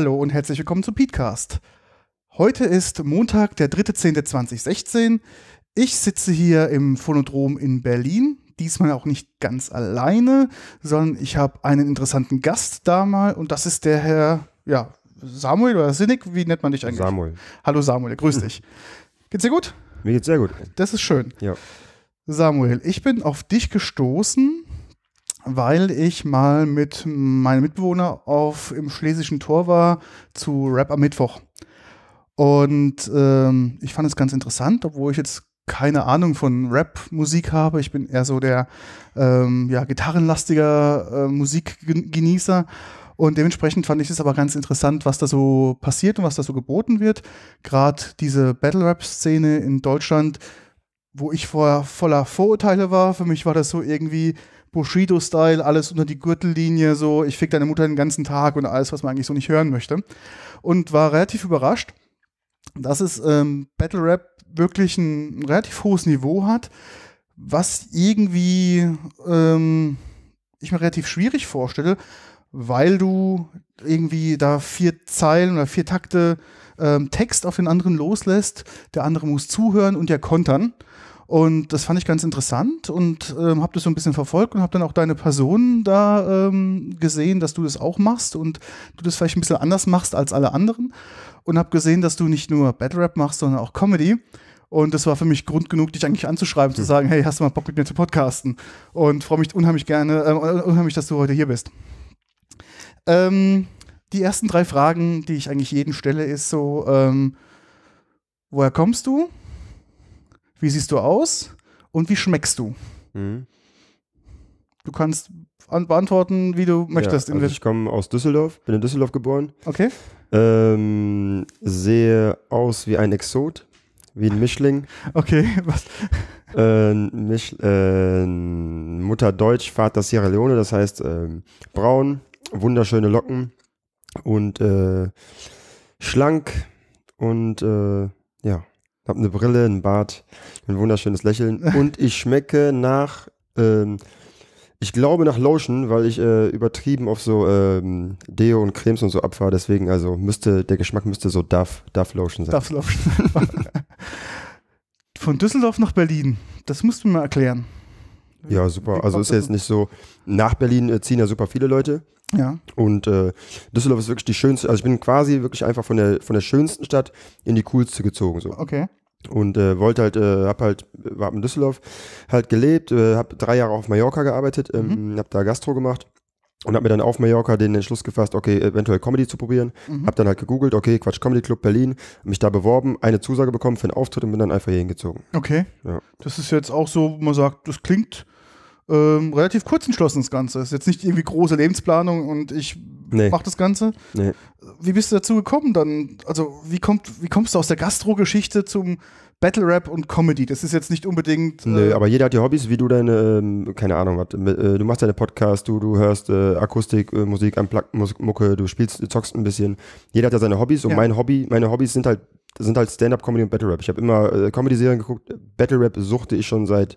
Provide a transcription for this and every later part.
Hallo und herzlich willkommen zu Petecast. Heute ist Montag, der 3.10.2016. Ich sitze hier im Phonodrom in Berlin. Diesmal auch nicht ganz alleine, sondern ich habe einen interessanten Gast da mal und das ist der Herr ja, Samuel oder Sinnig. Wie nennt man dich eigentlich? Samuel. Hallo Samuel, grüß dich. Geht's dir gut? Mir geht's sehr gut. Das ist schön. Ja. Samuel, ich bin auf dich gestoßen, weil ich mal mit meinem Mitbewohner auf im Schlesischen Tor war zu Rap am Mittwoch. Und ähm, ich fand es ganz interessant, obwohl ich jetzt keine Ahnung von Rap-Musik habe. Ich bin eher so der ähm, ja, gitarrenlastiger äh, Musikgenießer. Und dementsprechend fand ich es aber ganz interessant, was da so passiert und was da so geboten wird. Gerade diese Battle-Rap-Szene in Deutschland, wo ich vorher voller Vorurteile war. Für mich war das so irgendwie, Bushido-Style, alles unter die Gürtellinie, so ich fick deine Mutter den ganzen Tag und alles, was man eigentlich so nicht hören möchte. Und war relativ überrascht, dass es ähm, Battle Rap wirklich ein, ein, relativ hohes Niveau hat, was irgendwie ähm, ich mir relativ schwierig vorstelle, weil du irgendwie da vier Zeilen oder vier Takte ähm, Text auf den anderen loslässt, der andere muss zuhören und ja kontern. Und das fand ich ganz interessant und ähm, habe das so ein bisschen verfolgt und habe dann auch deine Person da ähm, gesehen, dass du das auch machst und du das vielleicht ein bisschen anders machst als alle anderen. Und habe gesehen, dass du nicht nur Battle Rap machst, sondern auch Comedy. Und das war für mich Grund genug, dich eigentlich anzuschreiben, zu hm. sagen, hey, hast du mal Bock mit mir zu podcasten? Und freue mich unheimlich gerne, äh, unheimlich, dass du heute hier bist. Ähm, die ersten drei Fragen, die ich eigentlich jeden stelle, ist so, ähm, woher kommst du? wie siehst du aus und wie schmeckst du? Mhm. Du kannst beantworten, wie du möchtest. Ja, also ich komme aus Düsseldorf, bin in Düsseldorf geboren. Okay. Ähm, sehe aus wie ein Exot, wie ein Mischling. Okay, was? Ähm, Misch, äh, Mutter Deutsch, Vater Sierra Leone, das heißt ähm, braun, wunderschöne Locken und äh, schlank und äh, ja habe eine Brille, einen Bart, ein wunderschönes Lächeln und ich schmecke nach, ähm, ich glaube nach Lotion, weil ich äh, übertrieben auf so ähm, Deo und Cremes und so abfahre. Deswegen also müsste der Geschmack müsste so Duff, Duff Lotion sein. Duff Lotion. Von Düsseldorf nach Berlin, das musst du mir mal erklären. Ja, super. Also ist jetzt nicht so. Nach Berlin äh, ziehen ja super viele Leute. Ja. Und äh, Düsseldorf ist wirklich die schönste. Also ich bin quasi wirklich einfach von der von der schönsten Stadt in die coolste gezogen so. Okay und äh, wollte halt, äh, hab halt, war äh, in Düsseldorf halt gelebt, äh, hab drei Jahre auf Mallorca gearbeitet, ähm, mhm. hab da Gastro gemacht und hab mir dann auf Mallorca den Entschluss gefasst, okay, eventuell Comedy zu probieren. Mhm. Hab dann halt gegoogelt, okay, Quatsch, Comedy Club Berlin, mich da beworben, eine Zusage bekommen für einen Auftritt und bin dann einfach hier hingezogen. Okay. Ja. Das ist jetzt auch so, wo man sagt, das klingt ähm, relativ kurz entschlossen, das Ganze. Ist jetzt nicht irgendwie große Lebensplanung und ich nee. mache das Ganze. Nee. Wie bist du dazu gekommen dann? Also, wie, kommt, wie kommst du aus der Gastro-Geschichte zum Battle Rap und Comedy? Das ist jetzt nicht unbedingt. Äh Nö, aber jeder hat ja Hobbys, wie du deine, ähm, keine Ahnung, was, äh, du machst deine Podcast, du, du hörst äh, Akustik, äh, Musik, Mucke, du spielst, du zockst ein bisschen. Jeder hat ja seine Hobbys und ja. mein Hobby, meine Hobbys sind halt, sind halt Stand-up-Comedy und Battle Rap. Ich habe immer äh, Comedy-Serien geguckt, Battle Rap suchte ich schon seit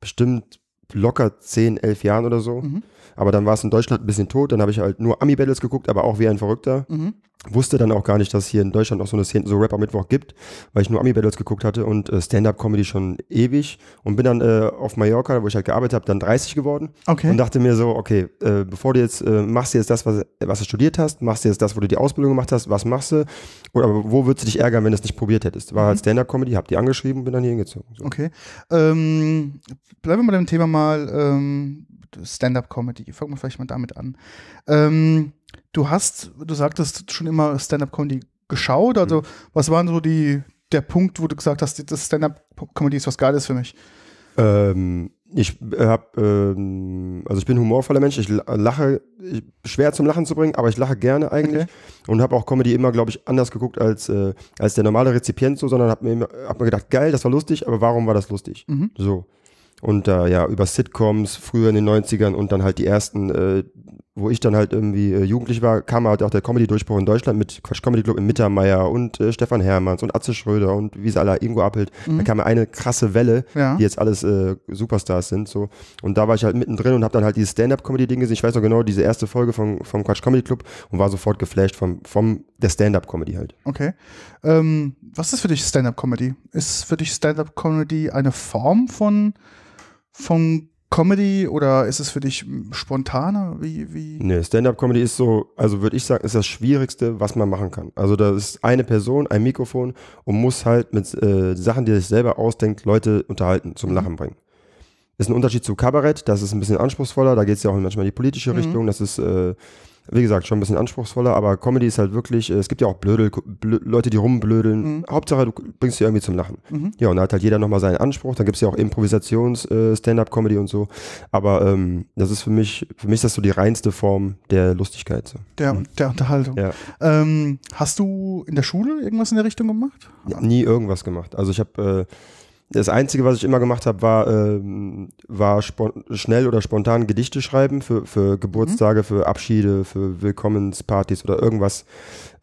bestimmt locker 10, 11 Jahren oder so. Mhm. Aber dann war es in Deutschland ein bisschen tot. Dann habe ich halt nur Ami-Battles geguckt, aber auch wie ein Verrückter. Mhm. Wusste dann auch gar nicht, dass es hier in Deutschland auch so eine Szene, so Rapper-Mittwoch gibt, weil ich nur Ami-Battles geguckt hatte und äh, Stand-Up-Comedy schon ewig. Und bin dann äh, auf Mallorca, wo ich halt gearbeitet habe, dann 30 geworden. Okay. Und dachte mir so, okay, äh, bevor du jetzt, äh, machst du jetzt das, was, was du studiert hast, machst du jetzt das, wo du die Ausbildung gemacht hast, was machst du? Oder wo würdest du dich ärgern, wenn du es nicht probiert hättest? War halt mhm. halt Stand-Up-Comedy, hab die angeschrieben, bin dann hier hingezogen. So. Okay. Ähm, bleiben wir bei dem Thema mal. Ähm Stand-up-Comedy. Fangen wir vielleicht mal damit an. Ähm, du hast, du sagtest schon immer Stand-up-Comedy geschaut. Also, mhm. was waren so die, der Punkt, wo du gesagt hast, das Stand-up-Comedy ist was Geiles für mich? Ähm, ich hab, ähm, also ich bin humorvoller Mensch. Ich lache ich, schwer zum Lachen zu bringen, aber ich lache gerne eigentlich okay. und habe auch Comedy immer, glaube ich, anders geguckt als äh, als der normale Rezipient so, sondern habe mir hab mir gedacht, geil, das war lustig, aber warum war das lustig? Mhm. So und da äh, ja über Sitcoms früher in den 90ern und dann halt die ersten, äh, wo ich dann halt irgendwie äh, jugendlich war, kam halt auch der Comedy-Durchbruch in Deutschland mit Quatsch Comedy Club in Mittermeier und äh, Stefan Hermanns und Atze Schröder und wie sie alle Ingo Appelt. Mhm. Da kam eine krasse Welle, ja. die jetzt alles äh, Superstars sind. so Und da war ich halt mittendrin und habe dann halt dieses Stand-Up-Comedy-Ding gesehen. Ich weiß noch genau, diese erste Folge vom, vom Quatsch Comedy Club und war sofort geflasht vom, vom der Stand-Up-Comedy halt. Okay. Ähm, was ist für dich Stand-Up-Comedy? Ist für dich Stand-Up-Comedy eine Form von von Comedy oder ist es für dich spontaner? Wie, wie? Nee, Stand-up-Comedy ist so, also würde ich sagen, ist das Schwierigste, was man machen kann. Also da ist eine Person, ein Mikrofon und muss halt mit äh, Sachen, die er sich selber ausdenkt, Leute unterhalten, zum mhm. Lachen mhm. bringen. Ist ein Unterschied zu Kabarett, das ist ein bisschen anspruchsvoller, da geht es ja auch manchmal in die politische mhm. Richtung, das ist äh, wie gesagt, schon ein bisschen anspruchsvoller, aber Comedy ist halt wirklich, äh, es gibt ja auch Blödel, Blö Leute, die rumblödeln. Mhm. Hauptsache, du bringst sie irgendwie zum Lachen. Mhm. Ja, und da hat halt jeder nochmal seinen Anspruch. Dann gibt es ja auch Improvisations-Stand-Up-Comedy äh, und so. Aber ähm, das ist für mich, für mich ist das so die reinste Form der Lustigkeit. So. Der, mhm. der Unterhaltung. Ja. Ähm, hast du in der Schule irgendwas in der Richtung gemacht? Ja, nie irgendwas gemacht. Also ich habe äh, das Einzige, was ich immer gemacht habe, war, ähm, war schnell oder spontan Gedichte schreiben für, für mhm. Geburtstage, mhm. für Abschiede, für Willkommenspartys oder irgendwas.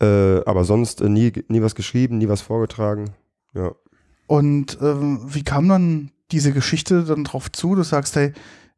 Äh, aber sonst äh, nie, nie was geschrieben, nie was vorgetragen. Ja. Und ähm, wie kam dann diese Geschichte dann drauf zu? Du sagst, hey,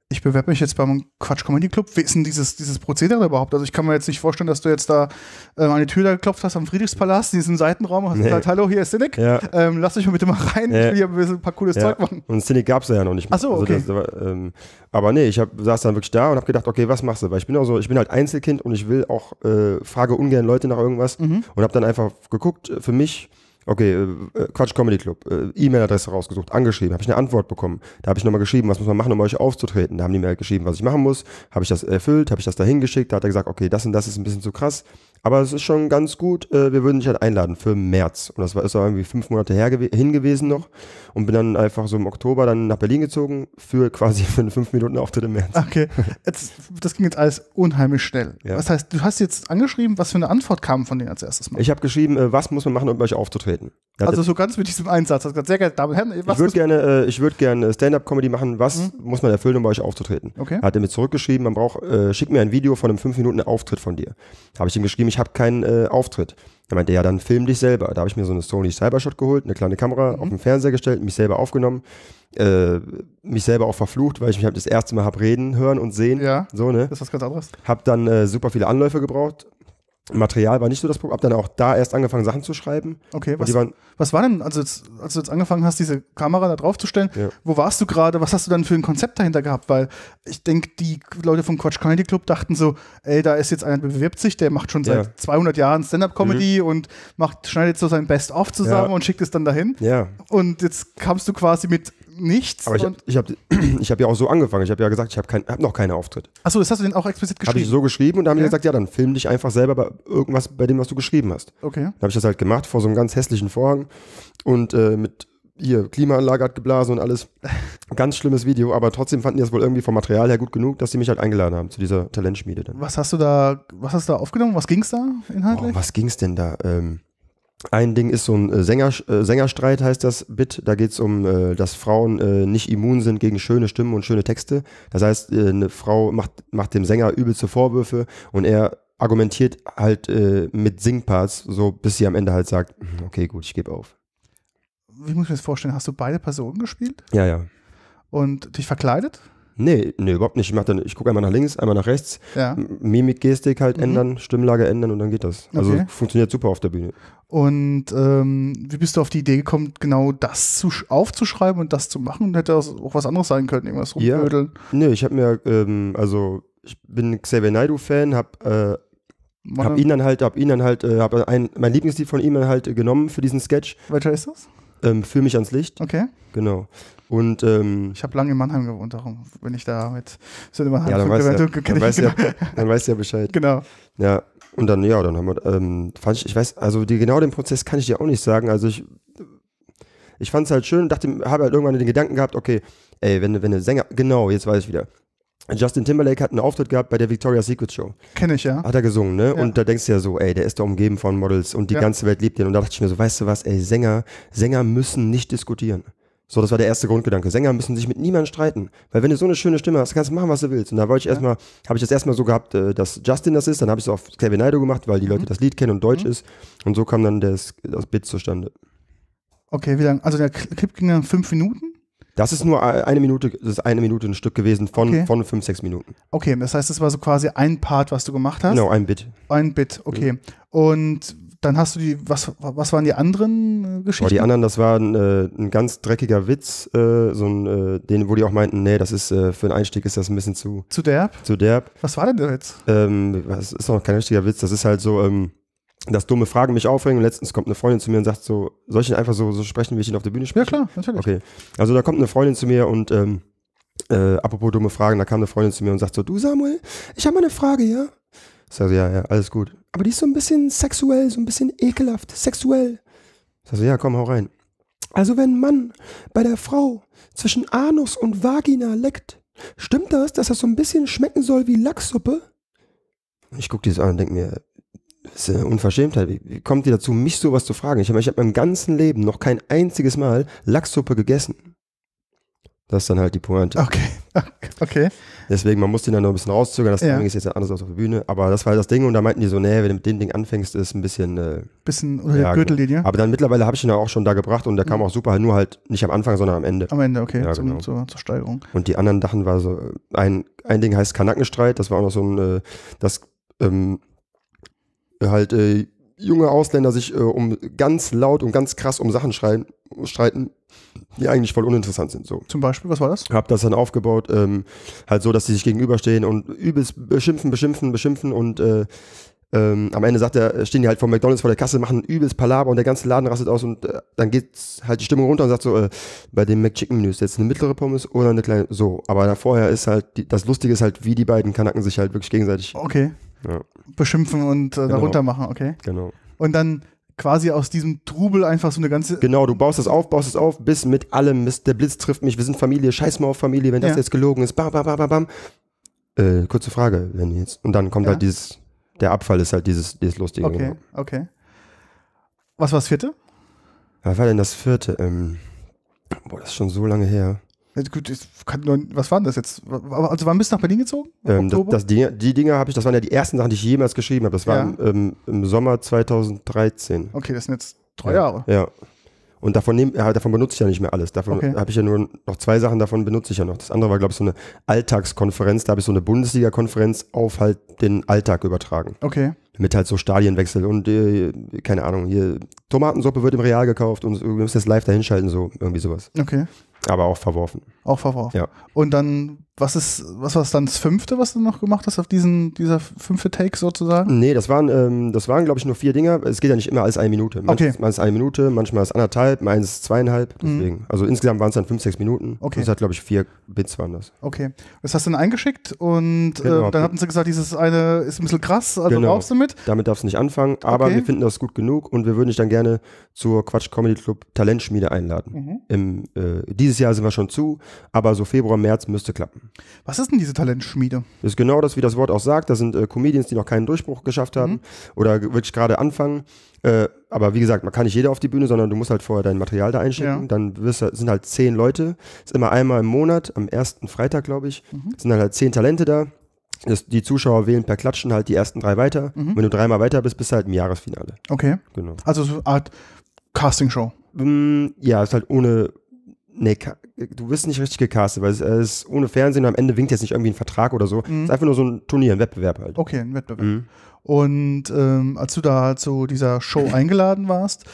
ich bewerbe mich jetzt beim Quatsch Comedy Club. Wie ist denn dieses, dieses Prozedere überhaupt? Also ich kann mir jetzt nicht vorstellen, dass du jetzt da ähm, an die Tür da geklopft hast am Friedrichspalast, in diesem Seitenraum und hast nee. gesagt, hallo, hier ist Cynic, ja. ähm, lass dich mal bitte mal rein, nee. ich will hier ein bisschen ein paar cooles ja. Zeug machen. Und Cynic gab es ja noch nicht. Ach so, also okay. Also das, ähm, aber nee, ich hab, saß dann wirklich da und habe gedacht, okay, was machst du? Weil ich bin auch so, ich bin halt Einzelkind und ich will auch, äh, frage ungern Leute nach irgendwas mhm. und habe dann einfach geguckt, äh, für mich, okay, äh, äh, Quatsch Comedy Club, äh, E-Mail-Adresse rausgesucht, angeschrieben, habe ich eine Antwort bekommen. Da habe ich nochmal geschrieben, was muss man machen, um euch aufzutreten. Da haben die mir halt geschrieben, was ich machen muss. Habe ich das erfüllt, habe ich das dahin geschickt. Da hat er gesagt, okay, das und das ist ein bisschen zu krass. Aber es ist schon ganz gut. Äh, wir würden dich halt einladen für März. Und das war, ist auch irgendwie fünf Monate her gew noch und bin dann einfach so im Oktober dann nach Berlin gezogen für quasi für einen 5 Minuten Auftritt im März. Okay, jetzt, das ging jetzt alles unheimlich schnell. Ja. Das heißt, du hast jetzt angeschrieben, was für eine Antwort kam von denen als erstes Mal? Ich habe geschrieben, äh, was muss man machen, um bei euch aufzutreten? Ja, also so ganz mit diesem Einsatz. Das sehr geehrte Damen und Herren, was ich würde gerne, äh, würd gerne Stand-up-Comedy machen. Was mhm. muss man erfüllen, um bei euch aufzutreten? Okay. Hat er mir zurückgeschrieben, man braucht, äh, schick mir ein Video von einem 5 Minuten Auftritt von dir. Habe ich ihm geschrieben, ich habe keinen äh, Auftritt. Er meinte, ja, dann film dich selber. Da habe ich mir so eine Sony Cybershot geholt, eine kleine Kamera mhm. auf den Fernseher gestellt, mich selber aufgenommen, äh, mich selber auch verflucht, weil ich mich halt das erste Mal habe reden, hören und sehen. Ja, so, ne? Das ist was ganz anderes. Hab dann äh, super viele Anläufe gebraucht, Material war nicht so das Problem. Hab dann auch da erst angefangen, Sachen zu schreiben. Okay, was, waren, was war denn, also jetzt, als du jetzt angefangen hast, diese Kamera da draufzustellen, ja. wo warst du gerade? Was hast du dann für ein Konzept dahinter gehabt? Weil ich denke, die Leute vom Quatsch Comedy Club dachten so, ey, da ist jetzt einer, der bewirbt sich, der macht schon seit ja. 200 Jahren Stand-Up-Comedy mhm. und macht, schneidet so sein Best-of zusammen ja. und schickt es dann dahin. Ja. Und jetzt kamst du quasi mit nichts. Aber ich habe ich hab, ich hab ja auch so angefangen. Ich habe ja gesagt, ich habe kein, hab noch keinen Auftritt. Achso, das hast du denn auch explizit geschrieben? Habe ich so geschrieben und da haben ja. die gesagt, ja, dann film dich einfach selber bei irgendwas, bei dem, was du geschrieben hast. Okay. Dann habe ich das halt gemacht vor so einem ganz hässlichen Vorhang und äh, mit hier, Klimaanlage hat geblasen und alles. Ganz schlimmes Video, aber trotzdem fanden die das wohl irgendwie vom Material her gut genug, dass sie mich halt eingeladen haben zu dieser Talentschmiede. Dann. Was hast du da, was hast du da aufgenommen? Was ging es da inhaltlich? Oh, was es denn da? Ähm, ein Ding ist so ein äh, Sänger, äh, Sängerstreit, heißt das Bit. Da geht es um, äh, dass Frauen nicht immun sind gegen schöne Stimmen und schöne Texte. Das heißt, eine Frau macht, macht dem Sänger übelste Vorwürfe und er argumentiert halt mit Singparts, so bis sie am Ende halt sagt, hm, okay, gut, ich gebe auf. Wie muss ich mir das vorstellen? Hast du beide Personen gespielt? Ja, ja. Und dich verkleidet? Nee, nee, überhaupt nicht. Ich, ich gucke einmal nach links, einmal nach rechts, ja. Mimik, Gestik halt mhm. ändern, Stimmlage ändern und dann geht das. Also okay. funktioniert super auf der Bühne. Und ähm, wie bist du auf die Idee gekommen, genau das zu, aufzuschreiben und das zu machen? Und hätte auch was anderes sein können, irgendwas rumödeln? Ja. Nee, ich habe mir, ähm, also ich bin Xavier Naidoo-Fan, habe äh, Hab ihn dann halt, hab ihn dann halt, äh, hab ein, mein Lieblingslied von ihm dann halt äh, genommen für diesen Sketch. Welcher ist das? Ähm, Fühl mich ans Licht. Okay. Genau. Und ähm, ich habe lange in Mannheim gewohnt, darum bin ich da mit so in Mannheim. Ja, dann weißt ja, dann weißt ja, dann weißt ja Bescheid. Genau. Ja, und dann ja, dann haben wir ähm, fand ich, ich weiß, also die, genau den Prozess kann ich dir auch nicht sagen. Also ich ich fand es halt schön, dachte, habe halt irgendwann den Gedanken gehabt, okay, ey, wenn wenn eine Sänger, genau, jetzt weiß ich wieder. Justin Timberlake hat einen Auftritt gehabt bei der Victoria's Secret Show. Kenne ich, ja. Hat er gesungen, ne? Ja. Und da denkst du ja so, ey, der ist da umgeben von Models und die ja. ganze Welt liebt ihn. Und da dachte ich mir so, weißt du was, ey, Sänger, Sänger müssen nicht diskutieren. So, das war der erste Grundgedanke. Sänger müssen sich mit niemandem streiten. Weil wenn du so eine schöne Stimme hast, kannst du machen, was du willst. Und da wollte ich ja. erstmal, habe ich das erstmal so gehabt, äh, dass Justin das ist, dann habe ich es auf Kevin Scavenado gemacht, weil die mhm. Leute mhm. das Lied kennen und Deutsch mhm. ist. Und so kam dann das, das Bit zustande. Okay, wie lange? Also der Clip ging dann fünf Minuten? Das ist nur eine Minute, das ist eine Minute ein Stück gewesen von, okay. von fünf, sechs Minuten. Okay, das heißt, das war so quasi ein Part, was du gemacht hast? Genau, ein Bit. Ein Bit, okay. Mhm. Und dann hast du die, was, was waren die anderen äh, Geschichten? Oh, die anderen, das war ein, äh, ein ganz dreckiger Witz, äh, so ein, äh, den, wo die auch meinten, nee, das ist äh, für einen Einstieg ist das ein bisschen zu. Zu derb? Zu derb. Was war denn der Witz? Ähm, das ist noch kein richtiger Witz, das ist halt so, ähm, dass dumme Fragen mich aufregen. letztens kommt eine Freundin zu mir und sagt so, soll ich ihn einfach so, so sprechen, wie ich ihn auf der Bühne spreche? Ja, klar, natürlich. Okay. Also da kommt eine Freundin zu mir und ähm, apropos dumme Fragen, da kam eine Freundin zu mir und sagt so, du Samuel, ich habe mal eine Frage, ja? Ich sage, also, ja, ja, alles gut. Aber die ist so ein bisschen sexuell, so ein bisschen ekelhaft, sexuell. Ich sage, also, ja, komm, hau rein. Also wenn ein Mann bei der Frau zwischen Anus und Vagina leckt, stimmt das, dass das so ein bisschen schmecken soll wie Lachsuppe? Ich gucke dieses an und denke mir, das ist eine Unverschämtheit. Wie kommt ihr dazu, mich sowas zu fragen? Ich habe ich hab meinem ganzen Leben noch kein einziges Mal Lachsuppe gegessen. Das ist dann halt die Pointe. Okay. okay. Deswegen, man muss den dann noch ein bisschen rauszögern. Das ja. Ding ist jetzt anders als auf der Bühne. Aber das war halt das Ding. Und da meinten die so, nee, wenn du mit dem Ding anfängst, ist ein bisschen. Äh, bisschen unter der Gürtellinie. Aber dann mittlerweile habe ich ihn ja auch schon da gebracht und der kam mhm. auch super, halt nur halt nicht am Anfang, sondern am Ende. Am Ende, okay. Ja, Zum, genau. zur, zur Steigerung. Und die anderen Dachen war so, ein, ein Ding heißt Kanackenstreit. Das war auch noch so ein, äh, das ähm, halt äh, junge Ausländer sich äh, um ganz laut und ganz krass um Sachen schreien, streiten die eigentlich voll uninteressant sind. So. Zum Beispiel, was war das? Ich habe das dann aufgebaut, ähm, halt so, dass die sich gegenüberstehen und übelst beschimpfen, beschimpfen, beschimpfen und äh, ähm, am Ende sagt er, stehen die halt vor McDonalds vor der Kasse, machen übelst Palaver und der ganze Laden rastet aus und äh, dann geht halt die Stimmung runter und sagt so, äh, bei dem McChicken-Menü ist jetzt eine mittlere Pommes oder eine kleine, so. Aber da vorher ist halt, die, das Lustige ist halt, wie die beiden Kanaken sich halt wirklich gegenseitig okay. Ja. beschimpfen und äh, genau. darunter machen, okay. Genau. Und dann quasi aus diesem Trubel einfach so eine ganze. Genau, du baust das auf, baust es auf, bis mit allem, Mist, der Blitz trifft mich, wir sind Familie, scheiß mal auf Familie, wenn das ja. jetzt gelogen ist, bam, bam, bam, bam, bam. Äh, kurze Frage, wenn jetzt. Und dann kommt ja. halt dieses, der Abfall ist halt dieses, dieses lustige. Okay, genau. okay. Was war das vierte? Was war denn das vierte? Ähm, boah, das ist schon so lange her. Gut, nur, was waren das jetzt? Also waren bis nach Berlin gezogen? Ähm, das, das, die, die Dinge habe ich, das waren ja die ersten Sachen, die ich jemals geschrieben habe. Das war ja. im, ähm, im, Sommer 2013. Okay, das sind jetzt drei ja. Jahre. Ja. Und davon, nehm, ja, davon benutze ich ja nicht mehr alles. Davon okay. habe ich ja nur noch zwei Sachen, davon benutze ich ja noch. Das andere war, glaube ich, so eine Alltagskonferenz. Da habe ich so eine Bundesliga-Konferenz auf halt den Alltag übertragen. Okay. Mit halt so Stadienwechsel und äh, keine Ahnung, hier Tomatensuppe wird im Real gekauft und wir müssen jetzt live dahinschalten, so irgendwie sowas. Okay aber auch verworfen. Auch verbraucht. Ja. Und dann, was ist, was war es dann das fünfte, was du noch gemacht hast auf diesen, dieser fünfte Take sozusagen? Nee, das waren, ähm, das waren, glaube ich, nur vier Dinger. Es geht ja nicht immer als eine Minute. Manchmal okay. ist eine Minute, manchmal ist anderthalb, meins ist zweieinhalb. Mhm. Deswegen. Mhm. Also insgesamt waren es dann fünf, sechs Minuten. Okay. Das hat, glaube ich, vier Bits waren das. Okay. Das hast du dann eingeschickt und ähm, genau. äh, dann hatten sie gesagt, dieses eine ist ein bisschen krass, also genau. brauchst du mit. Damit darfst du nicht anfangen, aber okay. wir finden das gut genug und wir würden dich dann gerne zur Quatsch Comedy Club Talentschmiede einladen. Mhm. Im, äh, dieses Jahr sind wir schon zu. Aber so Februar, März müsste klappen. Was ist denn diese Talentschmiede? Das ist genau das, wie das Wort auch sagt. Das sind äh, Comedians, die noch keinen Durchbruch geschafft haben mhm. oder wirklich gerade anfangen. Äh, aber wie gesagt, man kann nicht jeder auf die Bühne, sondern du musst halt vorher dein Material da einschicken. Ja. Dann wirst, sind halt zehn Leute. Das ist immer einmal im Monat, am ersten Freitag, glaube ich. Mhm. Sind halt, halt zehn Talente da. Das, die Zuschauer wählen per Klatschen halt die ersten drei weiter. Mhm. Wenn du dreimal weiter bist, bist du halt im Jahresfinale. Okay. Genau. Also so eine Art Castingshow. Mm, ja, ist halt ohne nee, du wirst nicht richtig gecastet, weil äh, es ist ohne Fernsehen und am Ende winkt jetzt nicht irgendwie ein Vertrag oder so. Mhm. Es ist einfach nur so ein Turnier, ein Wettbewerb halt. Okay, ein Wettbewerb. Mhm. Und ähm, als du da zu halt dieser Show eingeladen warst,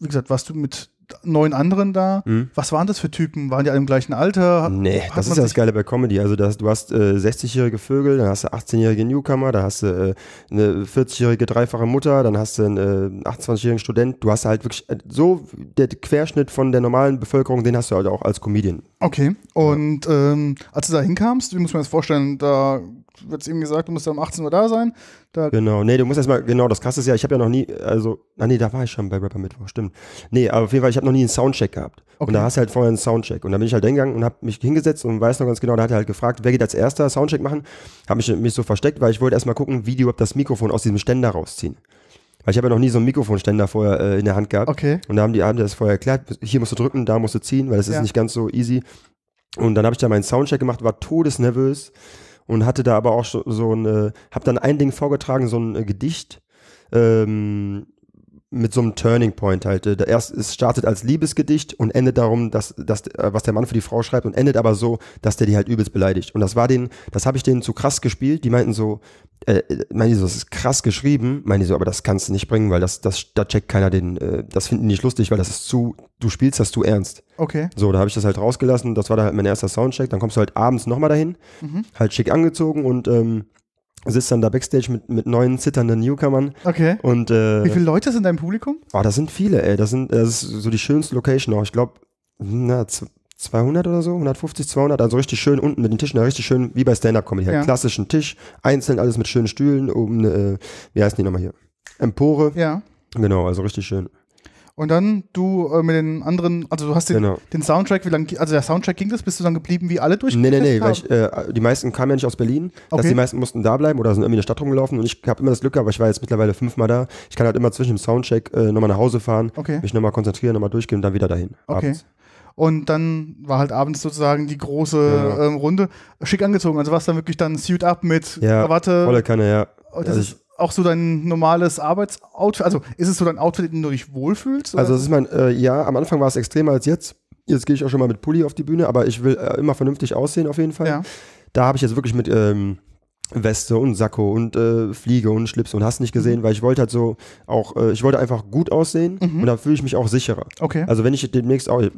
wie gesagt, warst du mit neun anderen da. Hm. Was waren das für Typen? Waren die alle im gleichen Alter? Nee, Hat das ist ja das Geile bei Comedy. Also das, du hast äh, 60-jährige Vögel, dann hast du 18-jährige Newcomer, da hast du äh, eine 40-jährige dreifache Mutter, dann hast du einen äh, 28-jährigen Student. Du hast halt wirklich äh, so der Querschnitt von der normalen Bevölkerung, den hast du halt auch als Comedian. Okay, und ja. ähm, als du da hinkamst, wie muss man das vorstellen, da wird es ihm gesagt, du musst um 18 Uhr da sein. Da genau, nee, du musst erstmal, genau, das krasse ist ja, ich habe ja noch nie, also, ah nee, da war ich schon bei Rapper Mittwoch, stimmt. Nee, aber auf jeden Fall, ich habe noch nie einen Soundcheck gehabt. Okay. Und da hast du halt vorher einen Soundcheck. Und da bin ich halt hingegangen und habe mich hingesetzt und weiß noch ganz genau, da hat er halt gefragt, wer geht als erster Soundcheck machen. Habe mich, mich so versteckt, weil ich wollte erstmal gucken, wie die überhaupt das Mikrofon aus diesem Ständer rausziehen. Weil ich habe ja noch nie so einen Mikrofonständer vorher äh, in der Hand gehabt. Okay. Und da haben die haben das vorher erklärt, hier musst du drücken, da musst du ziehen, weil das ja. ist nicht ganz so easy. Und dann habe ich da meinen Soundcheck gemacht, war todesnervös und hatte da aber auch so, so ein, äh, hab dann ein Ding vorgetragen, so ein äh, Gedicht. Ähm, mit so einem Turning Point halt. Äh, erst es startet als Liebesgedicht und endet darum, dass, dass äh, was der Mann für die Frau schreibt und endet aber so, dass der die halt übelst beleidigt. Und das war den, das habe ich denen zu krass gespielt. Die meinten so, äh, äh meinen so, das ist krass geschrieben, Meine die so, aber das kannst du nicht bringen, weil das, das, da checkt keiner den, äh, das finden die nicht lustig, weil das ist zu, du spielst das zu ernst. Okay. So, da habe ich das halt rausgelassen. Das war da halt mein erster Soundcheck. Dann kommst du halt abends nochmal dahin, mhm. halt schick angezogen und ähm, sitzt dann da Backstage mit, mit neun zitternden Newcomern. Okay. Und, äh, Wie viele Leute sind dein Publikum? Oh, ah, das sind viele, ey. Das, sind, das ist so die schönste Location auch. Ich glaube, na, 200 oder so, 150, 200, also richtig schön unten mit den Tischen, da richtig schön wie bei Stand-Up-Comedy. Halt. Ja. Klassischen Tisch, einzeln alles mit schönen Stühlen, oben, äh, wie heißen die nochmal hier? Empore. Ja. Genau, also richtig schön. Und dann du äh, mit den anderen, also du hast den, genau. den Soundtrack, wie lange, also der Soundtrack ging das, bist du dann geblieben, wie alle durch? Nee, nee, nee, weil ich, äh, die meisten kamen ja nicht aus Berlin, okay. dass die meisten mussten da bleiben oder sind irgendwie in der Stadt rumgelaufen und ich habe immer das Glück gehabt, ich war jetzt mittlerweile fünfmal da, ich kann halt immer zwischen dem Soundcheck äh, nochmal nach Hause fahren, okay. mich nochmal konzentrieren, nochmal durchgehen und dann wieder dahin. Okay. Abends. Und dann war halt abends sozusagen die große ja. Genau. ähm, Runde. Schick angezogen, also warst dann wirklich dann Suit Up mit ja, Krawatte. Volle Kanne, ja. Oh, das also ich, auch so dein normales Arbeitsoutfit? Also ist es so dein Outfit, in dem du dich wohlfühlst? Oder? Also das ist mein, äh, ja, am Anfang war es extremer als jetzt. Jetzt gehe ich auch schon mal mit Pulli auf die Bühne, aber ich will äh, immer vernünftig aussehen auf jeden Fall. Ja. Da habe ich jetzt wirklich mit ähm, Weste und Sakko und äh, Fliege und Schlips und hast nicht gesehen, mhm. weil ich wollte halt so auch, äh, ich wollte einfach gut aussehen mhm. und da fühle ich mich auch sicherer. Okay. Also wenn ich demnächst auch, ich,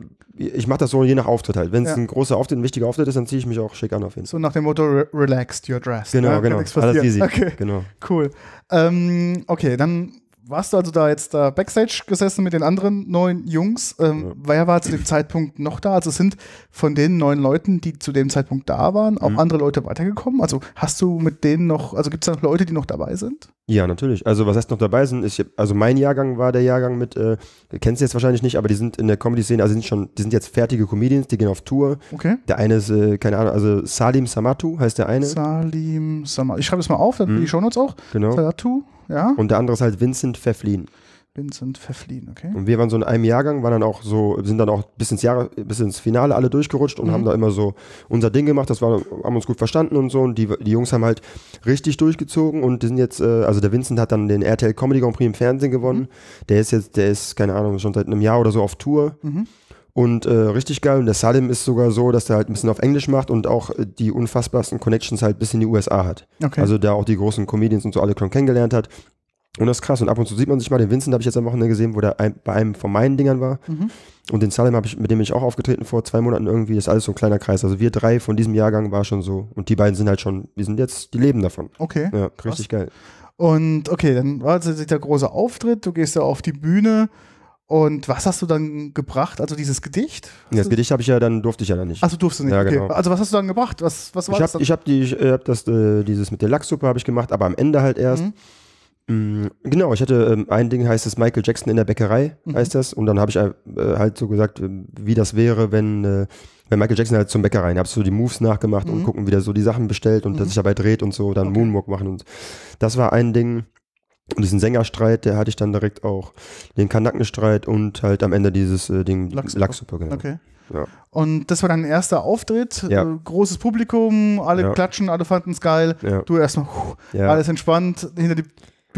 ich mache das so je nach Auftritt halt. Wenn es ja. ein großer Auftritt, ein wichtiger Auftritt ist, dann ziehe ich mich auch schick an auf jeden Fall. So nach dem Motto, re relaxed, your dress. Genau, ne? genau. Alles easy. Okay. Genau. Cool. Ähm, okay, dann warst du also da jetzt da Backstage gesessen mit den anderen neun Jungs? Ähm, ja. Wer war zu dem Zeitpunkt noch da? Also sind von den neun Leuten, die zu dem Zeitpunkt da waren, auch mhm. andere Leute weitergekommen? Also hast du mit denen noch, also gibt es da noch Leute, die noch dabei sind? Ja, natürlich. Also was heißt noch dabei sind, ich, also mein Jahrgang war der Jahrgang mit, äh, kennst du jetzt wahrscheinlich nicht, aber die sind in der Comedy-Szene, also sind schon, die sind jetzt fertige Comedians, die gehen auf Tour. Okay. Der eine ist, äh, keine Ahnung, also Salim Samatu heißt der eine. Salim Samatu. Ich schreibe das mal auf, dann mhm. die Shownotes auch. Genau. Samatu, ja. Und der andere ist halt Vincent Pfefflin. Vincent verfliehen, okay? Und wir waren so in einem Jahrgang, waren dann auch so, sind dann auch bis ins Jahre, bis ins Finale alle durchgerutscht und mhm. haben da immer so unser Ding gemacht, das war, haben uns gut verstanden und so. Und die, die Jungs haben halt richtig durchgezogen und sind jetzt, äh, also der Vincent hat dann den RTL Comedy Grand Prix im Fernsehen gewonnen. Mhm. Der ist jetzt, der ist, keine Ahnung, schon seit einem Jahr oder so auf Tour. Mhm und äh, richtig geil. Und der Salim ist sogar so, dass er halt ein bisschen auf Englisch macht und auch äh, die unfassbarsten Connections halt bis in die USA hat. Okay. Also da auch die großen Comedians und so alle schon kennengelernt hat. Und das ist krass. Und ab und zu sieht man sich mal, den Vincent habe ich jetzt am Wochenende gesehen, wo der ein, bei einem von meinen Dingern war. Mhm. Und den Salim habe ich, mit dem bin ich auch aufgetreten vor zwei Monaten irgendwie. Das ist alles so ein kleiner Kreis. Also wir drei von diesem Jahrgang war schon so. Und die beiden sind halt schon, wir sind jetzt, die leben davon. Okay. Ja, krass. richtig geil. Und okay, dann war jetzt der große Auftritt, du gehst da auf die Bühne. Und was hast du dann gebracht? Also dieses Gedicht? Ja, das Gedicht habe ich ja dann durfte ich ja dann nicht. Also du nicht. Ja, okay. genau. Also was hast du dann gebracht? Was, was war ich hab, das? Dann? Ich habe die, ich hab das, äh, dieses mit der Lachsuppe habe ich gemacht, aber am Ende halt erst. Mhm. Mm, genau, ich hatte ähm, ein Ding heißt es Michael Jackson in der Bäckerei, mhm. heißt das. Und dann habe ich äh, halt so gesagt, äh, wie das wäre, wenn, äh, wenn Michael Jackson halt zum Bäcker rein. Habe so die Moves nachgemacht mhm. und gucken, wie der so die Sachen bestellt und mhm. dass sich dabei dreht und so, dann okay. Moonwalk machen. Und das war ein Ding. Und diesen Sängerstreit, der hatte ich dann direkt auch den Kanackenstreit und halt am Ende dieses äh, Ding Lachsuppe, genau. Okay. Ja. Und das war dein erster Auftritt. Ja. Äh, großes Publikum, alle ja. klatschen, alle fanden es geil. Du erstmal, alles entspannt, hinter die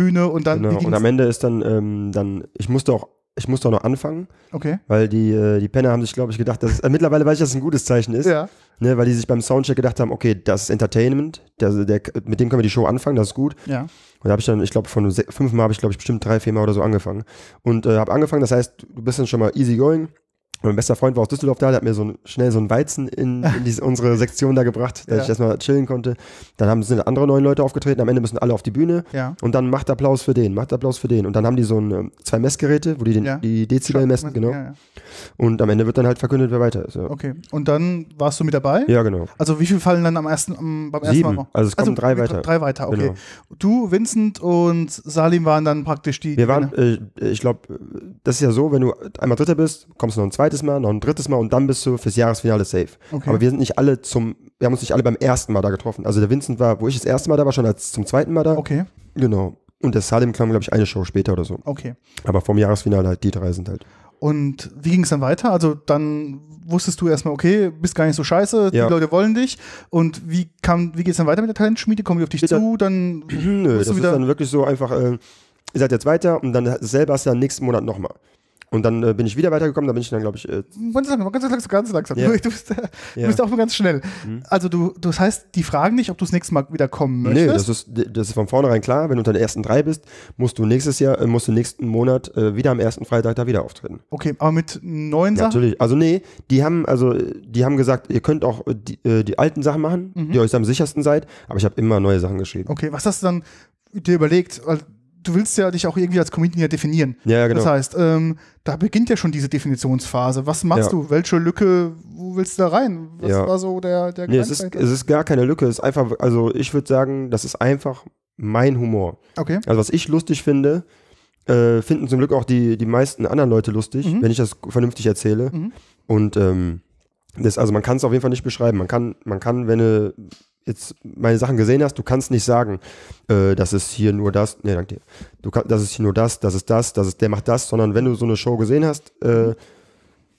Bühne und dann. Genau. Und am Ende ist dann, ähm, dann, ich musste auch ich musste auch noch anfangen. Okay. Weil die, äh, die Penner haben sich, glaube ich, gedacht, dass äh, mittlerweile weiß ich, dass es ein gutes Zeichen ist. Ja. Ne, weil die sich beim Soundcheck gedacht haben, okay, das ist Entertainment, der, der, mit dem können wir die Show anfangen, das ist gut. Ja. Und da habe ich dann, ich glaube, von fünf Mal habe ich, glaube ich, bestimmt drei, vier Mal oder so angefangen. Und äh, habe angefangen, das heißt, du bist dann schon mal easy going mein bester Freund war aus Düsseldorf da, der hat mir so schnell so einen Weizen in, in diese, unsere Sektion da gebracht, dass ja. ich erstmal chillen konnte. Dann haben, sind andere neun Leute aufgetreten, am Ende müssen alle auf die Bühne ja. und dann macht Applaus für den, macht Applaus für den. Und dann haben die so ein, ähm, zwei Messgeräte, wo die den, ja. die Dezibel Schock, messen, genau. Und am Ende wird dann halt verkündet, wer weiter ist. Okay, und dann warst du mit dabei? Ja, genau. Also wie viele fallen dann am ersten, am, beim ersten Sieben. Mal noch? Also es kommen also, drei weiter. Drei weiter, okay. Genau. Du, Vincent und Salim waren dann praktisch die. Wir waren, äh, ich glaube, das ist ja so, wenn du einmal Dritter bist, kommst du noch ein Zweiter zweites Mal, noch ein drittes Mal und dann bist du fürs Jahresfinale safe. Okay. Aber wir sind nicht alle zum, wir haben uns nicht alle beim ersten Mal da getroffen. Also der Vincent war, wo ich das erste Mal da war, schon als zum zweiten Mal da. Okay. Genau. Und der Salim kam, glaube ich, eine Show später oder so. Okay. Aber vom Jahresfinale halt, die drei sind halt. Und wie ging es dann weiter? Also dann wusstest du erstmal, okay, bist gar nicht so scheiße, ja. die Leute wollen dich. Und wie kam, wie geht es dann weiter mit der Talentschmiede? Kommen die auf dich Bitte. zu? Dann Nö, das ist dann wirklich so einfach, äh, ihr seid jetzt weiter und dann selber hast du dann nächsten Monat nochmal. Und dann äh, bin ich wieder weitergekommen, da bin ich dann, glaube ich. Äh ganz langsam, ganz langsam, Ja. Du, bist, äh, du bist auch nur ganz schnell. Mhm. Also, du, das heißt, die fragen nicht, ob du das nächste Mal wieder kommen möchtest. Nee, das ist, das ist von vornherein klar. Wenn du unter den ersten drei bist, musst du nächstes Jahr, äh, musst du nächsten Monat äh, wieder am ersten Freitag da wieder auftreten. Okay, aber mit neuen Sachen? Natürlich. Also, nee, die haben, also, die haben gesagt, ihr könnt auch äh, die, die alten Sachen machen, mhm. die euch am sichersten seid, aber ich habe immer neue Sachen geschrieben. Okay, was hast du dann dir überlegt? Also, du willst ja dich auch irgendwie als Comedian ja definieren. Ja, genau. Das heißt, ähm, da beginnt ja schon diese Definitionsphase. Was machst ja. du? Welche Lücke, wo willst du da rein? Was ja. war so der, der nee, es ist, es ist gar keine Lücke. Es ist einfach, also ich würde sagen, das ist einfach mein Humor. Okay. Also was ich lustig finde, äh, finden zum Glück auch die, die meisten anderen Leute lustig, mhm. wenn ich das vernünftig erzähle. Mhm. Und ähm, das, also man kann es auf jeden Fall nicht beschreiben. Man kann, man kann, wenn eine jetzt meine Sachen gesehen hast, du kannst nicht sagen, äh, das ist hier nur das, nee, danke dir. Du kann, das ist hier nur das, das ist das, das ist, der macht das, sondern wenn du so eine Show gesehen hast, äh,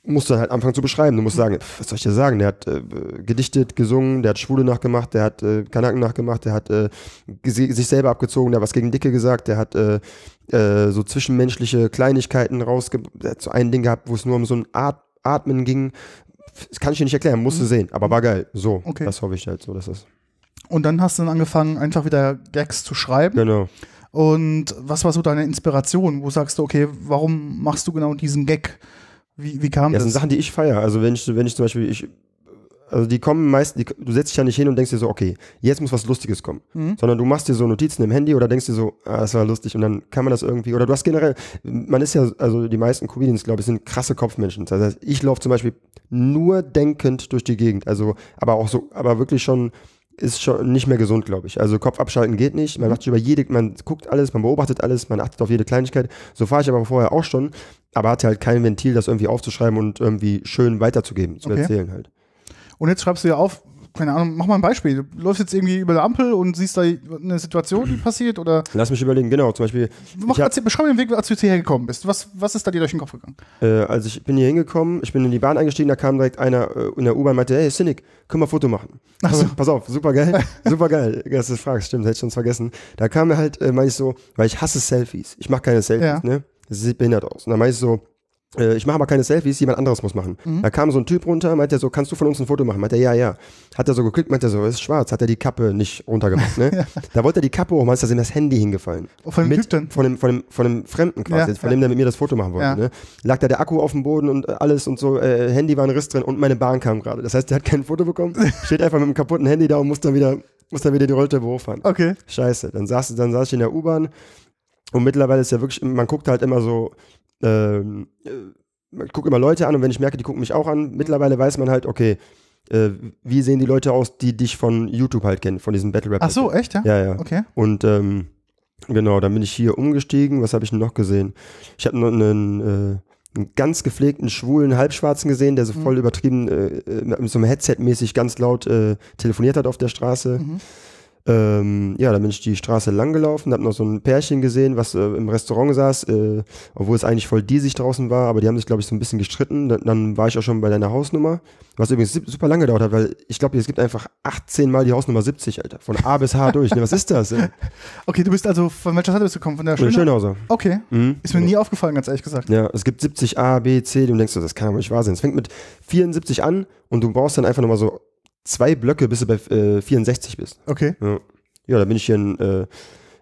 musst du halt anfangen zu beschreiben. Du musst sagen, was soll ich dir sagen? Der hat äh, gedichtet, gesungen, der hat Schwule nachgemacht, der hat äh, Kanaken nachgemacht, der hat äh, sich selber abgezogen, der hat was gegen Dicke gesagt, der hat äh, äh, so zwischenmenschliche Kleinigkeiten rausge... Der hat so ein Ding gehabt, wo es nur um so ein Atmen ging, das kann ich dir nicht erklären, musst du mhm. sehen, aber war geil. So, okay. das hoffe ich halt so, dass das. Und dann hast du dann angefangen, einfach wieder Gags zu schreiben. Genau. Und was war so deine Inspiration? Wo sagst du, okay, warum machst du genau diesen Gag? Wie, wie kam ja, das? Das sind Sachen, die ich feiere. Also wenn ich, wenn ich zum Beispiel, ich also die kommen meistens, die, du setzt dich ja nicht hin und denkst dir so, okay, jetzt muss was Lustiges kommen. Mhm. Sondern du machst dir so Notizen im Handy oder denkst dir so, ah, das war lustig und dann kann man das irgendwie. Oder du hast generell, man ist ja, also die meisten Comedians, glaube ich, sind krasse Kopfmenschen. Das heißt, ich laufe zum Beispiel nur denkend durch die Gegend. Also, aber auch so, aber wirklich schon ist schon nicht mehr gesund, glaube ich. Also Kopf abschalten geht nicht. Man macht mhm. über jede, man guckt alles, man beobachtet alles, man achtet auf jede Kleinigkeit. So fahre ich aber vorher auch schon, aber hatte halt kein Ventil, das irgendwie aufzuschreiben und irgendwie schön weiterzugeben, zu okay. erzählen halt. Und jetzt schreibst du ja auf, keine Ahnung, mach mal ein Beispiel. Du läufst jetzt irgendwie über der Ampel und siehst da eine Situation, die passiert oder. Lass mich überlegen, genau. Zum Beispiel. Mach, erzähl, beschreib mir den Weg, als du hierher gekommen bist. Was, was ist da dir durch den Kopf gegangen? Äh, also, ich bin hier hingekommen, ich bin in die Bahn eingestiegen, da kam direkt einer äh, in der U-Bahn und meinte: Hey, Cynic, können wir ein Foto machen? Ach so. Pass auf, super geil, super geil. Dass du fragst, stimmt, hätte ich sonst vergessen. Da kam mir halt, äh, meine ich so, weil ich hasse Selfies. Ich mache keine Selfies, ja. ne? Das sieht behindert aus. Und dann meine ich so, äh, ich mache aber keine Selfies, jemand anderes muss machen. Mhm. Da kam so ein Typ runter, meinte er so, kannst du von uns ein Foto machen? Meinte er, ja, ja. Hat er so geklickt, meinte er so, ist schwarz, hat er die Kappe nicht runtergemacht. Ne? Da wollte er die Kappe hoch, ist da in das Handy hingefallen. Oh, von dem mit, Typen? Von dem, von, dem, von dem Fremden quasi, ja, von ja. dem, der mit mir das Foto machen wollte. Ne? Lag da der Akku auf dem Boden und äh, alles und so, äh, Handy war ein Riss drin und meine Bahn kam gerade. Das heißt, der hat kein Foto bekommen, steht einfach mit einem kaputten Handy da und muss dann wieder, muss dann wieder die Rolltreppe hochfahren. Okay. Scheiße. Dann saß, dann saß ich in der U-Bahn und mittlerweile ist ja wirklich, man guckt halt immer so, ähm, äh, gucke immer Leute an und wenn ich merke, die gucken mich auch an, mittlerweile weiß man halt, okay, äh, wie sehen die Leute aus, die dich von YouTube halt kennen, von diesen Battle Rap. Ach so, echt, ja? Ja, ja. Okay. Und ähm, genau, dann bin ich hier umgestiegen. Was habe ich noch gesehen? Ich habe noch einen, äh, einen ganz gepflegten, schwulen Halbschwarzen gesehen, der so mhm. voll mhm. übertrieben äh, äh, mit so einem Headset mäßig ganz laut äh, telefoniert hat auf der Straße. Mhm ähm, ja, dann bin ich die Straße lang gelaufen, habe noch so ein Pärchen gesehen, was äh, im Restaurant saß, äh, obwohl es eigentlich voll diesig draußen war, aber die haben sich, glaube ich, so ein bisschen gestritten. Dann, dann, war ich auch schon bei deiner Hausnummer, was übrigens super lange gedauert hat, weil ich glaube, es gibt einfach 18 Mal die Hausnummer 70, Alter. Von A bis H durch. Ne, was ist das? Ey? Okay, du bist also von welcher Seite bist du gekommen? Von der Schönhauser? Schönhauser. Okay. Mhm. Ist mir nie aufgefallen, ganz ehrlich gesagt. Ja, es gibt 70 A, B, C, du denkst, das kann aber nicht wahr sein. Es fängt mit 74 an und du brauchst dann einfach nochmal so zwei Blöcke, bis du bei äh, 64 bist. Okay. Ja, ja da bin ich hier in, äh,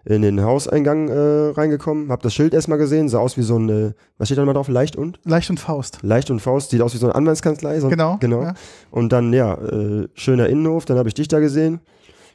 in den Hauseingang äh, reingekommen, hab das Schild erstmal gesehen, sah aus wie so ein, äh, was steht da nochmal drauf? Leicht und? Leicht und Faust. Leicht und Faust, sieht aus wie so eine Anwaltskanzlei. So genau. Genau. Ja. Und dann, ja, äh, schöner Innenhof, dann habe ich dich da gesehen.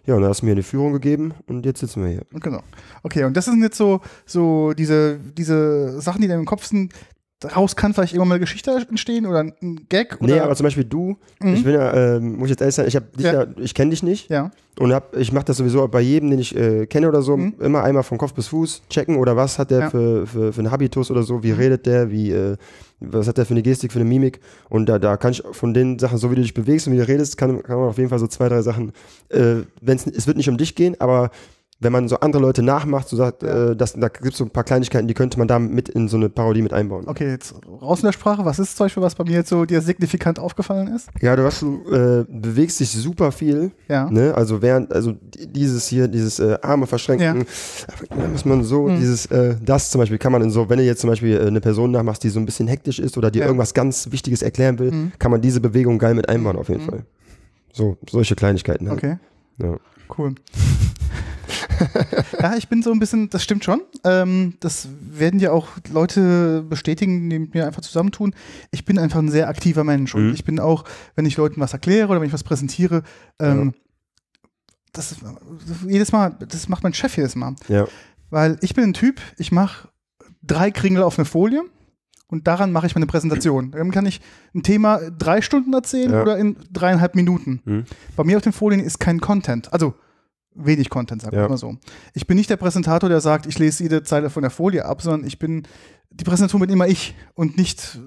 Ja, und da hast du mir eine Führung gegeben und jetzt sitzen wir hier. Genau. Okay, und das sind jetzt so, so diese, diese Sachen, die in deinem Kopf sind, daraus kann vielleicht irgendwann mal eine Geschichte entstehen oder ein Gag oder. Nee, aber zum Beispiel du, mhm. ich bin ja, äh, muss ich jetzt ehrlich sein, ich, ja. ja ich kenne dich nicht. Ja. Und hab, ich mache das sowieso bei jedem, den ich äh, kenne oder so, mhm. immer einmal von Kopf bis Fuß checken oder was hat der ja. für, für, für einen Habitus oder so, wie mhm. redet der, wie, äh, was hat der für eine Gestik, für eine Mimik. Und da, da kann ich von den Sachen, so wie du dich bewegst und wie du redest, kann, kann man auf jeden Fall so zwei, drei Sachen, äh, wenn's, es wird nicht um dich gehen, aber wenn man so andere Leute nachmacht, so sagt, äh, das, da gibt es so ein paar Kleinigkeiten, die könnte man da mit in so eine Parodie mit einbauen. Okay, jetzt raus in der Sprache. Was ist zum Beispiel, was bei mir jetzt so dir signifikant aufgefallen ist? Ja, du, hast, du äh, bewegst dich super viel. Ja. Ne? Also während, also dieses hier, dieses äh, Arme verschränken, ja. Äh, muss man so, hm. dieses, äh, das zum Beispiel kann man in so, wenn du jetzt zum Beispiel äh, eine Person nachmachst, die so ein bisschen hektisch ist oder die ja. irgendwas ganz Wichtiges erklären will, hm. kann man diese Bewegung geil mit einbauen auf jeden hm. Fall. So, solche Kleinigkeiten. Halt. Okay. Ja. Cool. ja, ich bin so ein bisschen, das stimmt schon. Ähm, das werden ja auch Leute bestätigen, die mit mir einfach zusammentun. Ich bin einfach ein sehr aktiver Mensch. Mhm. Und ich bin auch, wenn ich Leuten was erkläre oder wenn ich was präsentiere, ähm, ja. das, das jedes Mal, das macht mein Chef jedes Mal. Ja. Weil ich bin ein Typ, ich mache drei Kringel auf eine Folie und daran mache ich meine Präsentation. Dann kann ich ein Thema drei Stunden erzählen ja. oder in dreieinhalb Minuten. Mhm. Bei mir auf den Folien ist kein Content. Also wenig Content, sag wir ja. mal so. Ich bin nicht der Präsentator, der sagt, ich lese jede Zeile von der Folie ab, sondern ich bin, die Präsentation bin immer ich und nicht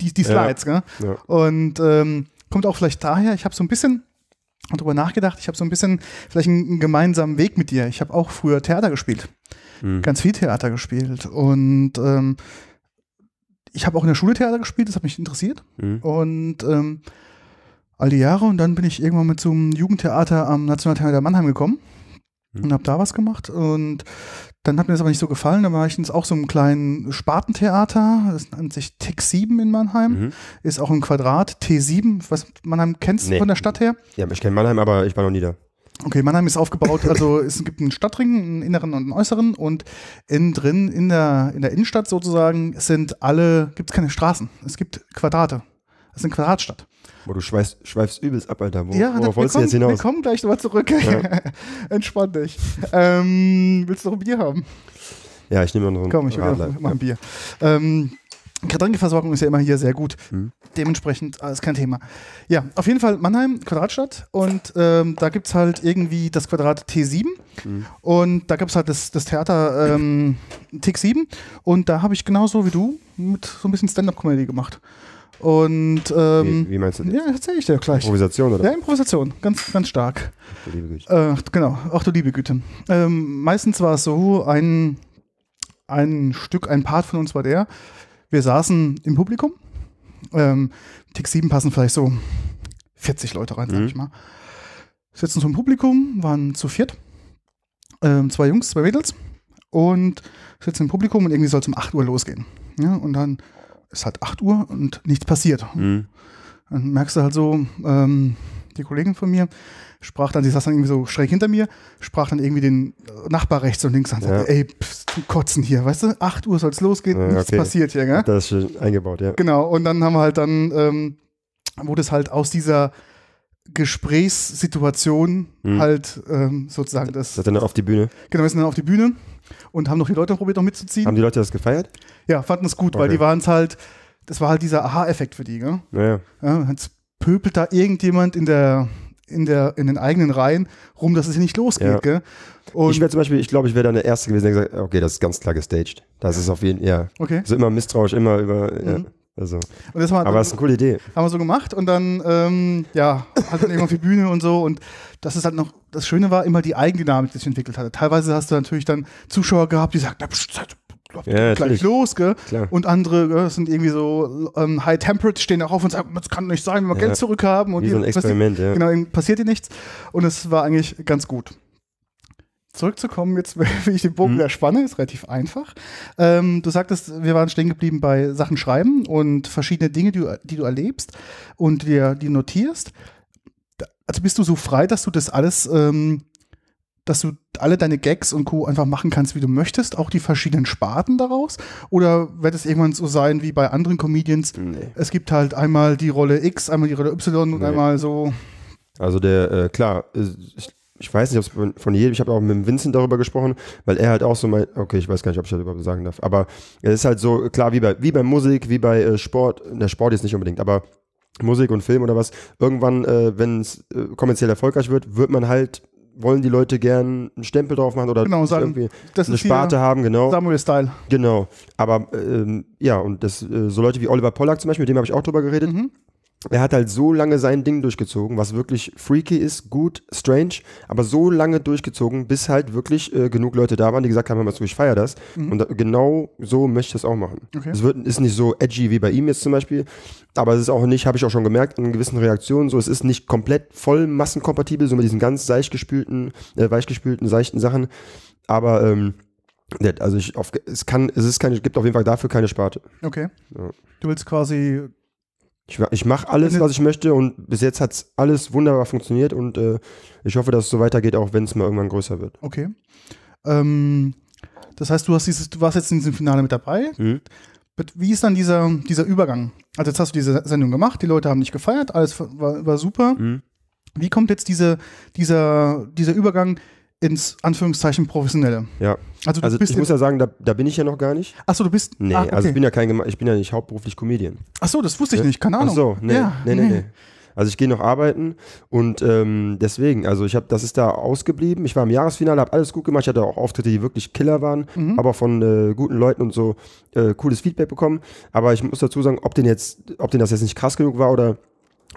die, die Slides. Ne? Ja. Und ähm, kommt auch vielleicht daher, ich habe so ein bisschen darüber nachgedacht, ich habe so ein bisschen vielleicht einen, einen gemeinsamen Weg mit dir. Ich habe auch früher Theater gespielt. Mhm. Ganz viel Theater gespielt und ähm, ich habe auch in der Schule Theater gespielt, das hat mich interessiert. Mhm. Und ähm, all die Jahre. Und dann bin ich irgendwann mit zum Jugendtheater am Nationaltheater Mannheim gekommen mhm. und habe da was gemacht. Und dann hat mir das aber nicht so gefallen. Da war ich in auch so einem kleinen Spartentheater. Das nennt sich Tech 7 in Mannheim. Mhm. Ist auch ein Quadrat T7. Was Mannheim kennst nee. von der Stadt her? Ja, ich kenne Mannheim, aber ich war noch nie da. Okay, Mannheim ist aufgebaut, also es gibt einen Stadtring, einen inneren und einen äußeren und innen drin, in der, in der Innenstadt sozusagen, sind alle, gibt es keine Straßen, es gibt Quadrate. Es ist eine Quadratstadt. Boah, du schweifst, schweifst übelst ab, Alter. Wo, ja, worauf wolltest kommen, du jetzt hinaus? Wir kommen gleich nochmal zurück. Ja. Entspann dich. Ähm, willst du noch ein Bier haben? Ja, ich nehme noch ein Bier. Komm, ich Radler. will noch ein Bier. Ähm, Getränkeversorgung ist ja immer hier sehr gut. Mhm. Dementsprechend ah, ist kein Thema. Ja, auf jeden Fall Mannheim, Quadratstadt. Und ähm, da gibt es halt irgendwie das Quadrat T7. Mhm. Und da gibt es halt das, das Theater ähm, Tick 7. Und da habe ich genauso wie du mit so ein bisschen Stand-up-Comedy gemacht. Und ähm, wie, wie, meinst du das? Ja, erzähle ich dir gleich. Improvisation, oder? Ja, Improvisation, ganz, ganz stark. Ach du liebe Güte. Äh, genau, ach du liebe Güte. Ähm, meistens war es so, ein, ein Stück, ein Part von uns war der, wir saßen im Publikum. Ähm, Tick 7 passen vielleicht so 40 Leute rein, mhm. sag ich mal. Sitzen zum Publikum, waren zu viert. Ähm, zwei Jungs, zwei Mädels. Und sitzen im Publikum und irgendwie soll es um 8 Uhr losgehen. Ja, und dann ist halt 8 Uhr und nichts passiert. Mhm. Dann merkst du halt so, ähm, die Kollegen von mir, sprach dann, sie saß dann irgendwie so schräg hinter mir, sprach dann irgendwie den Nachbar rechts und links an, ja. sagte, ey, pst, zum Kotzen hier, weißt du, 8 Uhr soll es losgehen, ja, nichts okay. passiert hier, gell? Das ist schön eingebaut, ja. Genau, und dann haben wir halt dann, ähm, wurde es halt aus dieser Gesprächssituation mhm. halt ähm, sozusagen das. Das dann auf die Bühne. Genau, wir sind dann auf die Bühne und haben noch die Leute probiert, noch mitzuziehen. Haben die Leute das gefeiert? Ja, fanden es gut, okay. weil die waren es halt, das war halt dieser Aha-Effekt für die, gell? Ja. ja. ja jetzt pöbelt da irgendjemand in der in, der, in den eigenen Reihen rum, dass es hier nicht losgeht. Ja. ich wäre zum Beispiel, ich glaube, ich wäre dann der Erste gewesen, der gesagt okay, das ist ganz klar gestaged. Das ist auf jeden Fall, ja. Okay. So immer misstrauisch, immer über, mhm. ja. Also. Das mal, aber das ist eine coole Idee. Haben wir so gemacht und dann, ähm, ja, hat dann eben auf die Bühne und so. Und das ist halt noch, das Schöne war immer die Eigendynamik, die sich entwickelt hatte. Teilweise hast du natürlich dann Zuschauer gehabt, die sagten, ja, gleich los, gell? Klar. Und andere gell, sind irgendwie so ähm, high temperate, stehen auch auf und sagen, das kann nicht sein, wenn wir ja. Geld zurückhaben. Und Wie so ein Experiment, passiert, ja. Genau, passiert hier nichts. Und es war eigentlich ganz gut. Zurückzukommen, jetzt, wie ich den Bogen mhm. wieder spanne, ist relativ einfach. Ähm, du sagtest, wir waren stehen geblieben bei Sachen schreiben und verschiedene Dinge, die du, die du erlebst und dir die notierst. Also bist du so frei, dass du das alles ähm, dass du alle deine Gags und Co. einfach machen kannst, wie du möchtest, auch die verschiedenen Sparten daraus? Oder wird es irgendwann so sein wie bei anderen Comedians? Nee. Es gibt halt einmal die Rolle X, einmal die Rolle Y und nee. einmal so. Also der, äh, klar, äh, ich, ich, weiß nicht, ob es von jedem, ich habe auch mit Vincent darüber gesprochen, weil er halt auch so mein, okay, ich weiß gar nicht, ob ich das überhaupt sagen darf, aber es ist halt so, klar, wie bei, wie bei Musik, wie bei äh, Sport, der Sport jetzt nicht unbedingt, aber Musik und Film oder was, irgendwann, äh, wenn es äh, kommerziell erfolgreich wird, wird man halt wollen die Leute gern einen Stempel drauf machen oder genau, sagen, irgendwie eine Sparte haben, genau. Samuel-Style. Genau. Aber ähm, ja, und das, äh, so Leute wie Oliver Pollack zum Beispiel, mit dem habe ich auch drüber geredet. Mhm er hat halt so lange sein Ding durchgezogen, was wirklich freaky ist, gut, strange, aber so lange durchgezogen, bis halt wirklich äh, genug Leute da waren, die gesagt haben, hör mal zu, ich feiere das. Mhm. Und da, genau so möchte ich das auch machen. Es wird, ist nicht so edgy wie bei ihm jetzt zum Beispiel, aber es ist auch nicht, habe ich auch schon gemerkt, in gewissen Reaktionen so, es ist nicht komplett voll massenkompatibel, so mit diesen ganz seichgespülten, äh, weichgespülten, seichten Sachen, aber ähm, also ich, auf, es kann, es ist keine, gibt auf jeden Fall dafür keine Sparte. Okay. Ja. Du willst quasi ich, ich mache alles, also was ich möchte und bis jetzt hat alles wunderbar funktioniert und äh, ich hoffe, dass es so weitergeht, auch wenn es mal irgendwann größer wird. Okay. Ähm, das heißt, du, hast dieses, du warst jetzt in diesem Finale mit dabei. Mhm. Wie ist dann dieser, dieser Übergang? Also jetzt hast du diese Sendung gemacht, die Leute haben dich gefeiert, alles war, war super. Mhm. Wie kommt jetzt diese, dieser, dieser Übergang ins Anführungszeichen Professionelle. Ja. Also, also ich muss ja sagen, da, da, bin ich ja noch gar nicht. Achso, du bist. Nee, ah, okay. also ich bin ja kein ich bin ja nicht hauptberuflich Comedian. Achso, das wusste ich ja? Ne? nicht, keine Ahnung. Achso, nee, ja, nee, nee, nee, Also ich gehe noch arbeiten und ähm, deswegen, also ich habe, das ist da ausgeblieben. Ich war im Jahresfinale, habe alles gut gemacht, ich hatte auch Auftritte, die wirklich Killer waren, mhm. aber von äh, guten Leuten und so äh, cooles Feedback bekommen. Aber ich muss dazu sagen, ob den jetzt, ob den das jetzt nicht krass genug war oder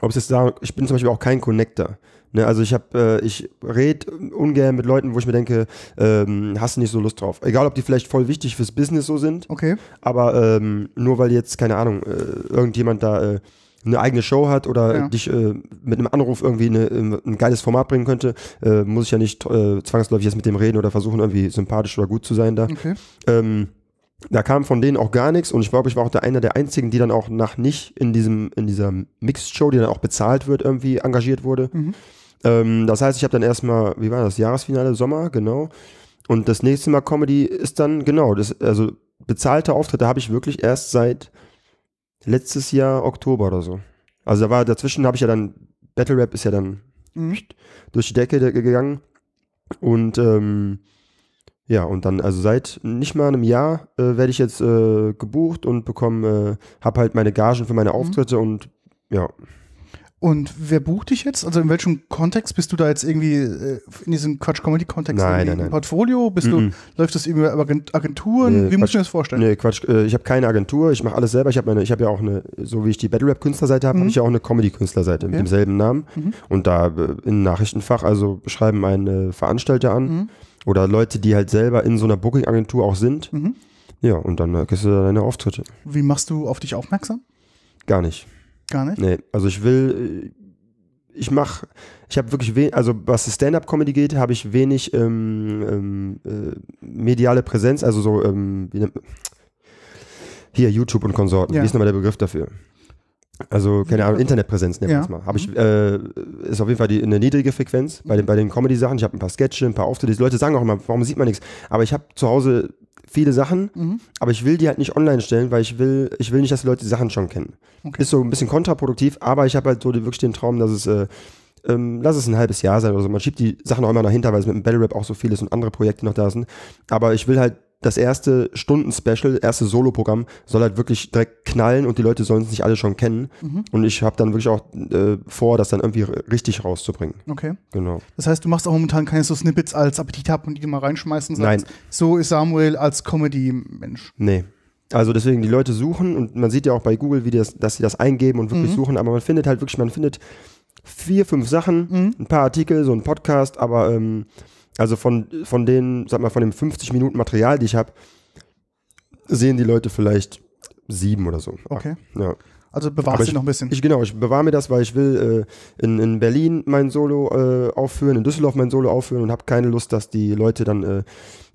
ob es jetzt da, ich bin zum Beispiel auch kein Connector. Ne, also ich habe, äh, ich rede ungern mit Leuten, wo ich mir denke, ähm, hast du nicht so Lust drauf. Egal, ob die vielleicht voll wichtig fürs Business so sind. Okay. Aber ähm, nur weil jetzt, keine Ahnung, äh, irgendjemand da äh, eine eigene Show hat oder ja. dich äh, mit einem Anruf irgendwie eine, äh, ein geiles Format bringen könnte, äh, muss ich ja nicht zwangsläufig jetzt mit dem reden oder versuchen, irgendwie sympathisch oder gut zu sein da. Okay. Ähm, da kam von denen auch gar nichts und ich glaube, ich war auch der einer der einzigen, die dann auch nach nicht in diesem, in dieser Mixed-Show, die dann auch bezahlt wird, irgendwie engagiert wurde. Mhm. Ähm, das heißt, ich habe dann erstmal, wie war das, Jahresfinale, Sommer, genau. Und das nächste Mal Comedy ist dann, genau, das, also bezahlte Auftritte habe ich wirklich erst seit letztes Jahr Oktober oder so. Also da war dazwischen habe ich ja dann, Battle Rap ist ja dann mhm. durch die Decke gegangen. Und ähm, ja, und dann, also seit nicht mal einem Jahr äh, werde ich jetzt äh, gebucht und bekomme, äh, habe halt meine Gagen für meine mhm. Auftritte mhm. und ja. Und wer bucht dich jetzt? Also in welchem Kontext bist du da jetzt irgendwie äh, in diesem Quatsch-Comedy-Kontext? Nein, nein, nein. im Portfolio? Bist mm -mm. du, läuft das irgendwie über Agenturen? Nee, wie muss ich mir das vorstellen? Nee, Quatsch. Äh, ich habe keine Agentur, ich mache alles selber. Ich habe ich habe ja auch eine, so wie ich die Battle-Rap-Künstlerseite habe, mhm. habe ich ja auch eine Comedy-Künstlerseite okay. mit demselben Namen. Mhm. Und da äh, im Nachrichtenfach, also schreiben meine Veranstalter an mhm. oder Leute, die halt selber in so einer Booking-Agentur auch sind. Mhm. Ja, und dann äh, kriegst du deine Auftritte. Wie machst du auf dich aufmerksam? Gar nicht. Gar nicht? Nee, also ich will, äh, ich mach, ich habe wirklich wenig, also was Stand-up-Comedy geht, habe ich wenig ähm, ähm, äh, mediale Präsenz, also so, ähm, wie, hier YouTube und Konsorten, ja. wie ist nochmal der Begriff dafür? Also, keine Ahnung, Internetpräsenz nennen wir ja. mal. Hab ich, mhm. äh, ist auf jeden Fall die, eine niedrige Frequenz bei den, bei den Comedy-Sachen. Ich habe ein paar Sketche, ein paar Auftritte. Die Leute sagen auch immer, warum sieht man nichts? Aber ich habe zu Hause viele Sachen, mhm. aber ich will die halt nicht online stellen, weil ich will, ich will nicht, dass die Leute die Sachen schon kennen. Okay. Ist so ein bisschen kontraproduktiv, aber ich habe halt so wirklich den Traum, dass es, äh, ähm, lass es ein halbes Jahr sein oder so. Man schiebt die Sachen auch immer nach hinter, weil es mit dem Battle Rap auch so viel ist und andere Projekte noch da sind. Aber ich will halt das erste Stunden-Special, erste Solo-Programm soll halt wirklich direkt knallen und die Leute sollen es nicht alle schon kennen. Mhm. Und ich habe dann wirklich auch äh, vor, das dann irgendwie richtig rauszubringen. Okay. Genau. Das heißt, du machst auch momentan keine so Snippets als Appetit und die du mal reinschmeißen sagst. Nein. So ist Samuel als Comedy-Mensch. Nee. Also deswegen, die Leute suchen und man sieht ja auch bei Google, wie das, dass sie das eingeben und wirklich mhm. suchen, aber man findet halt wirklich, man findet vier, fünf Sachen, mhm. ein paar Artikel, so ein Podcast, aber ähm, also von, von den, sag mal, von dem 50 Minuten Material, die ich habe, sehen die Leute vielleicht sieben oder so. Okay. Ja. Also bewahrst ich, noch ein bisschen. Ich, genau, ich bewahre mir das, weil ich will äh, in, in Berlin mein Solo äh, aufführen, in Düsseldorf mein Solo aufführen und habe keine Lust, dass die Leute dann äh,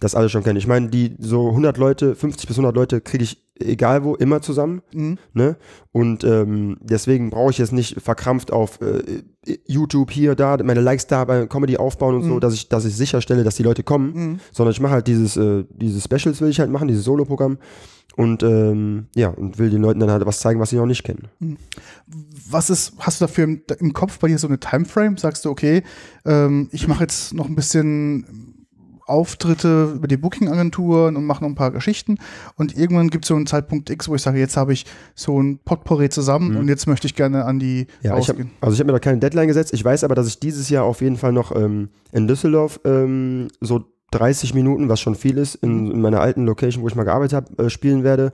das alles schon kennen. Ich meine, die so 100 Leute, 50 bis 100 Leute kriege ich egal wo immer zusammen. Mhm. Ne? Und ähm, deswegen brauche ich jetzt nicht verkrampft auf äh, YouTube hier, da, meine Likes da bei Comedy aufbauen und mhm. so, dass ich, dass ich sicherstelle, dass die Leute kommen, mhm. sondern ich mache halt dieses, äh, diese Specials will ich halt machen, dieses Solo-Programm und ähm, ja, und will den Leuten dann halt was zeigen, was sie noch nicht kennen. Hm. Was ist, hast du dafür im, im Kopf bei dir so eine Timeframe? Sagst du, okay, ähm, ich mache jetzt noch ein bisschen Auftritte über die Booking-Agenturen und mache noch ein paar Geschichten und irgendwann gibt es so einen Zeitpunkt X, wo ich sage, jetzt habe ich so ein Potpourri zusammen mhm. und jetzt möchte ich gerne an die ja, ich hab, also ich habe mir da keine Deadline gesetzt, ich weiß aber, dass ich dieses Jahr auf jeden Fall noch ähm, in Düsseldorf ähm, so 30 Minuten, was schon viel ist, in, mhm. in meiner alten Location, wo ich mal gearbeitet habe, äh, spielen werde.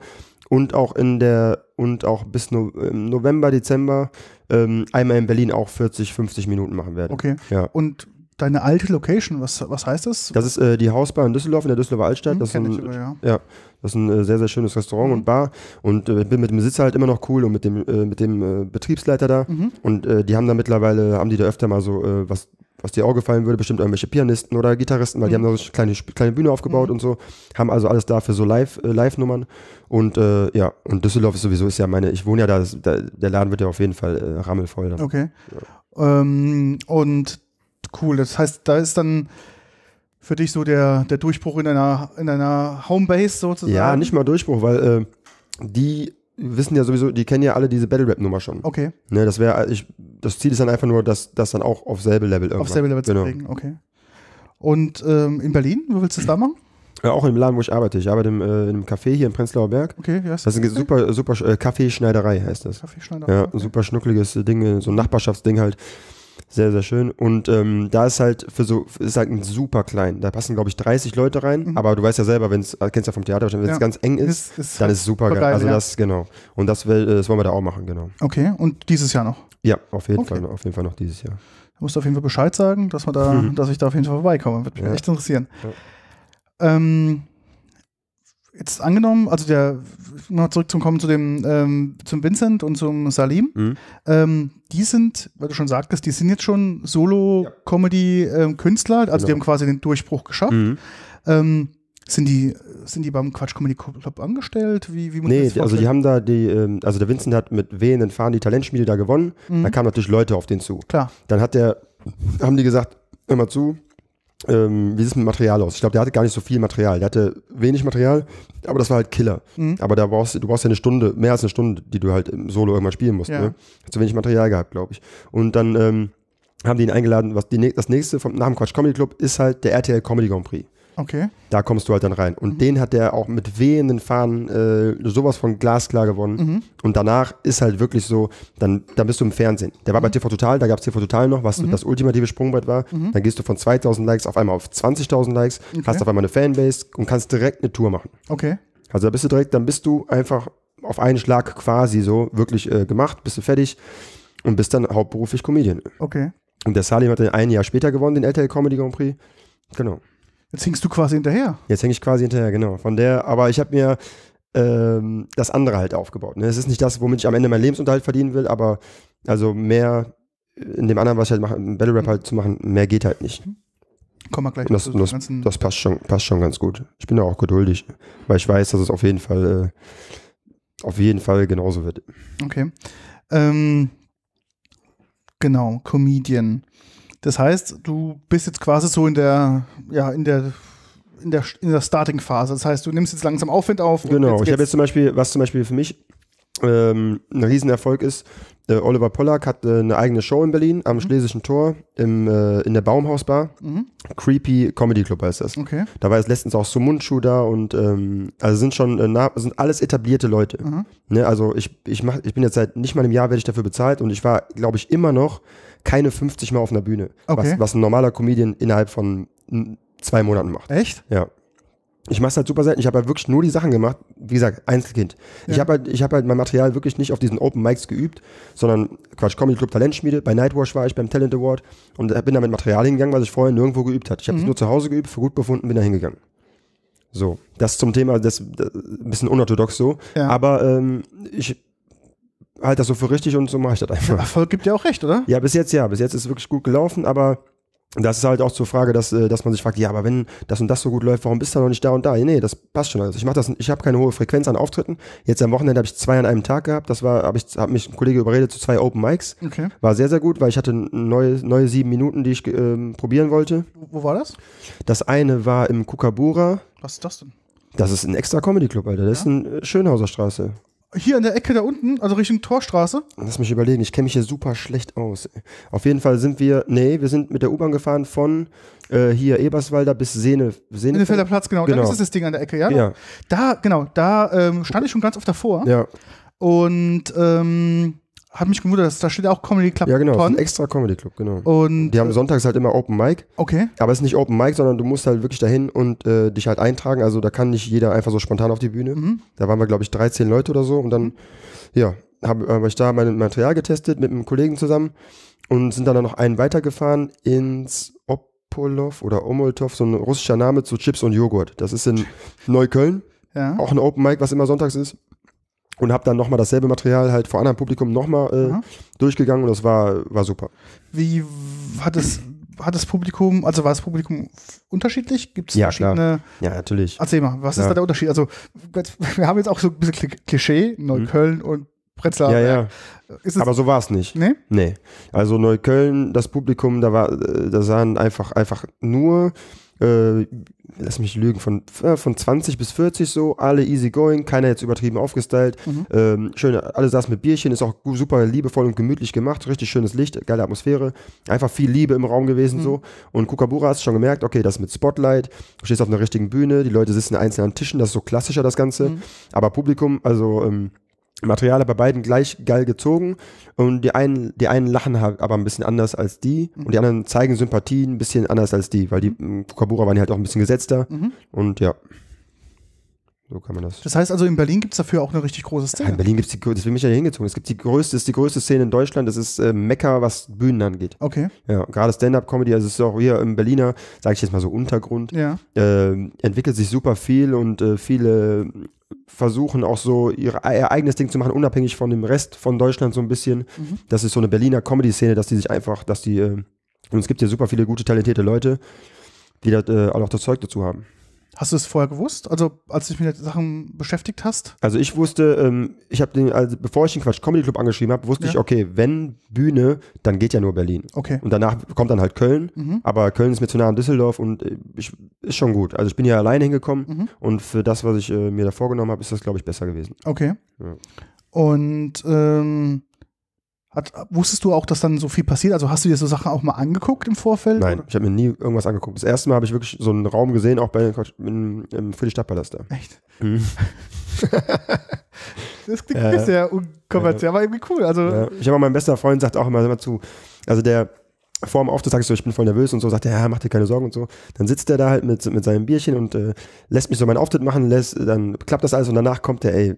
Und auch in der, und auch bis no, November, Dezember ähm, einmal in Berlin auch 40, 50 Minuten machen werde. Okay. Ja. Und deine alte Location, was, was heißt das? Das ist äh, die Hausbar in Düsseldorf, in der Düsseldorfer Altstadt. Hm, das, ist ein, über, ja. Ja, das ist ein äh, sehr, sehr schönes Restaurant mhm. und Bar. Und äh, bin mit dem Besitzer halt immer noch cool und mit dem, äh, mit dem äh, Betriebsleiter da. Mhm. Und die haben da mittlerweile, haben die da öfter mal so was was dir auch gefallen würde, bestimmt irgendwelche Pianisten oder Gitarristen, weil mhm. die haben mhm. da so eine kleine, kleine Bühne aufgebaut mhm. und so, haben also alles dafür so Live, äh, Live-Nummern und äh, ja, und Düsseldorf ist sowieso, ist ja meine, ich wohne ja da, da der Laden wird ja auf jeden Fall äh, rammelvoll. Dann. Okay. Ja. Ähm, und cool, das heißt, da ist dann für dich so der, der Durchbruch in deiner, in deiner Homebase sozusagen? Ja, nicht mal Durchbruch, weil äh, die wissen ja sowieso, die kennen ja alle diese Battle Rap Nummer schon. Okay. Ne, das wäre, das Ziel ist dann einfach nur, dass das dann auch auf selbe Level irgendwann. Auf selbe Level genau. zu bringen, okay. Und ähm, in Berlin, wo willst du das da machen? Ja, auch im Laden, wo ich arbeite. Ich arbeite im, äh, in einem Café hier in Prenzlauer Berg. Okay, ja. Das ist eine super, super äh, Kaffeeschneiderei heißt das. Kaffeeschneiderei. Ja, okay. super schnuckeliges Ding, so ein Nachbarschaftsding halt. Sehr, sehr schön. Und ähm, da ist halt für so, ist halt ein super klein. Da passen, glaube ich, 30 Leute rein. Mhm. Aber du weißt ja selber, wenn es, äh, kennst ja vom Theater, wenn es ja. ganz eng ist, ist, ist dann halt ist es super geil. Also ja. das, genau. Und das, will, äh, das wollen wir da auch machen, genau. Okay, und dieses Jahr noch? Ja, auf jeden okay. Fall, auf jeden Fall noch dieses Jahr. Du musst auf jeden Fall Bescheid sagen, dass man da, mhm. dass ich da auf jeden Fall vorbeikomme. Würde mich ja. echt interessieren. Ähm, jetzt angenommen, also der, mal zurück zum Kommen zu dem, ähm, zum Vincent und zum Salim, mhm. ähm, die sind, weil du schon sagtest, die sind jetzt schon Solo-Comedy-Künstler, ähm, also genau. die haben quasi den Durchbruch geschafft. Mhm. Ähm, sind die, sind die beim Quatsch Comedy Club angestellt? Wie, wie muss nee, also die haben da die, ähm, also der Vincent hat mit wehenden Fahnen die Talentschmiede da gewonnen. Mhm. Da kamen natürlich Leute auf den zu. Klar. Dann hat der, haben die gesagt, immer zu, ähm, wie sieht es mit Material aus? Ich glaube, der hatte gar nicht so viel Material. Der hatte wenig Material, aber das war halt Killer. Mhm. Aber da brauchst, du brauchst ja eine Stunde, mehr als eine Stunde, die du halt im Solo irgendwann spielen musst. Ja. Ne? Hat zu wenig Material gehabt, glaube ich. Und dann ähm, haben die ihn eingeladen, was die, das nächste vom, nach dem Quatsch Comedy Club ist halt der RTL Comedy Grand Prix. Okay. Da kommst du halt dann rein. Und mhm. den hat der auch mit wehenden Fahnen äh, sowas von glasklar gewonnen. Mhm. Und danach ist halt wirklich so, dann, dann bist du im Fernsehen. Der war bei mhm. TV Total, da gab es TV Total noch, was mhm. das ultimative Sprungbrett war. Mhm. Dann gehst du von 2000 Likes auf einmal auf 20.000 Likes, okay. hast auf einmal eine Fanbase und kannst direkt eine Tour machen. Okay. Also da bist du direkt, dann bist du einfach auf einen Schlag quasi so wirklich äh, gemacht, bist du fertig und bist dann hauptberuflich Comedian. Okay. Und der Salim hat dann ein Jahr später gewonnen, den LTL Comedy Grand Prix. Genau. Jetzt hängst du quasi hinterher. Jetzt hänge ich quasi hinterher, genau. Von der, aber ich habe mir ähm, das andere halt aufgebaut. Ne? Es ist nicht das, womit ich am Ende meinen Lebensunterhalt verdienen will, aber also mehr in dem anderen, was ich halt mache, Battle Rap halt zu machen, mehr geht halt nicht. Mhm. Komm mal gleich und das, zu das, das passt schon, passt schon ganz gut. Ich bin da auch geduldig, weil ich weiß, dass es auf jeden Fall äh, auf jeden Fall genauso wird. Okay. Ähm, genau, Comedian. Das heißt, du bist jetzt quasi so in der, ja, in der in der, in der Starting-Phase. Das heißt, du nimmst jetzt langsam Aufwind auf. Genau, ich habe jetzt zum Beispiel, was zum Beispiel für mich ähm, ein Riesenerfolg ist. Äh, Oliver Pollack hat äh, eine eigene Show in Berlin am mhm. Schlesischen Tor im, äh, in der Baumhausbar. Mhm. Creepy Comedy Club heißt das. Okay. Da war jetzt letztens auch so da und ähm, also sind schon äh, nah, sind alles etablierte Leute. Mhm. Ne, also ich, ich, mach, ich bin jetzt seit nicht mal einem Jahr werde ich dafür bezahlt und ich war, glaube ich, immer noch keine 50 Mal auf einer Bühne. Okay. Was, was ein normaler Comedian innerhalb von zwei Monaten macht. Echt? Ja ich mache es halt super selten. Ich habe halt wirklich nur die Sachen gemacht, wie gesagt, Einzelkind. Ja. Halt, ich habe halt, hab halt mein Material wirklich nicht auf diesen Open Mics geübt, sondern Quatsch, Comedy Club Talentschmiede, bei Nightwash war ich beim Talent Award und bin da mit Material hingegangen, was ich vorher nirgendwo geübt hatte. Ich habe es mhm. nur zu Hause geübt, für gut befunden, bin da hingegangen. So, das zum Thema, das, ist ein bisschen unorthodox so, ja. aber ähm, ich halte das so für richtig und so mache ich das einfach. Erfolg gibt ja auch recht, oder? Ja, bis jetzt ja, bis jetzt ist es wirklich gut gelaufen, aber das ist halt auch zur Frage, dass, äh, dass man sich fragt, ja, aber wenn das und das so gut läuft, warum bist du noch nicht da und da? Nee, das passt schon. Also ich mache das, ich habe keine hohe Frequenz an Auftritten. Jetzt am Wochenende habe ich zwei an einem Tag gehabt. Das war, habe ich, hab mich ein Kollege überredet zu zwei Open Mics. Okay. War sehr, sehr gut, weil ich hatte neue, neue sieben Minuten, die ich ähm, probieren wollte. Wo war das? Das eine war im Kukabura. Was ist das denn? Das ist ein extra Comedy Club, Alter. Das ja? ist ein äh, Schönhauser Straße. Hier in der Ecke da unten, also Richtung Torstraße? Lass mich überlegen, ich kenne mich hier super schlecht aus. Auf jeden Fall sind wir, nee, wir sind mit der U-Bahn gefahren von äh, hier Eberswalder bis Sehne, Sehnefelder Platz, genau. genau. Das ist das Ding an der Ecke, ja? ja. Da, genau, da ähm, stand ich schon ganz oft davor. Ja. Und ähm, hat mich gewundert, dass da steht auch Comedy Club. Ja, genau, das ist ein extra Comedy Club, genau. Und die haben äh, sonntags halt immer Open Mic. Okay. Aber es ist nicht Open Mic, sondern du musst halt wirklich dahin und äh, dich halt eintragen. Also da kann nicht jeder einfach so spontan auf die Bühne. Mhm. Da waren wir, glaube ich, 13 Leute oder so. Und dann, mhm. ja, habe hab ich da mein Material getestet mit einem Kollegen zusammen und sind dann noch einen weitergefahren ins Opolov oder Omoltov, so ein russischer Name zu Chips und Joghurt. Das ist in Neukölln. Ja. Auch ein Open Mic, was immer sonntags ist und habe dann nochmal dasselbe Material halt vor anderem Publikum nochmal äh, durchgegangen und das war, war super. Wie hat es hat das Publikum, also war das Publikum unterschiedlich? Gibt es ja, verschiedene? Klar. Ja, natürlich. Erzähl mal, was ja. ist da der Unterschied? Also, wir haben jetzt auch so ein bisschen Klischee, Neukölln mhm. und Prenzlauer. Ja, ja. Aber so war es nicht. Nee? Nee. Also Neukölln, das Publikum, da war, äh, da sahen einfach, einfach nur äh, lass mich lügen, von, äh, von 20 bis 40 so, alle easy going, keiner jetzt übertrieben aufgestylt. Mhm. Ähm, schön, alle saßen mit Bierchen, ist auch super liebevoll und gemütlich gemacht, richtig schönes Licht, geile Atmosphäre, einfach viel Liebe im Raum gewesen mhm. so. Und Kukabura hast schon gemerkt, okay, das mit Spotlight, du stehst auf einer richtigen Bühne, die Leute sitzen einzeln an Tischen, das ist so klassischer das Ganze. Mhm. Aber Publikum, also ähm, Material bei beiden gleich geil gezogen und die einen, die einen lachen aber ein bisschen anders als die mhm. und die anderen zeigen Sympathien ein bisschen anders als die, weil die mhm. mm, Kabura waren ja halt auch ein bisschen gesetzter mhm. und ja. So kann man das. Das heißt also, in Berlin gibt es dafür auch eine richtig große Szene. Ja, in Berlin gibt es die, das bin ich ja hingezogen. Es gibt die größte, ist die größte Szene in Deutschland. Das ist äh, Mekka, was Bühnen angeht. Okay. Ja, gerade Stand-Up-Comedy, also es ist auch hier im Berliner, sage ich jetzt mal so Untergrund. Ja. Äh, entwickelt sich super viel und äh, viele versuchen auch so ihr eigenes Ding zu machen, unabhängig von dem Rest von Deutschland so ein bisschen. Mhm. Das ist so eine Berliner Comedy-Szene, dass die sich einfach, dass die, äh, und es gibt ja super viele gute, talentierte Leute, die da äh, auch das Zeug dazu haben. Hast du es vorher gewusst? Also, als du dich mit den Sachen beschäftigt hast? Also, ich wusste, ähm, ich habe den, also bevor ich den Quatsch Comedy Club angeschrieben habe, wusste ja. ich, okay, wenn Bühne, dann geht ja nur Berlin. Okay. Und danach kommt dann halt Köln. Mhm. Aber Köln ist mir zu nah an Düsseldorf und äh, ich, ist schon gut. Also, ich bin hier alleine hingekommen mhm. und für das, was ich äh, mir da vorgenommen habe, ist das, glaube ich, besser gewesen. Okay. Ja. Und ähm, hat, wusstest du auch, dass dann so viel passiert? Also hast du dir so Sachen auch mal angeguckt im Vorfeld? Nein, oder? ich habe mir nie irgendwas angeguckt. Das erste Mal habe ich wirklich so einen Raum gesehen, auch bei, im, im Friedrichstadtpalast. Echt? Mhm. das klingt äh, sehr unkommerziell, äh, aber irgendwie cool. Also, ja. Ich habe auch mein bester Freund sagt auch immer, immer zu, also der vor dem Auftritt sagst du, ich bin voll nervös und so, sagt er, ja, mach dir keine Sorgen und so. Dann sitzt er da halt mit, mit seinem Bierchen und äh, lässt mich so meinen Auftritt machen, lässt, dann klappt das alles und danach kommt er, ey,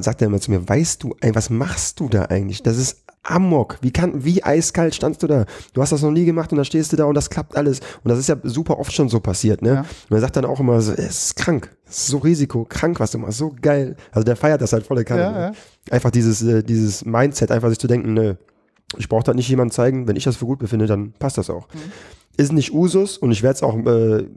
sagt er immer zu mir, weißt du, ey, was machst du da eigentlich? Das ist Amok. Wie, kann, wie eiskalt standst du da? Du hast das noch nie gemacht und da stehst du da und das klappt alles. Und das ist ja super oft schon so passiert. Ne? Ja. Und er sagt dann auch immer, so, es ist krank. Es ist so Risiko, krank, was du machst. So geil. Also der feiert das halt volle Kanne. Ja, ne? ja. Einfach dieses, äh, dieses Mindset, einfach sich zu denken, ne, ich brauche das nicht jemandem zeigen. Wenn ich das für gut befinde, dann passt das auch. Mhm. Ist nicht Usus und ich werde es auch äh,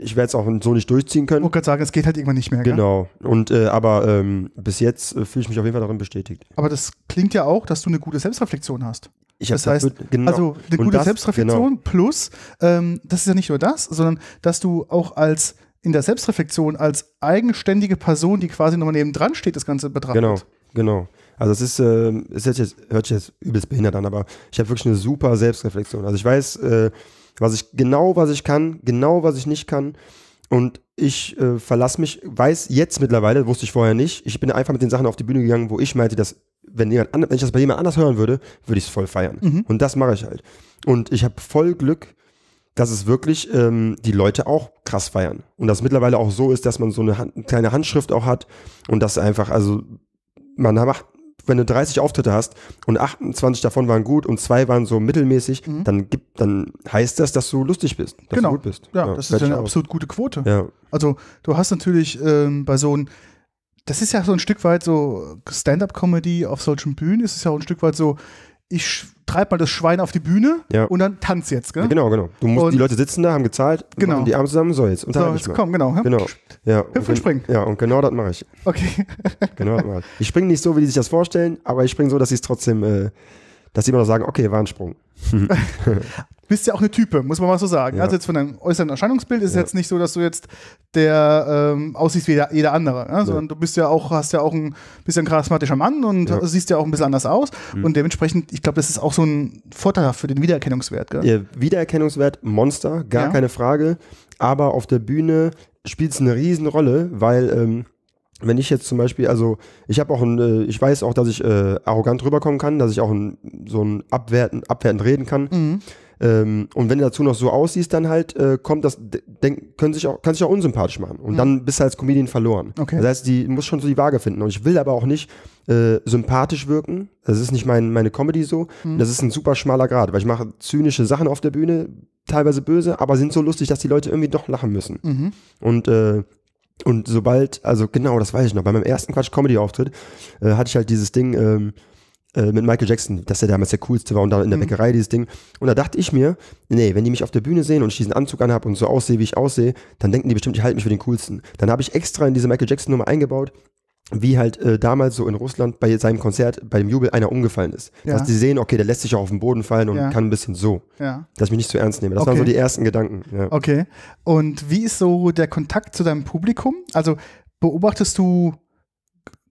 ich werde es auch so nicht durchziehen können. Ich wollte gerade sagen, es geht halt irgendwann nicht mehr. Genau. Gell? Und äh, aber ähm, bis jetzt äh, fühle ich mich auf jeden Fall darin bestätigt. Aber das klingt ja auch, dass du eine gute Selbstreflexion hast. Ich das heißt, dafür, genau. also eine gute das, Selbstreflexion genau. plus, ähm, das ist ja nicht nur das, sondern dass du auch als in der Selbstreflexion als eigenständige Person, die quasi nochmal neben dran steht, das Ganze betrachtet. Genau, genau. Also es ist, äh, es hört sich jetzt, hört sich jetzt übelst behindert an, aber ich habe wirklich eine super Selbstreflexion. Also ich weiß, äh, was ich genau, was ich kann, genau, was ich nicht kann. Und ich äh, verlasse mich, weiß jetzt mittlerweile, wusste ich vorher nicht, ich bin einfach mit den Sachen auf die Bühne gegangen, wo ich meinte, dass, wenn, jemand anders, wenn ich das bei jemand anders hören würde, würde ich es voll feiern. Mhm. Und das mache ich halt. Und ich habe voll Glück, dass es wirklich ähm, die Leute auch krass feiern. Und dass es mittlerweile auch so ist, dass man so eine, Hand, eine kleine Handschrift auch hat und das einfach, also man macht, wenn du 30 Auftritte hast und 28 davon waren gut und zwei waren so mittelmäßig, mhm. dann gibt, dann heißt das, dass du lustig bist, dass genau. du gut bist. Ja, ja das ist eine absolut gute Quote. Ja. Also du hast natürlich ähm, bei so einem, das ist ja so ein Stück weit so Stand-up-Comedy auf solchen Bühnen, ist es ja auch ein Stück weit so, ich treibe mal das Schwein auf die Bühne ja. und dann tanz jetzt, gell? Ja, genau, genau. Du musst, und die Leute sitzen da, haben gezahlt, genau. die Arme zusammen, so jetzt. So, jetzt komm, genau. Hüpf, genau. Ja, Hüpf und, springen. Ja, und genau das mache ich. Okay. genau das mache ich. Ich springe nicht so, wie die sich das vorstellen, aber ich springe so, dass sie es trotzdem äh, dass die immer noch sagen, okay, war ein Sprung. bist ja auch eine Type, muss man mal so sagen. Ja. Also jetzt von deinem äußeren Erscheinungsbild ist ja. jetzt nicht so, dass du jetzt der ähm, aussiehst wie jeder, jeder andere, ne? sondern ja. du bist ja auch, hast ja auch ein bisschen charismatischer Mann und ja. siehst ja auch ein bisschen anders aus. Mhm. Und dementsprechend, ich glaube, das ist auch so ein Vorteil für den Wiedererkennungswert. Gell? Wiedererkennungswert, Monster, gar keine Frage. Aber auf der Bühne spielt es eine Riesenrolle, weil ähm, wenn ich jetzt zum Beispiel, also ich habe auch ein, äh, ich weiß auch, dass ich äh, arrogant rüberkommen kann, dass ich auch ein, so ein abwertend, abwertend reden kann. Mhm. Ähm, und wenn du dazu noch so aussiehst, dann halt äh, kommt das, denk, können sich auch, kann sich auch unsympathisch machen. Und mhm. dann bist du als Comedian verloren. Okay. Das heißt, die muss schon so die Waage finden. Und ich will aber auch nicht äh, sympathisch wirken. Das ist nicht mein, meine Comedy so. Mhm. Das ist ein super schmaler Grad, weil ich mache zynische Sachen auf der Bühne, teilweise böse, aber sind so lustig, dass die Leute irgendwie doch lachen müssen. Mhm. Und äh, und sobald, also genau, das weiß ich noch, bei meinem ersten Quatsch-Comedy-Auftritt äh, hatte ich halt dieses Ding ähm, äh, mit Michael Jackson, dass er damals der coolste war und da in der mhm. Bäckerei dieses Ding. Und da dachte ich mir, nee, wenn die mich auf der Bühne sehen und ich diesen Anzug anhabe und so aussehe, wie ich aussehe, dann denken die bestimmt, ich halte mich für den coolsten. Dann habe ich extra in diese Michael Jackson-Nummer eingebaut, wie halt äh, damals so in Russland bei seinem Konzert, bei dem Jubel einer umgefallen ist. Ja. Dass die sehen, okay, der lässt sich auch auf den Boden fallen und ja. kann ein bisschen so. Ja. Dass ich mich nicht so ernst nehme. Das okay. waren so die ersten Gedanken. Ja. Okay. Und wie ist so der Kontakt zu deinem Publikum? Also beobachtest du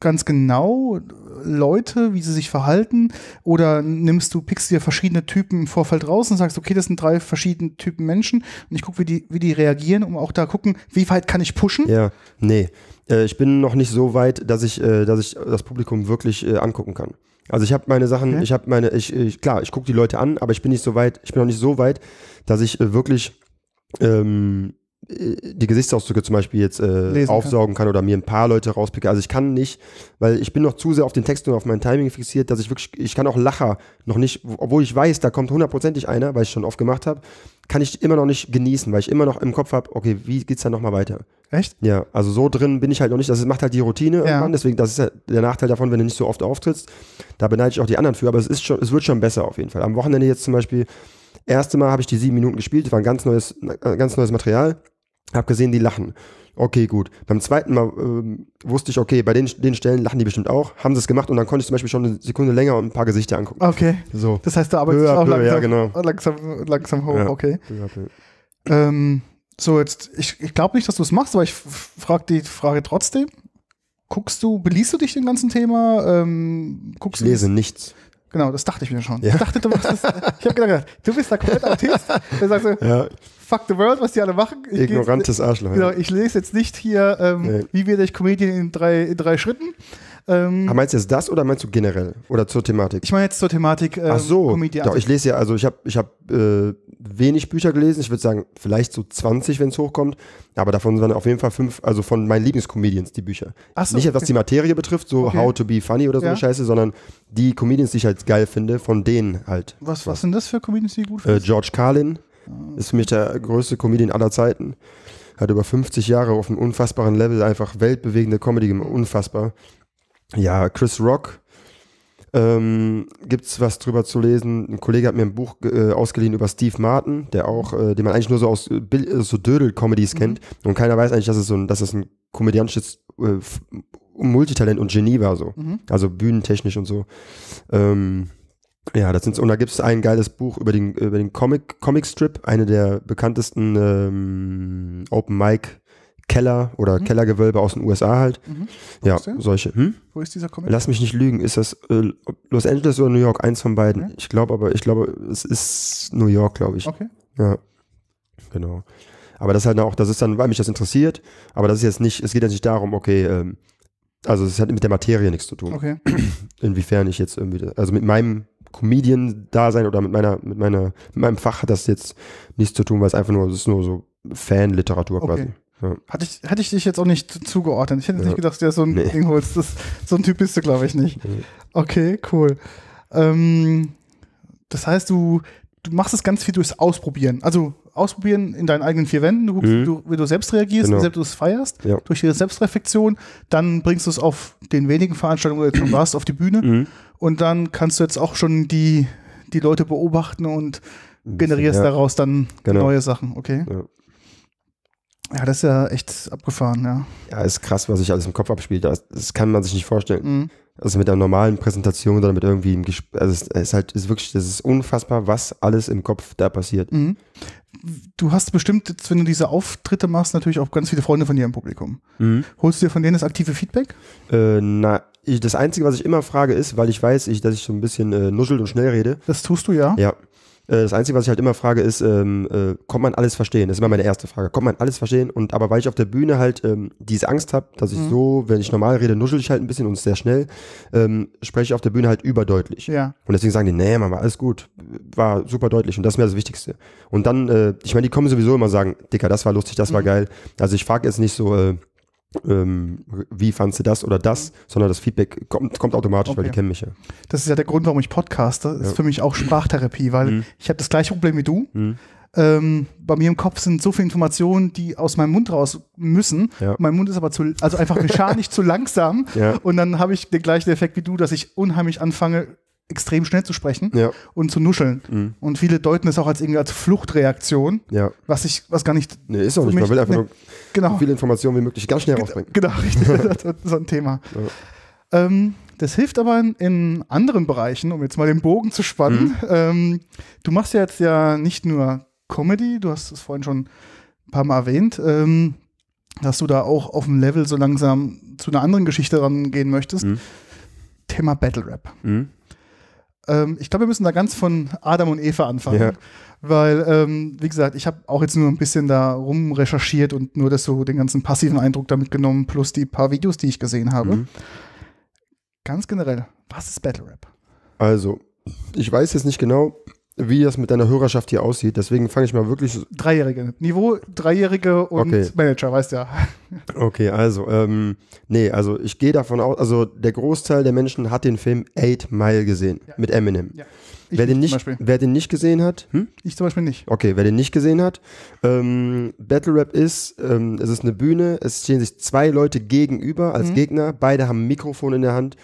ganz genau Leute, wie sie sich verhalten? Oder nimmst du, pickst dir verschiedene Typen im Vorfeld raus und sagst, okay, das sind drei verschiedene Typen Menschen und ich gucke, wie die, wie die reagieren, um auch da gucken, wie weit kann ich pushen? Ja, nee. Äh, ich bin noch nicht so weit, dass ich, äh, dass ich das Publikum wirklich äh, angucken kann. Also ich habe meine Sachen, okay. ich habe meine, ich, ich, klar, ich gucke die Leute an, aber ich bin nicht so weit, ich bin noch nicht so weit, dass ich äh, wirklich ähm, äh, die Gesichtsausdrücke zum Beispiel jetzt äh, aufsaugen kann. kann. oder mir ein paar Leute rauspicke. Also ich kann nicht, weil ich bin noch zu sehr auf den Text und auf mein Timing fixiert, dass ich wirklich, ich kann auch Lacher noch nicht, obwohl ich weiß, da kommt hundertprozentig einer, weil ich schon oft gemacht habe, kann ich immer noch nicht genießen, weil ich immer noch im Kopf habe, okay, wie geht es dann nochmal weiter? Echt? Ja, also so drin bin ich halt noch nicht. Das macht halt die Routine ja. irgendwann, deswegen, das ist halt der Nachteil davon, wenn du nicht so oft auftrittst. Da beneide ich auch die anderen für, aber es ist schon, es wird schon besser auf jeden Fall. Am Wochenende jetzt zum Beispiel, erste Mal habe ich die sieben Minuten gespielt, war ein ganz neues, ganz neues Material hab gesehen, die lachen. Okay, gut. Beim zweiten Mal ähm, wusste ich, okay, bei den, den Stellen lachen die bestimmt auch. Haben sie es gemacht und dann konnte ich zum Beispiel schon eine Sekunde länger und ein paar Gesichter angucken. Okay. So. Das heißt, du arbeitest höher, auch höher, langsam, ja, genau. langsam, langsam hoch. Ja. Okay. Höher, ähm, so, jetzt, ich, ich glaube nicht, dass du es machst, aber ich frage die Frage trotzdem. Guckst du, beliehst du dich dem ganzen Thema? Ähm, guckst ich lese du? nichts. Genau, das dachte ich mir schon. Ja. Ich dachte, du machst das. Ich habe gedacht, du bist da komplett Autist. Der sagt so, ja. fuck the world, was die alle machen. Ich Ignorantes Arschloch. Genau, ich lese jetzt nicht hier, ähm, nee. wie werde ich Comedian in drei, in drei Schritten, ähm, Aber ah, meinst du jetzt das oder meinst du generell? Oder zur Thematik? Ich meine jetzt zur Thematik ähm, Ach so, Comedy. Doch, ich lese ja, also ich habe ich hab, äh, wenig Bücher gelesen. Ich würde sagen, vielleicht so 20, wenn es hochkommt. Aber davon waren auf jeden Fall fünf, also von meinen Lieblingscomedians die Bücher. Ach so, Nicht, was die Materie betrifft, so okay. How to be funny oder so ja. eine Scheiße, sondern die Comedians, die ich halt geil finde, von denen halt. Was, was, sind das für Comedians, die du gut äh, findest? Äh, George Carlin ist für mich der größte Comedian aller Zeiten hat über 50 Jahre auf einem unfassbaren Level einfach weltbewegende Comedy gemacht. Unfassbar ja, Chris Rock ähm, gibt es was drüber zu lesen. Ein Kollege hat mir ein Buch äh, ausgeliehen über Steve Martin, der auch, äh, den man eigentlich nur so aus äh, äh so Dödel-Comedies mhm. kennt. Und keiner weiß eigentlich, dass es, so ein, dass es ein komödiantisches äh, Multitalent und Genie war, so. Mhm. Also bühnentechnisch und so. Ähm, ja, das sind und da gibt es ein geiles Buch über den, über den Comic, Comic Strip, eine der bekanntesten ähm, Open Mic Keller oder mhm. Kellergewölbe aus den USA halt. Mhm. Ja, solche. Hm? Wo ist dieser Comic? Lass mich nicht lügen. Ist das äh, Los Angeles oder New York? Eins von beiden. Okay. Ich glaube aber, ich glaube, es ist New York, glaube ich. Okay. Ja. Genau. Aber das ist halt auch, das ist dann, weil mich das interessiert, aber das ist jetzt nicht, es geht ja nicht darum, okay, ähm, also es hat mit der Materie nichts zu tun. Okay. Inwiefern ich jetzt irgendwie, also mit meinem Comedian-Dasein oder mit meiner, mit meiner, mit meinem Fach hat das jetzt nichts zu tun, weil es einfach nur, es ist nur so Fan-Literatur quasi. Ja. Hatte, ich, hatte ich dich jetzt auch nicht zugeordnet. Ich hätte ja. nicht gedacht, dass du so ein nee. Ding holst. Das, so ein Typ bist du, glaube ich, nicht. Nee. Okay, cool. Ähm, das heißt, du, du machst es ganz viel durchs Ausprobieren. Also ausprobieren in deinen eigenen vier Wänden, du guckst, mhm. wie du selbst reagierst, genau. wie selbst du es feierst, ja. durch die Selbstreflexion. Dann bringst du es auf den wenigen Veranstaltungen, wo du jetzt schon warst, auf die Bühne. Mhm. Und dann kannst du jetzt auch schon die, die Leute beobachten und generierst ja. daraus dann genau. neue Sachen. Okay. Ja. Ja, das ist ja echt abgefahren, ja. Ja, ist krass, was sich alles im Kopf abspielt. Das, das kann man sich nicht vorstellen. Mhm. Also mit einer normalen Präsentation oder mit irgendwie im Gespräch. Also es ist halt, ist wirklich, das ist unfassbar, was alles im Kopf da passiert. Mhm. Du hast bestimmt, jetzt, wenn du diese Auftritte machst, natürlich auch ganz viele Freunde von dir im Publikum. Mhm. Holst du dir von denen das aktive Feedback? Äh, na, ich, das Einzige, was ich immer frage, ist, weil ich weiß, ich, dass ich so ein bisschen äh, nuschel und schnell rede. Das tust du ja? Ja. Äh, das Einzige, was ich halt immer frage, ist, ähm, äh, kommt man alles verstehen? Das ist immer meine erste Frage. Kommt man alles verstehen? Und aber weil ich auf der Bühne halt ähm, diese Angst habe, dass ich mhm. so, wenn ich normal rede, nuschel ich halt ein bisschen und sehr schnell, ähm, spreche ich auf der Bühne halt überdeutlich. Ja. Und deswegen sagen die, nee, Mama, alles gut. War super deutlich. Und das ist mir das Wichtigste. Und dann, äh, ich meine, die kommen sowieso immer sagen, Dicker, das war lustig, das mhm. war geil. Also ich frage jetzt nicht so, äh, ähm, wie fandst du das oder das, mhm. sondern das Feedback kommt, kommt automatisch, okay. weil die kennen mich ja. Das ist ja der Grund, warum ich podcaste. Das ja. ist für mich auch Sprachtherapie, weil mhm. ich habe das gleiche Problem wie du. Mhm. Ähm, bei mir im Kopf sind so viele Informationen, die aus meinem Mund raus müssen. Ja. Mein Mund ist aber zu, also einfach mechanisch zu langsam. Ja. Und dann habe ich den gleichen Effekt wie du, dass ich unheimlich anfange, extrem schnell zu sprechen ja. und zu nuscheln. Mhm. Und viele deuten es auch als irgendwie als Fluchtreaktion, ja. was ich, was gar nicht. Nee, ist auch nicht. Mich, man will einfach nee, nur genau. viel Information wie möglich ganz schnell rausbringen. Genau, richtig. so ein Thema. Ja. Ähm, das hilft aber in, in, anderen Bereichen, um jetzt mal den Bogen zu spannen. Mhm. Ähm, du machst ja jetzt ja nicht nur Comedy, du hast es vorhin schon ein paar Mal erwähnt, ähm, dass du da auch auf dem Level so langsam zu einer anderen Geschichte rangehen möchtest. Mhm. Thema Battle Rap. Mhm. Ähm, ich glaube, wir müssen da ganz von Adam und Eva anfangen. Ja. Weil, ähm, wie gesagt, ich habe auch jetzt nur ein bisschen da rum recherchiert und nur das so den ganzen passiven Eindruck damit genommen, plus die paar Videos, die ich gesehen habe. Mhm. Ganz generell, was ist Battle Rap? Also, ich weiß jetzt nicht genau, wie das mit deiner Hörerschaft hier aussieht. Deswegen fange ich mal wirklich. Dreijährige. Niveau Dreijährige und okay. Manager, weißt ja. Okay, also, ähm, nee, also ich gehe davon aus, also der Großteil der Menschen hat den Film Eight Mile gesehen ja. mit Eminem. Ja. Wer den, nicht, wer den nicht gesehen hat, hm? ich zum Beispiel nicht. Okay, wer den nicht gesehen hat, ähm, Battle Rap ist, ähm, es ist eine Bühne, es stehen sich zwei Leute gegenüber als mhm. Gegner, beide haben ein Mikrofon in der Hand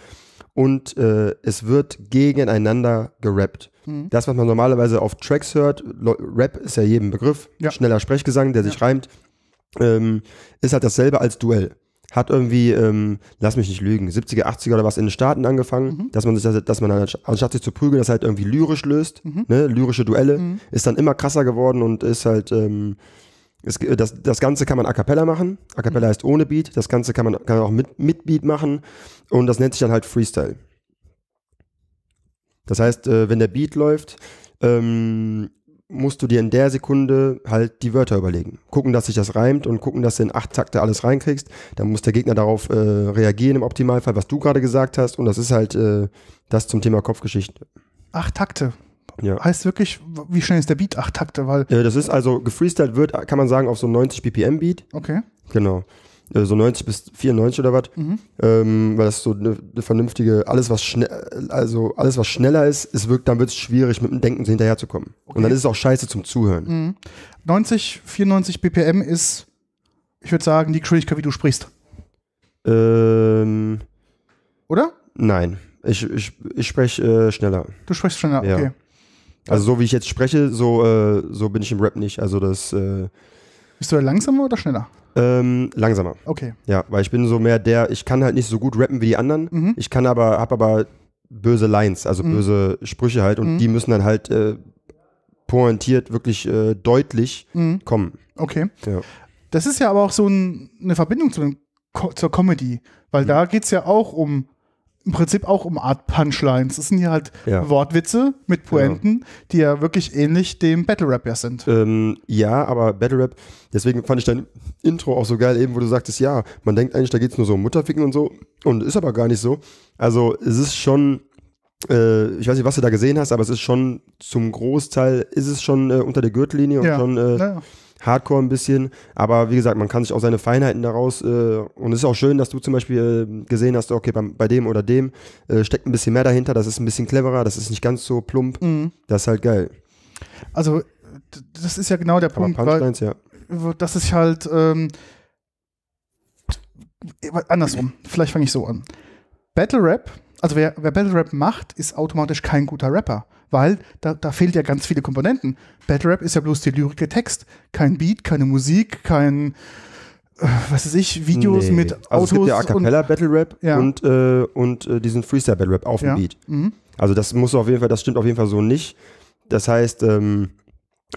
und äh, es wird gegeneinander gerappt. Mhm. Das, was man normalerweise auf Tracks hört, Rap ist ja jedem Begriff, ja. schneller Sprechgesang, der ja. sich reimt, ähm, ist halt dasselbe als Duell. Hat irgendwie, ähm, lass mich nicht lügen, 70er, 80er oder was in den Staaten angefangen, mhm. dass man sich, dass, man anstatt sich zu prügeln, das halt irgendwie lyrisch löst, mhm. ne? lyrische Duelle, mhm. ist dann immer krasser geworden und ist halt ähm, es, das, das Ganze kann man a cappella machen. A cappella mhm. heißt ohne Beat. Das Ganze kann man, kann auch mit, mit Beat machen. Und das nennt sich dann halt Freestyle. Das heißt, äh, wenn der Beat läuft, ähm, musst du dir in der Sekunde halt die Wörter überlegen. Gucken, dass sich das reimt und gucken, dass du in acht Takte alles reinkriegst. Dann muss der Gegner darauf äh, reagieren im Optimalfall, was du gerade gesagt hast. Und das ist halt äh, das zum Thema Kopfgeschichte. Acht Takte. Ja. Heißt wirklich, wie schnell ist der Beat? Acht Takte, weil. Ja, das ist also, gefreestylt wird, kann man sagen, auf so 90 BPM Beat. Okay. Genau. Äh, so also 90 bis 94 oder was. Mhm. Ähm, weil das so eine, eine vernünftige, alles was schnell, also alles was schneller ist, es wirkt, dann wird es schwierig, mit dem Denken hinterherzukommen. Okay. Und dann ist es auch scheiße zum Zuhören. Mhm. 90, 94 BPM ist, ich würde sagen, die Geschwindigkeit, wie du sprichst. Ähm. Oder? Nein. Ich, ich, ich spreche äh, schneller. Du sprichst schneller, okay. Also so wie ich jetzt spreche, so, äh, so bin ich im Rap nicht. Also das. Äh, Bist du langsamer oder schneller? Ähm, langsamer. Okay. Ja, weil ich bin so mehr der, ich kann halt nicht so gut rappen wie die anderen. Mhm. Ich kann aber, habe aber böse Lines, also mhm. böse Sprüche halt und mhm. die müssen dann halt äh, pointiert wirklich äh, deutlich mhm. kommen. Okay. Ja. Das ist ja aber auch so ein, eine Verbindung zu, zur Comedy, weil mhm. da geht es ja auch um im Prinzip auch um Art Punchlines. Das sind hier halt ja. Wortwitze mit genau. Pointen, ja. die ja wirklich ähnlich dem Battle Rap ja sind. Ähm, ja, aber Battle Rap, deswegen fand ich dein Intro auch so geil, eben wo du sagtest, ja, man denkt eigentlich, da geht es nur so um Mutterficken und so. Und ist aber gar nicht so. Also es ist schon äh, ich weiß nicht, was du da gesehen hast, aber es ist schon zum Großteil, ist es schon äh, unter der Gürtellinie und ja. schon äh, ja. Hardcore ein bisschen. Aber wie gesagt, man kann sich auch seine Feinheiten daraus äh, und es ist auch schön, dass du zum Beispiel äh, gesehen hast, okay, bei, bei dem oder dem äh, steckt ein bisschen mehr dahinter, das ist ein bisschen cleverer, das ist nicht ganz so plump. Mhm. Das ist halt geil. Also, das ist ja genau der Punkt. weil, ja. Das ist halt ähm, andersrum. Vielleicht fange ich so an. Battle Rap, also wer, wer Battle Rap macht, ist automatisch kein guter Rapper weil da, da fehlt ja ganz viele Komponenten. Battle Rap ist ja bloß die Lyrik, der Text. Kein Beat, keine Musik, kein, äh, was weiß ich, Videos nee. mit Autos. Also es gibt ja A Cappella Battle Rap ja. und, äh, und äh, diesen Freestyle Battle Rap auf dem ja. Beat. Mhm. Also das muss auf jeden Fall, das stimmt auf jeden Fall so nicht. Das heißt, ähm,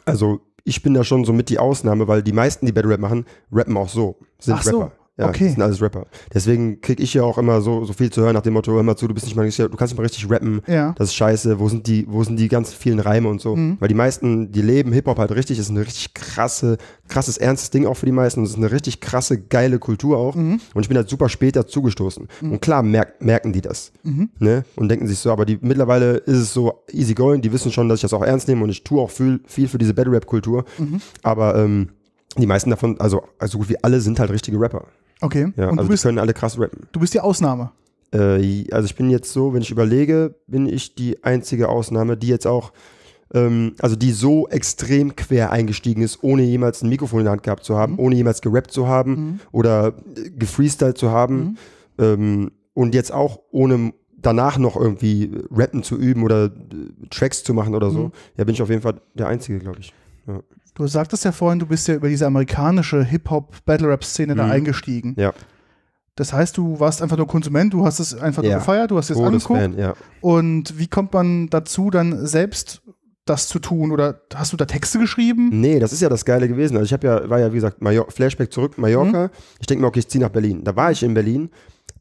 also ich bin da schon so mit die Ausnahme, weil die meisten, die Battle Rap machen, rappen auch so, sind Ach Rapper. So. Ja, okay. Das sind alles Rapper. Deswegen kriege ich ja auch immer so, so viel zu hören nach dem Motto, hör mal zu, du bist nicht mal richtig, du kannst nicht mal richtig rappen. Ja. Das ist scheiße. Wo sind die, wo sind die ganz vielen Reime und so? Mhm. Weil die meisten, die leben Hip-Hop halt richtig, das ist ein richtig krasse, krasses, ernstes Ding auch für die meisten. Und es ist eine richtig krasse, geile Kultur auch. Mhm. Und ich bin halt super spät dazugestoßen. Mhm. Und klar merk, merken die das. Mhm. Ne? Und denken sich so, aber die mittlerweile ist es so easy going, die wissen schon, dass ich das auch ernst nehme und ich tue auch viel, viel für diese Battle-Rap-Kultur. Mhm. Aber ähm, die meisten davon, also so also gut wie alle, sind halt richtige Rapper. Okay. Ja, und also bist, die können alle krass rappen. Du bist die Ausnahme. Äh, also ich bin jetzt so, wenn ich überlege, bin ich die einzige Ausnahme, die jetzt auch, ähm, also die so extrem quer eingestiegen ist, ohne jemals ein Mikrofon in der Hand gehabt zu haben, mhm. ohne jemals gerappt zu haben mhm. oder äh, gefreestylt zu haben. Mhm. Ähm, und jetzt auch ohne danach noch irgendwie rappen zu üben oder äh, Tracks zu machen oder so. Mhm. Ja, bin ich auf jeden Fall der Einzige, glaube ich. Ja. Du sagtest ja vorhin, du bist ja über diese amerikanische Hip-Hop-Battle-Rap-Szene mhm. da eingestiegen. Ja. Das heißt, du warst einfach nur Konsument, du hast es einfach ja. nur gefeiert, du hast es angeguckt. Fan, ja. Und wie kommt man dazu, dann selbst das zu tun? Oder hast du da Texte geschrieben? Nee, das ist ja das Geile gewesen. Also ich habe ja, war ja, wie gesagt, Major Flashback zurück, Mallorca. Mhm. Ich denke mir, okay, ich ziehe nach Berlin. Da war ich in Berlin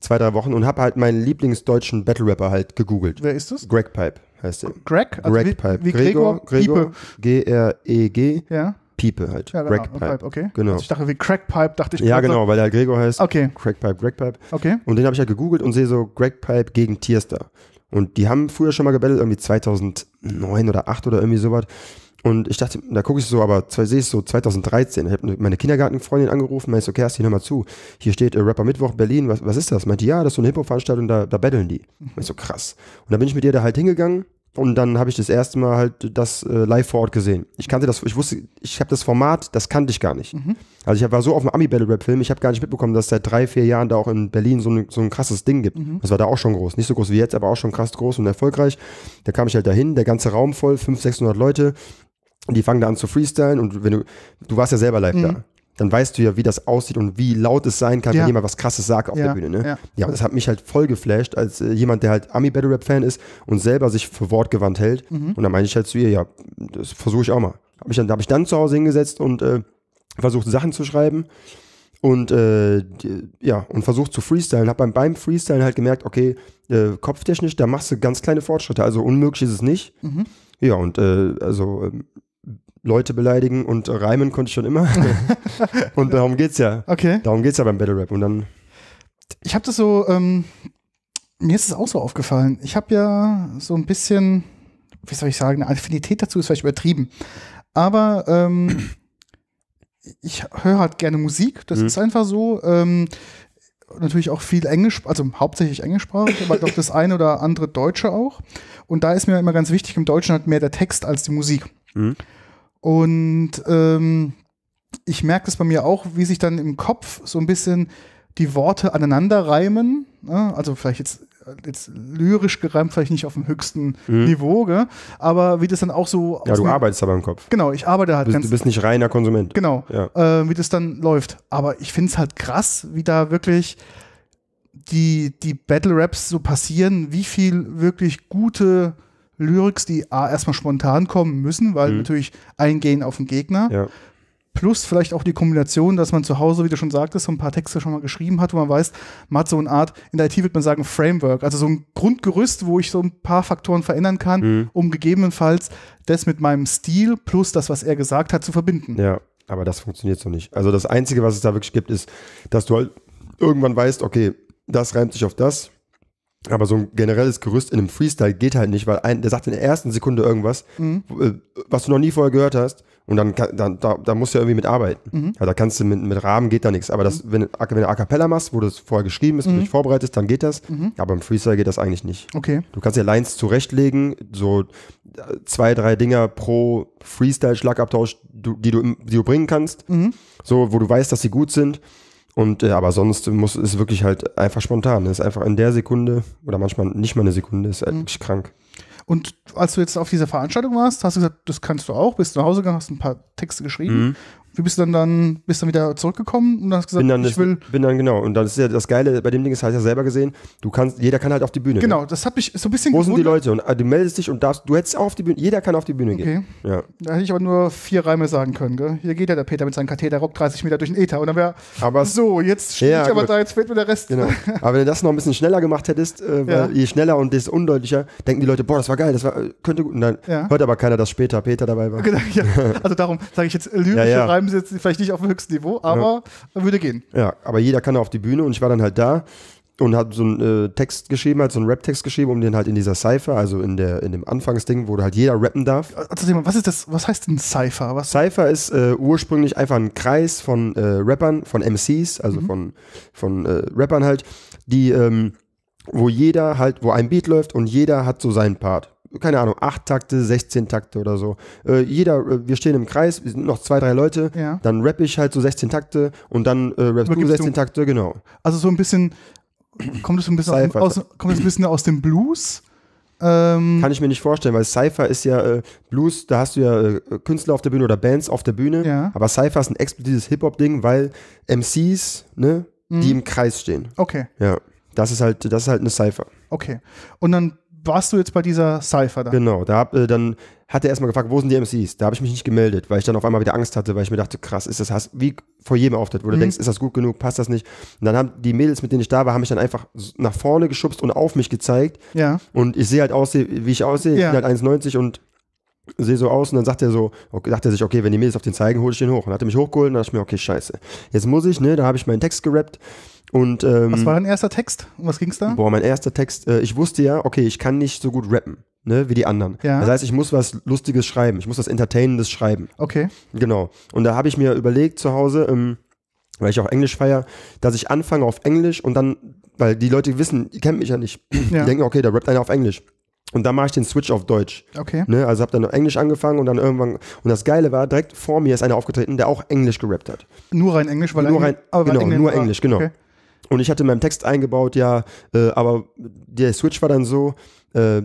zwei, drei Wochen und habe halt meinen lieblingsdeutschen Battle-Rapper halt gegoogelt. Wer ist das? Greg Pipe heißt er. Greg? Also Greg wie, Pipe. Wie Gregor, Gregor, G-R-E-G. E ja. Piepe halt. Ja, genau. Greg Pipe. Okay. Genau. Also ich dachte wie Crackpipe, dachte ich. Ja, genau, weil der halt Gregor heißt. Okay. Crackpipe, Pipe. Okay. Und den habe ich halt gegoogelt und sehe so Greg Pipe gegen Tierster. Und die haben früher schon mal gebettelt, irgendwie 2009 oder 2008 oder irgendwie sowas. Und ich dachte, da gucke ich so, aber zwei, sehe ich so 2013. Ich habe ne, meine Kindergartenfreundin angerufen, meinte, okay, hast du hör mal zu. Hier steht äh, Rapper Mittwoch Berlin, was, was ist das? Meinte, ja, das ist so eine Hip-Hop-Veranstaltung, da, da betteln die. Mhm. Ich so, krass. Und dann bin ich mit ihr da halt hingegangen und dann habe ich das erste Mal halt das äh, live vor Ort gesehen. Ich kannte das, ich wusste, ich habe das Format, das kannte ich gar nicht. Mhm. Also ich war so auf dem Ami-Battle-Rap-Film, ich habe gar nicht mitbekommen, dass es seit drei, vier Jahren da auch in Berlin so, ne, so ein krasses Ding gibt. Mhm. Das war da auch schon groß. Nicht so groß wie jetzt, aber auch schon krass groß und erfolgreich. Da kam ich halt dahin, der ganze Raum voll, 500, 600 Leute die fangen da an zu freestylen und wenn du, du warst ja selber live mhm. da, dann weißt du ja, wie das aussieht und wie laut es sein kann, ja. wenn jemand was krasses sagt auf ja. der Bühne. Ne? Ja. ja, das hat mich halt voll geflasht, als äh, jemand, der halt Ami Battle Rap Fan ist und selber sich für Wortgewandt hält. Mhm. Und da meine ich halt zu ihr, ja, das versuche ich auch mal. Hab mich dann, da habe ich dann zu Hause hingesetzt und äh, versucht, Sachen zu schreiben und äh, ja, und versucht zu freestylen. Hab beim, beim Freestylen halt gemerkt, okay, äh, kopftechnisch, da machst du ganz kleine Fortschritte. Also unmöglich ist es nicht. Mhm. Ja, und äh, also ähm, Leute beleidigen und reimen konnte ich schon immer. und darum geht's ja. Okay. Darum geht's ja beim Battle Rap. Und dann. Ich habe das so, ähm, mir ist es auch so aufgefallen. Ich habe ja so ein bisschen, wie soll ich sagen, eine Affinität dazu ist vielleicht übertrieben. Aber ähm, ich höre halt gerne Musik, das mhm. ist einfach so. Ähm, natürlich auch viel Englisch, also hauptsächlich Englischsprache, aber doch das eine oder andere Deutsche auch. Und da ist mir immer ganz wichtig, im Deutschen hat mehr der Text als die Musik. Mhm. Und ähm, ich merke das bei mir auch, wie sich dann im Kopf so ein bisschen die Worte aneinander reimen. Ne? Also vielleicht jetzt, jetzt lyrisch gereimt, vielleicht nicht auf dem höchsten mhm. Niveau, gell? aber wie das dann auch so. Ja, du arbeitest aber im Kopf. Genau, ich arbeite halt du bist, ganz. Du bist nicht reiner Konsument. Genau, ja. äh, wie das dann läuft. Aber ich finde es halt krass, wie da wirklich die, die Battle Raps so passieren, wie viel wirklich gute Lyrics, die A, erstmal spontan kommen müssen, weil mhm. natürlich eingehen auf den Gegner. Ja. Plus vielleicht auch die Kombination, dass man zu Hause, wie du schon sagtest, so ein paar Texte schon mal geschrieben hat, wo man weiß, man hat so eine Art, in der IT würde man sagen, Framework, also so ein Grundgerüst, wo ich so ein paar Faktoren verändern kann, mhm. um gegebenenfalls das mit meinem Stil plus das, was er gesagt hat, zu verbinden. Ja, aber das funktioniert so nicht. Also das Einzige, was es da wirklich gibt, ist, dass du halt irgendwann weißt, okay, das reimt sich auf das, aber so ein generelles Gerüst in einem Freestyle geht halt nicht, weil ein, der sagt in der ersten Sekunde irgendwas, mhm. Äh, was du noch nie vorher gehört hast, und dann, dann da, da musst du ja irgendwie mitarbeiten. Mhm. Ja, da kannst du mit, mit Rahmen geht da nichts. Aber das, mhm. wenn, wenn du A cappella machst, wo das vorher geschrieben ist mhm. und dich vorbereitest, dann geht das. Mhm. Aber im Freestyle geht das eigentlich nicht. Okay. Du kannst dir Lines zurechtlegen, so äh, zwei, drei Dinger pro Freestyle-Schlagabtausch, die, du, die du bringen kannst. Mhm. So, wo du weißt, dass sie gut sind. Und äh, aber sonst muss es wirklich halt einfach spontan. Es Ist einfach in der Sekunde oder manchmal nicht mal eine Sekunde, ist halt mhm. eigentlich krank. Und als du jetzt auf dieser Veranstaltung warst, hast du gesagt, das kannst du auch, bist nach Hause gegangen, hast ein paar Texte geschrieben mhm wie bist du dann dann, bist dann wieder zurückgekommen und hast gesagt, bin dann, ich will. Bin dann, genau. Und dann ist ja das Geile, bei dem Ding ist halt ja selber gesehen, du kannst, jeder kann halt auf die Bühne. Ne? Genau, ne? das hat mich so ein bisschen Wo sind die Leute? Und ah, du meldest dich und darfst, du hättest auch auf die Bühne, jeder kann auf die Bühne okay. gehen. Ja. Da hätte ich aber nur vier Reime sagen können, gell? Hier geht ja der Peter mit seinem Katheter, rockt 30 Meter durch den Äther und dann wäre, aber so, jetzt stehe ja, ich aber gut. da, jetzt fehlt mir der Rest. Genau. Aber wenn du das noch ein bisschen schneller gemacht hättest, äh, ja. je schneller und desto undeutlicher, denken die Leute, boah, das war geil, das war, äh, könnte gut. Und dann ja. hört aber keiner, dass später Peter dabei war. Genau, ja. Also darum sage ich jetzt lyrische Reime Schreiben sie jetzt vielleicht nicht auf dem höchsten Niveau, aber ja. würde gehen. Ja, aber jeder kann auf die Bühne und ich war dann halt da und habe so einen äh, Text geschrieben, halt so einen Rap-Text geschrieben, um den halt in dieser Cypher, also in der in dem Anfangsding, wo halt jeder rappen darf. Äh, also, was ist das? Was heißt denn Cypher? Was? Cypher ist äh, ursprünglich einfach ein Kreis von äh, Rappern, von MCs, also mhm. von von äh, Rappern halt, die ähm, wo jeder halt, wo ein Beat läuft und jeder hat so seinen Part keine Ahnung, acht Takte, 16 Takte oder so. Äh, jeder, äh, wir stehen im Kreis, wir sind noch zwei, drei Leute, ja. dann rapp ich halt so 16 Takte und dann äh, rappst du 16 du? Takte, genau. Also so ein bisschen, kommt es ein bisschen, Cypher. aus, kommt es ein bisschen aus dem Blues? Ähm Kann ich mir nicht vorstellen, weil Cypher ist ja äh, Blues, da hast du ja äh, Künstler auf der Bühne oder Bands auf der Bühne, ja. aber Cypher ist ein explizites Hip-Hop-Ding, weil MCs, ne, mhm. die im Kreis stehen. Okay. Ja. Das ist halt, das ist halt eine Cypher. Okay. Und dann warst du jetzt bei dieser Cypher da? Genau, da äh, dann hat er erstmal gefragt, wo sind die MCs? Da habe ich mich nicht gemeldet, weil ich dann auf einmal wieder Angst hatte, weil ich mir dachte, krass, ist das Hass, wie vor jedem Auftritt, wo mhm. du denkst, ist das gut genug, passt das nicht? Und dann haben die Mädels, mit denen ich da war, haben mich dann einfach nach vorne geschubst und auf mich gezeigt. Ja. Und ich sehe halt aussehe, wie ich aussehe, ja. ich bin halt 1,90 und sehe so aus und dann sagt er so, dachte er sich, okay, wenn die Mädels auf den zeigen, hole ich den hoch. Und dann hat er mich hochgeholt und dann dachte ich mir, okay, scheiße. Jetzt muss ich, ne, da habe ich meinen Text gerappt und, ähm, was war dein erster Text? Um was ging es da? Boah, mein erster Text, äh, ich wusste ja, okay, ich kann nicht so gut rappen, ne, wie die anderen. Ja. Das heißt, ich muss was Lustiges schreiben, ich muss was Entertainendes schreiben. Okay. Genau. Und da habe ich mir überlegt zu Hause, ähm, weil ich auch Englisch feiere, dass ich anfange auf Englisch und dann, weil die Leute wissen, die kennen mich ja nicht. Ja. Die denken, okay, da rappt einer auf Englisch. Und dann mache ich den Switch auf Deutsch. Okay. Ne, also habe dann Englisch angefangen und dann irgendwann. Und das Geile war, direkt vor mir ist einer aufgetreten, der auch Englisch gerappt hat. Nur rein Englisch, weil Nur rein, Engl genau, nur Englisch, ah, genau. Okay. Und ich hatte in meinem Text eingebaut, ja, äh, aber der Switch war dann so, äh,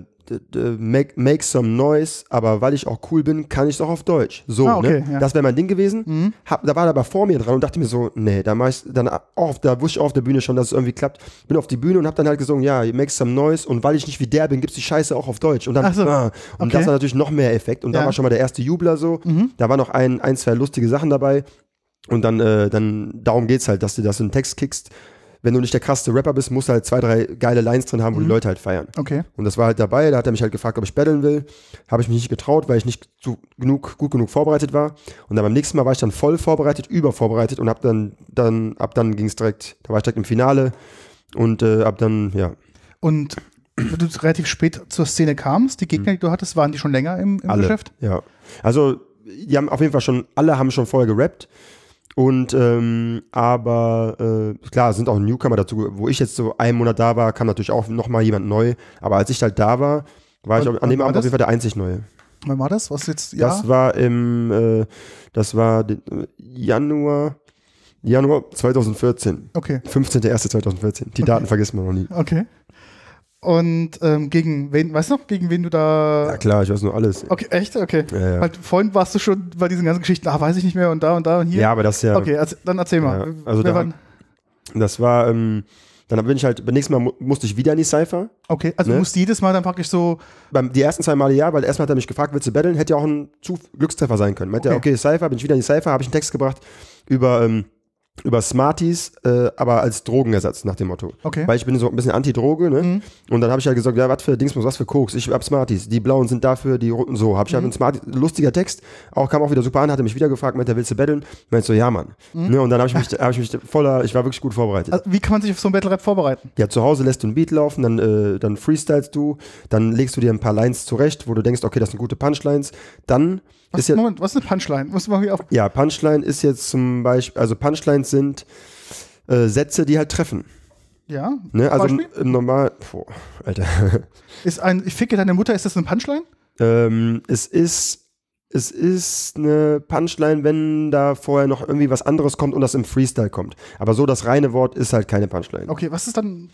make, make some noise, aber weil ich auch cool bin, kann ich es auch auf Deutsch. So, ah, ne? okay, ne? ja. Das wäre mein Ding gewesen. Mhm. Hab, da war er aber vor mir dran und dachte mir so, nee, da mach ich, dann auf, da wusste ich auch auf der Bühne schon, dass es irgendwie klappt. Bin auf die Bühne und hab dann halt gesungen, ja, make some noise und weil ich nicht wie der bin, gibt's die Scheiße auch auf Deutsch. Und dann, so. ah, und okay. das hat natürlich noch mehr Effekt. Und ja. da war schon mal der erste Jubler so. Mhm. Da waren noch ein, ein, zwei lustige Sachen dabei. Und dann, äh, dann darum geht's halt, dass du das in den Text kickst wenn du nicht der krasseste Rapper bist, musst du halt zwei, drei geile Lines drin haben, wo mhm. die Leute halt feiern. Okay. Und das war halt dabei, da hat er mich halt gefragt, ob ich battlen will. Habe ich mich nicht getraut, weil ich nicht zu, genug, gut genug vorbereitet war. Und dann beim nächsten Mal war ich dann voll vorbereitet, übervorbereitet und ab dann, dann, ab dann ging es direkt, da war ich direkt im Finale und äh, ab dann, ja. Und wenn du relativ spät zur Szene kamst, die Gegner, mhm. die du hattest, waren die schon länger im, im alle, Geschäft? Ja. Also, die haben auf jeden Fall schon, alle haben schon vorher gerappt. Und ähm, aber äh, klar, sind auch Newcomer dazu. Wo ich jetzt so einen Monat da war, kam natürlich auch nochmal jemand neu. Aber als ich halt da war, war und, ich an dem Abend auf jeden Fall der einzig Neue. Wann war das? Was jetzt? Ja? Das war im, äh, das war äh, Januar, Januar 2014. Okay. 15.01.2014. Die okay. Daten vergisst man noch nie. Okay. Und ähm, gegen wen, weißt du noch, gegen wen du da. Ja klar, ich weiß nur alles. Okay, echt? Okay. Ja, ja. Halt, vorhin warst du schon bei diesen ganzen Geschichten, ah, weiß ich nicht mehr und da und da und hier. Ja, aber das ist ja. Okay, also, dann erzähl mal. Also da, waren... das war, ähm, dann bin ich halt, beim nächsten Mal musste ich wieder in die Cypher. Okay, also ne? du musst jedes Mal dann praktisch so. Beim, die ersten zwei Male ja, weil erstmal hat er mich gefragt, willst du battlen? Hätte ja auch ein Glückstreffer sein können. Meinte okay. er, okay, Cypher, bin ich wieder in die Cypher, habe ich einen Text gebracht über ähm, über Smarties, äh, aber als Drogenersatz nach dem Motto. Okay. Weil ich bin so ein bisschen Anti-Droge, ne? Mhm. Und dann habe ich halt gesagt, ja, was für Dingsmus, was für Koks, ich hab Smarties, die blauen sind dafür, die roten so. Habe ich halt mhm. halt einen Smarties, lustiger Text, auch kam auch wieder super an, hatte mich wieder gefragt, meinte, willst du battlen? Meinst so, ja, Mann. Mhm. Ne? Und dann habe ich mich hab ich mich voller, ich war wirklich gut vorbereitet. Also, wie kann man sich auf so ein Battle Rap vorbereiten? Ja, zu Hause lässt du einen Beat laufen, dann äh, dann freestylst du, dann legst du dir ein paar Lines zurecht, wo du denkst, okay, das sind gute Punchlines, dann was, ist ja, Moment, was ist eine Punchline? Muss man hier auf ja, Punchline ist jetzt zum Beispiel, also Punchlines sind äh, Sätze, die halt treffen. Ja. Ne? Also Beispiel? Normal. Boah, Alter. Ist ein Ich ficke deine Mutter, ist das eine Punchline? Ähm, es ist. Es ist eine Punchline, wenn da vorher noch irgendwie was anderes kommt und das im Freestyle kommt. Aber so das reine Wort ist halt keine Punchline. Okay, was ist dann.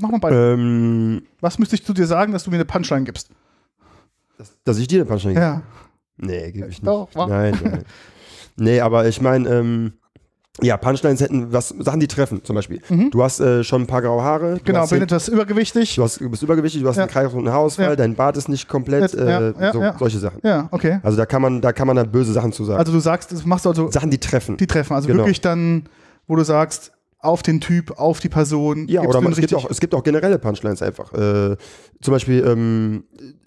Mach mal beide. Ähm, was müsste ich zu dir sagen, dass du mir eine Punchline gibst? Dass, dass ich dir eine Punchline gebe? Ja. Nee, gebe ich nicht. Doch, mach. Nein, nein. nee, aber ich meine, ähm, ja, Punchlines hätten was Sachen, die treffen, zum Beispiel. Mhm. Du hast äh, schon ein paar graue Haare. Genau, bin etwas übergewichtig. Du, hast, du bist übergewichtig, du hast ja. einen kreisrunden Haarausfall, ja. dein Bart ist nicht komplett, ja. Äh, so, solche Sachen. Ja, okay. Also da kann man, da kann man dann böse Sachen zu sagen. Also du sagst, das machst du also. Sachen, die treffen. Die treffen. Also genau. wirklich dann, wo du sagst, auf den Typ, auf die Person. Ja, Gibt's oder es, gibt auch, es gibt auch generelle Punchlines einfach. Äh, zum Beispiel, ähm,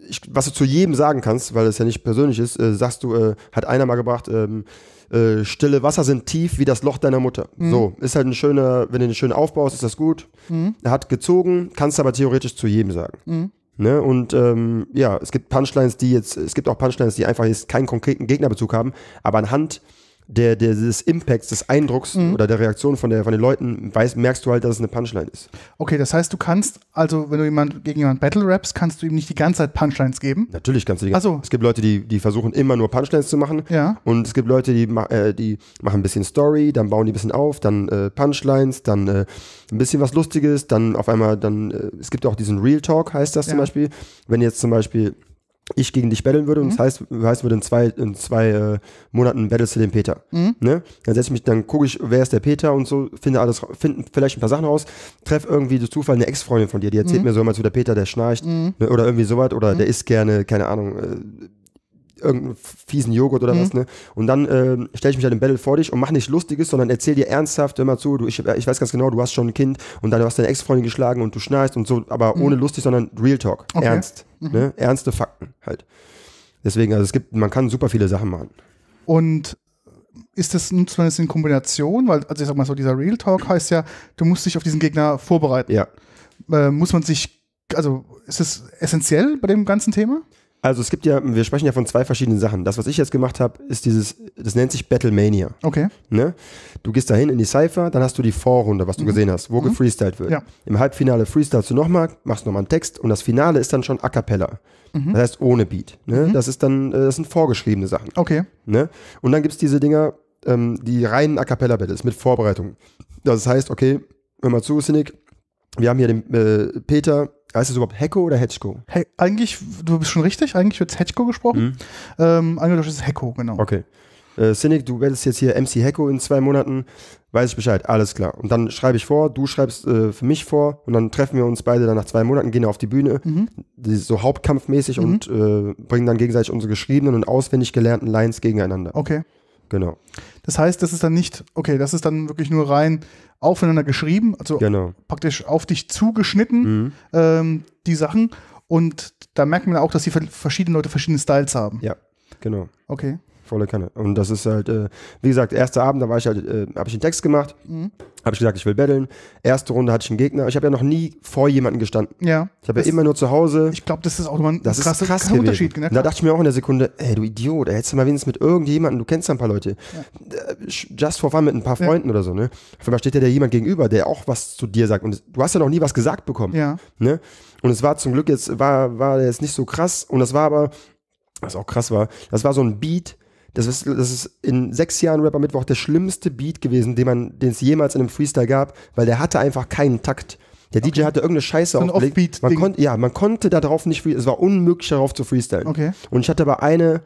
ich, was du zu jedem sagen kannst, weil es ja nicht persönlich ist, äh, sagst du, äh, hat einer mal gebracht, ähm, äh, stille Wasser sind tief wie das Loch deiner Mutter. Mhm. So, ist halt ein schöner, wenn du den schön aufbaust, ist das gut. Mhm. Hat gezogen, kannst aber theoretisch zu jedem sagen. Mhm. Ne? Und ähm, ja, es gibt Punchlines, die jetzt, es gibt auch Punchlines, die einfach jetzt keinen konkreten Gegnerbezug haben, aber anhand der, der, des Impacts, des Eindrucks mhm. oder der Reaktion von, der, von den Leuten weißt, merkst du halt, dass es eine Punchline ist. Okay, das heißt, du kannst, also wenn du jemand, gegen jemanden Battle Raps, kannst du ihm nicht die ganze Zeit Punchlines geben? Natürlich kannst du die ganze Zeit. So. Es gibt Leute, die, die versuchen immer nur Punchlines zu machen. Ja. Und es gibt Leute, die, äh, die machen ein bisschen Story, dann bauen die ein bisschen auf, dann äh, Punchlines, dann äh, ein bisschen was Lustiges, dann auf einmal, dann, äh, es gibt auch diesen Real Talk, heißt das ja. zum Beispiel. Wenn jetzt zum Beispiel ich gegen dich battlen würde und mhm. das heißt, heißt würde in zwei, in zwei äh, Monaten battlest du den Peter. Mhm. Ne? Dann setze ich mich, dann gucke ich, wer ist der Peter und so, finde alles, finde vielleicht ein paar Sachen raus, treffe irgendwie durch Zufall eine Ex-Freundin von dir, die erzählt mhm. mir so immer zu der Peter, der schnarcht mhm. ne? oder irgendwie sowas oder mhm. der isst gerne, keine Ahnung, äh, irgendeinen fiesen Joghurt oder mhm. was, ne? Und dann äh, stelle ich mich halt im Battle vor dich und mach nicht Lustiges, sondern erzähl dir ernsthaft, hör mal zu, du, ich, äh, ich weiß ganz genau, du hast schon ein Kind und dann hast deine Ex-Freundin geschlagen und du schnarchst und so, aber mhm. ohne lustig, sondern Real Talk. Okay. Ernst. Mhm. Ne? Ernste Fakten halt. Deswegen, also es gibt, man kann super viele Sachen machen. Und ist das, nutzt man in Kombination? Weil, also ich sag mal so, dieser Real Talk heißt ja, du musst dich auf diesen Gegner vorbereiten. Ja. Äh, muss man sich, also ist es essentiell bei dem ganzen Thema? Also es gibt ja, wir sprechen ja von zwei verschiedenen Sachen. Das, was ich jetzt gemacht habe, ist dieses, das nennt sich Battlemania. Okay. Ne? Du gehst dahin in die Cypher, dann hast du die Vorrunde, was du mhm. gesehen hast, wo mhm. gefreestylt wird. Ja. Im Halbfinale freestylst du nochmal, machst nochmal einen Text und das Finale ist dann schon A Cappella. Mhm. Das heißt ohne Beat. Ne? Mhm. Das ist dann, äh, das sind vorgeschriebene Sachen. Okay. Ne? Und dann gibt es diese Dinger, ähm, die reinen A Cappella Battles mit Vorbereitung. Das heißt, okay, hör mal zu, Cynic, wir haben hier den äh, Peter, Heißt es überhaupt Hecko oder Hetschko? He eigentlich, du bist schon richtig, eigentlich wird es Hetschko gesprochen. Mhm. Ähm, angedeutet ist es Hecko, genau. Okay. Äh, Cynic, du wählst jetzt hier MC Hecko in zwei Monaten. Weiß ich Bescheid, alles klar. Und dann schreibe ich vor, du schreibst äh, für mich vor und dann treffen wir uns beide dann nach zwei Monaten, gehen auf die Bühne, mhm. so hauptkampfmäßig mhm. und äh, bringen dann gegenseitig unsere geschriebenen und auswendig gelernten Lines gegeneinander. Okay. Genau. Das heißt, das ist dann nicht, okay, das ist dann wirklich nur rein aufeinander geschrieben, also genau. praktisch auf dich zugeschnitten, mhm. ähm, die Sachen. Und da merkt man auch, dass die verschiedenen Leute verschiedene Styles haben. Ja, genau. Okay. Volle Kanne. Und das ist halt, äh, wie gesagt, erster Abend, da war ich halt, äh, habe ich einen Text gemacht, mhm. habe ich gesagt, ich will battlen. Erste Runde hatte ich einen Gegner. Ich habe ja noch nie vor jemanden gestanden. Ja. Ich habe ja immer nur zu Hause. Ich glaube, das ist auch immer ein das krasser, ist krass gewesen. Unterschied. Ne? Da dachte ich mir auch in der Sekunde, ey, du Idiot, ey, hättest du mal wenigstens mit irgendjemandem, du kennst ja ein paar Leute, ja. Äh, just for fun mit ein paar Freunden ja. oder so, ne? Auf einmal steht ja da jemand gegenüber, der auch was zu dir sagt. Und du hast ja noch nie was gesagt bekommen. Ja. Ne? Und es war zum Glück jetzt, war, war jetzt nicht so krass. Und das war aber, was auch krass war, das war so ein Beat, das ist, das ist in sechs Jahren Rapper Mittwoch der schlimmste Beat gewesen, den man, den es jemals in einem Freestyle gab, weil der hatte einfach keinen Takt. Der okay. DJ hatte irgendeine Scheiße so aufgelegt. Man konnte, ja, man konnte darauf nicht, es war unmöglich darauf zu freestylen. Okay. Und ich hatte aber eine,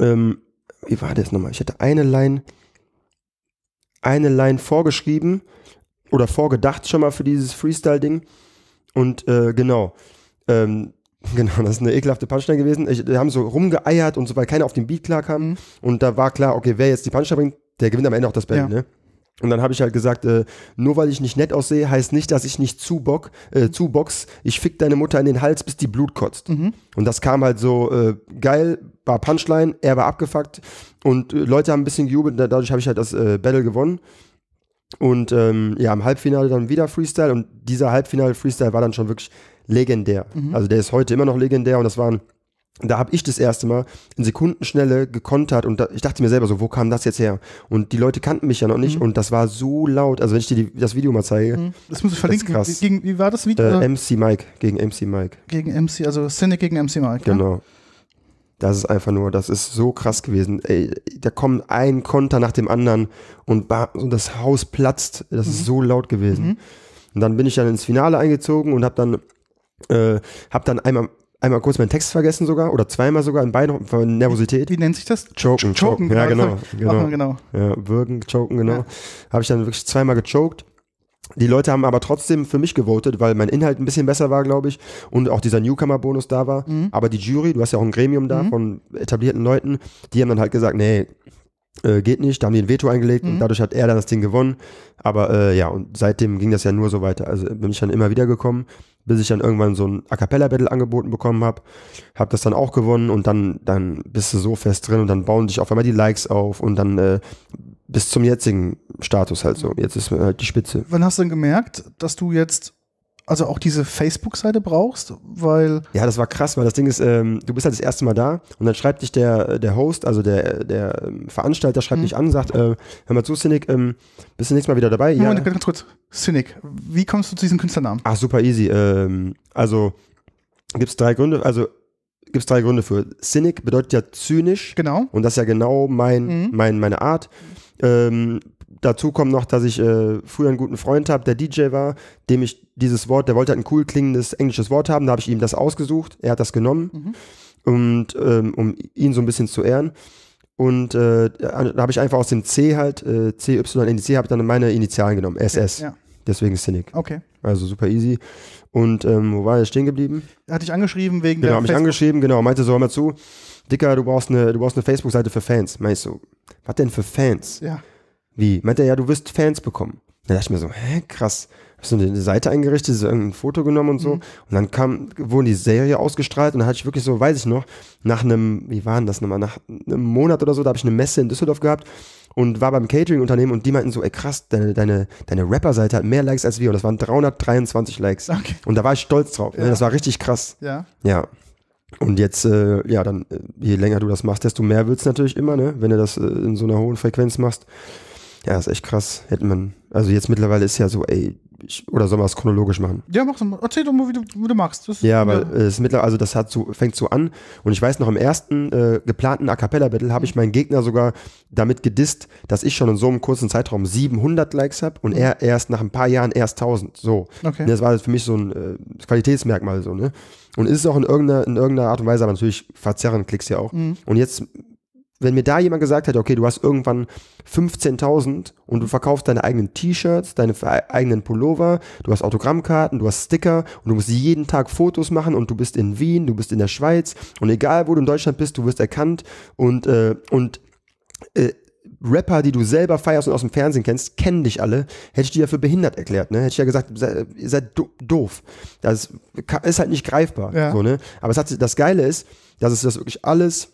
ähm, wie war das nochmal? Ich hatte eine Line, eine Line vorgeschrieben oder vorgedacht schon mal für dieses Freestyle-Ding. Und äh, genau, ähm, Genau, das ist eine ekelhafte Punchline gewesen. Ich, die haben so rumgeeiert und so, weil keiner auf den Beat klar kam. Mhm. Und da war klar, okay, wer jetzt die Punchline bringt, der gewinnt am Ende auch das Battle, ja. ne? Und dann habe ich halt gesagt, äh, nur weil ich nicht nett aussehe, heißt nicht, dass ich nicht zubock, äh, zubox. Ich fick deine Mutter in den Hals, bis die Blut kotzt. Mhm. Und das kam halt so äh, geil, war Punchline, er war abgefuckt und äh, Leute haben ein bisschen gejubelt. Dadurch habe ich halt das äh, Battle gewonnen. Und ähm, ja, im Halbfinale dann wieder Freestyle und dieser Halbfinale-Freestyle war dann schon wirklich legendär. Mhm. Also der ist heute immer noch legendär und das waren da habe ich das erste Mal in Sekundenschnelle gekontert und da, ich dachte mir selber so, wo kam das jetzt her? Und die Leute kannten mich ja noch nicht mhm. und das war so laut. Also wenn ich dir die, das Video mal zeige, mhm. das muss ich verlinken. Das krass. Gegen, wie war das Video? Äh, MC Mike gegen MC Mike. Gegen MC, also Cynic gegen MC Mike. Genau. Ja? Das ist einfach nur, das ist so krass gewesen. Ey, da kommt ein Konter nach dem anderen und, und das Haus platzt. Das mhm. ist so laut gewesen. Mhm. Und dann bin ich dann ins Finale eingezogen und habe dann äh, habe dann einmal einmal kurz meinen Text vergessen sogar oder zweimal sogar in beiden von Nervosität. Wie, nennt sich das? Choken. Choken, choken. ja, genau. genau. genau. Ja, würgen, choken, genau. Ja. Habe ich dann wirklich zweimal gechoked. Die Leute haben aber trotzdem für mich gewotet, weil mein Inhalt ein bisschen besser war, glaube ich, und auch dieser Newcomer-Bonus da war. Mhm. Aber die Jury, du hast ja auch ein Gremium da mhm. von etablierten Leuten, die haben dann halt gesagt, nee, äh, geht nicht, da haben die ein Veto eingelegt mhm. und dadurch hat er dann das Ding gewonnen. Aber äh, ja, und seitdem ging das ja nur so weiter. Also bin ich dann immer wieder gekommen bis ich dann irgendwann so ein A cappella Battle angeboten bekommen habe, habe das dann auch gewonnen und dann dann bist du so fest drin und dann bauen dich auf einmal die Likes auf und dann äh, bis zum jetzigen Status halt so. Jetzt ist halt die Spitze. Wann hast du denn gemerkt, dass du jetzt also auch diese Facebook-Seite brauchst, weil. Ja, das war krass, weil das Ding ist, ähm, du bist halt das erste Mal da und dann schreibt dich der, der Host, also der, der ähm, Veranstalter schreibt mhm. dich an und sagt, äh, hör mal zu, Cynic, ähm, bist du nächstes Mal wieder dabei? Moment, ja. ganz kurz. Cynic, wie kommst du zu diesem Künstlernamen? Ach, super easy. Ähm, also gibt es drei Gründe, also gibt es drei Gründe für. Cynic bedeutet ja zynisch. Genau. Und das ist ja genau mein, mhm. mein, meine Art. Ähm, dazu kommt noch, dass ich äh, früher einen guten Freund habe, der DJ war, dem ich dieses Wort, der wollte halt ein cool klingendes englisches Wort haben, da habe ich ihm das ausgesucht, er hat das genommen mhm. und ähm, um ihn so ein bisschen zu ehren. Und äh, da habe ich einfach aus dem C halt, äh, C, Y, N, C, habe ich dann meine Initialen genommen, SS. Okay, ja. Deswegen Cynic. Okay. Also super easy. Und ähm, wo war er stehen geblieben? Hatte ich angeschrieben wegen genau, der. Genau, mich angeschrieben, genau. Meinte so, hör mal zu, Dicker, du brauchst eine, du eine Facebook-Seite für Fans. Meinst du, was denn für Fans? Ja. Wie? Meint er, ja, du wirst Fans bekommen. Da dachte ich mir so, hä, krass. Hast du eine Seite eingerichtet, so ein Foto genommen und so. Mhm. Und dann kam, wurde die Serie ausgestrahlt und dann hatte ich wirklich so, weiß ich noch, nach einem, wie war denn das nochmal, nach einem Monat oder so, da habe ich eine Messe in Düsseldorf gehabt und war beim Catering-Unternehmen und die meinten so, ey krass, deine, deine, deine Rapper-Seite hat mehr Likes als wir und das waren 323 Likes. Okay. Und da war ich stolz drauf. Ne? Ja. Das war richtig krass. Ja. Ja. Und jetzt, äh, ja, dann, äh, je länger du das machst, desto mehr wird's natürlich immer, ne? Wenn du das äh, in so einer hohen Frequenz machst. Ja, ist echt krass. Hätte man. Also jetzt mittlerweile ist ja so, ey, ich, oder soll man es chronologisch machen? Ja, mach's mal. Erzähl doch mal, wie du, wie du magst. Das ja, aber ja. Ist also das hat so, fängt so an. Und ich weiß noch, im ersten äh, geplanten A Cappella-Battle habe ich mhm. meinen Gegner sogar damit gedisst, dass ich schon in so einem kurzen Zeitraum 700 Likes habe und mhm. er erst nach ein paar Jahren erst 1000. So. Okay. Das war für mich so ein äh, Qualitätsmerkmal. so ne? Und ist es auch in irgendeiner, in irgendeiner Art und Weise, aber natürlich verzerren Klicks ja auch. Mhm. Und jetzt wenn mir da jemand gesagt hätte, okay, du hast irgendwann 15.000 und du verkaufst deine eigenen T-Shirts, deine eigenen Pullover, du hast Autogrammkarten, du hast Sticker und du musst jeden Tag Fotos machen und du bist in Wien, du bist in der Schweiz und egal wo du in Deutschland bist, du wirst erkannt und, äh, und äh, Rapper, die du selber feierst und aus dem Fernsehen kennst, kennen dich alle, hätte ich dir ja für behindert erklärt, ne? Hätte ich ja gesagt, ihr seid doof. Das ist halt nicht greifbar. Ja. So, ne? Aber es hat, das Geile ist, dass es das wirklich alles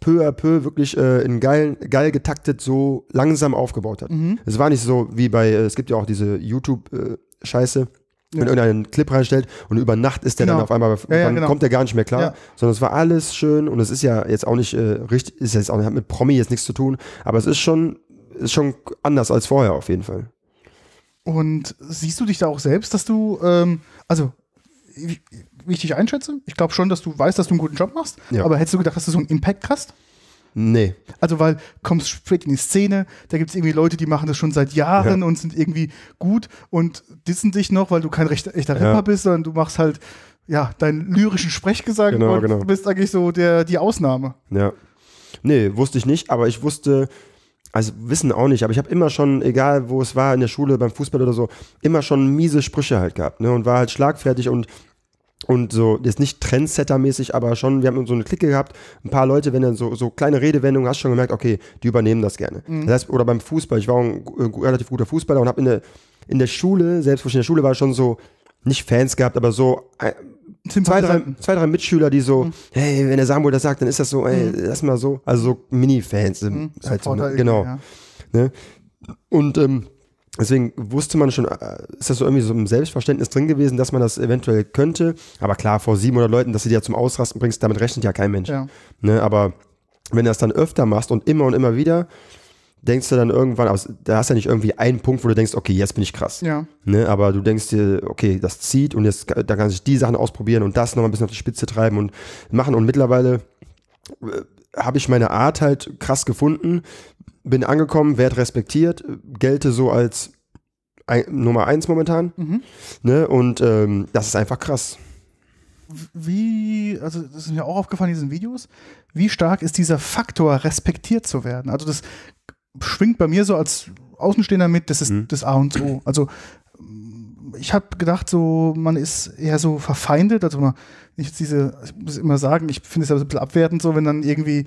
peu à peu wirklich äh, in geil, geil getaktet so langsam aufgebaut hat. Mhm. Es war nicht so wie bei, äh, es gibt ja auch diese YouTube-Scheiße. Äh, wenn ja. irgendeinen Clip reinstellt und über Nacht ist der genau. dann auf einmal, dann ja, ja, genau. kommt der gar nicht mehr klar, ja. sondern es war alles schön und es ist ja jetzt auch nicht äh, richtig, ist jetzt auch hat mit Promi jetzt nichts zu tun, aber es ist schon, ist schon anders als vorher auf jeden Fall. Und siehst du dich da auch selbst, dass du, ähm, also richtig einschätze. Ich glaube schon, dass du weißt, dass du einen guten Job machst. Ja. Aber hättest du gedacht, dass du so einen Impact hast? Nee. Also, weil kommst spät in die Szene, da gibt es irgendwie Leute, die machen das schon seit Jahren ja. und sind irgendwie gut und dissen dich noch, weil du kein rechter, echter Rapper bist, sondern du machst halt ja deinen lyrischen Sprechgesang genau, und genau. bist eigentlich so der, die Ausnahme. Ja. Nee, wusste ich nicht, aber ich wusste, also wissen auch nicht, aber ich habe immer schon, egal wo es war, in der Schule, beim Fußball oder so, immer schon miese Sprüche halt gehabt ne, und war halt schlagfertig und und so, jetzt nicht Trendsetter-mäßig, aber schon, wir haben so eine Clique gehabt, ein paar Leute, wenn dann so, so kleine Redewendungen, hast schon gemerkt, okay, die übernehmen das gerne. Mhm. Das heißt, oder beim Fußball, ich war ein, ein äh, relativ guter Fußballer und habe in der, in der Schule, selbst wo ich in der Schule war, schon so, nicht Fans gehabt, aber so äh, zwei drei, zwei, drei Mitschüler, die so, mhm. hey, wenn der Samuel das sagt, dann ist das so, ey, mhm. lass mal so, also so Mini-Fans. Mhm. Ne? Halt so, ne? Genau. Ja. Ne? Und ähm, Deswegen wusste man schon, äh, ist das so irgendwie so ein Selbstverständnis drin gewesen, dass man das eventuell könnte. Aber klar, vor 700 Leuten, dass du die ja zum Ausrasten bringst, damit rechnet ja kein Mensch. Ja. Ne, aber wenn du das dann öfter machst und immer und immer wieder, denkst du dann irgendwann, aber da hast du ja nicht irgendwie einen Punkt, wo du denkst, okay, jetzt bin ich krass. Ja. Ne, aber du denkst dir, okay, das zieht und jetzt, da kann sich die Sachen ausprobieren und das nochmal ein bisschen auf die Spitze treiben und machen. Und mittlerweile äh, habe ich meine Art halt krass gefunden, bin angekommen, werde respektiert, gelte so als ein, Nummer eins momentan. Mhm. Ne? Und ähm, das ist einfach krass. Wie, also das ist mir auch aufgefallen in diesen Videos, wie stark ist dieser Faktor, respektiert zu werden? Also das schwingt bei mir so als Außenstehender mit, das ist mhm. das A und O. Also ich habe gedacht, so man ist eher so verfeindet, also man nicht diese, ich muss immer sagen, ich finde es ja ein bisschen abwertend so, wenn dann irgendwie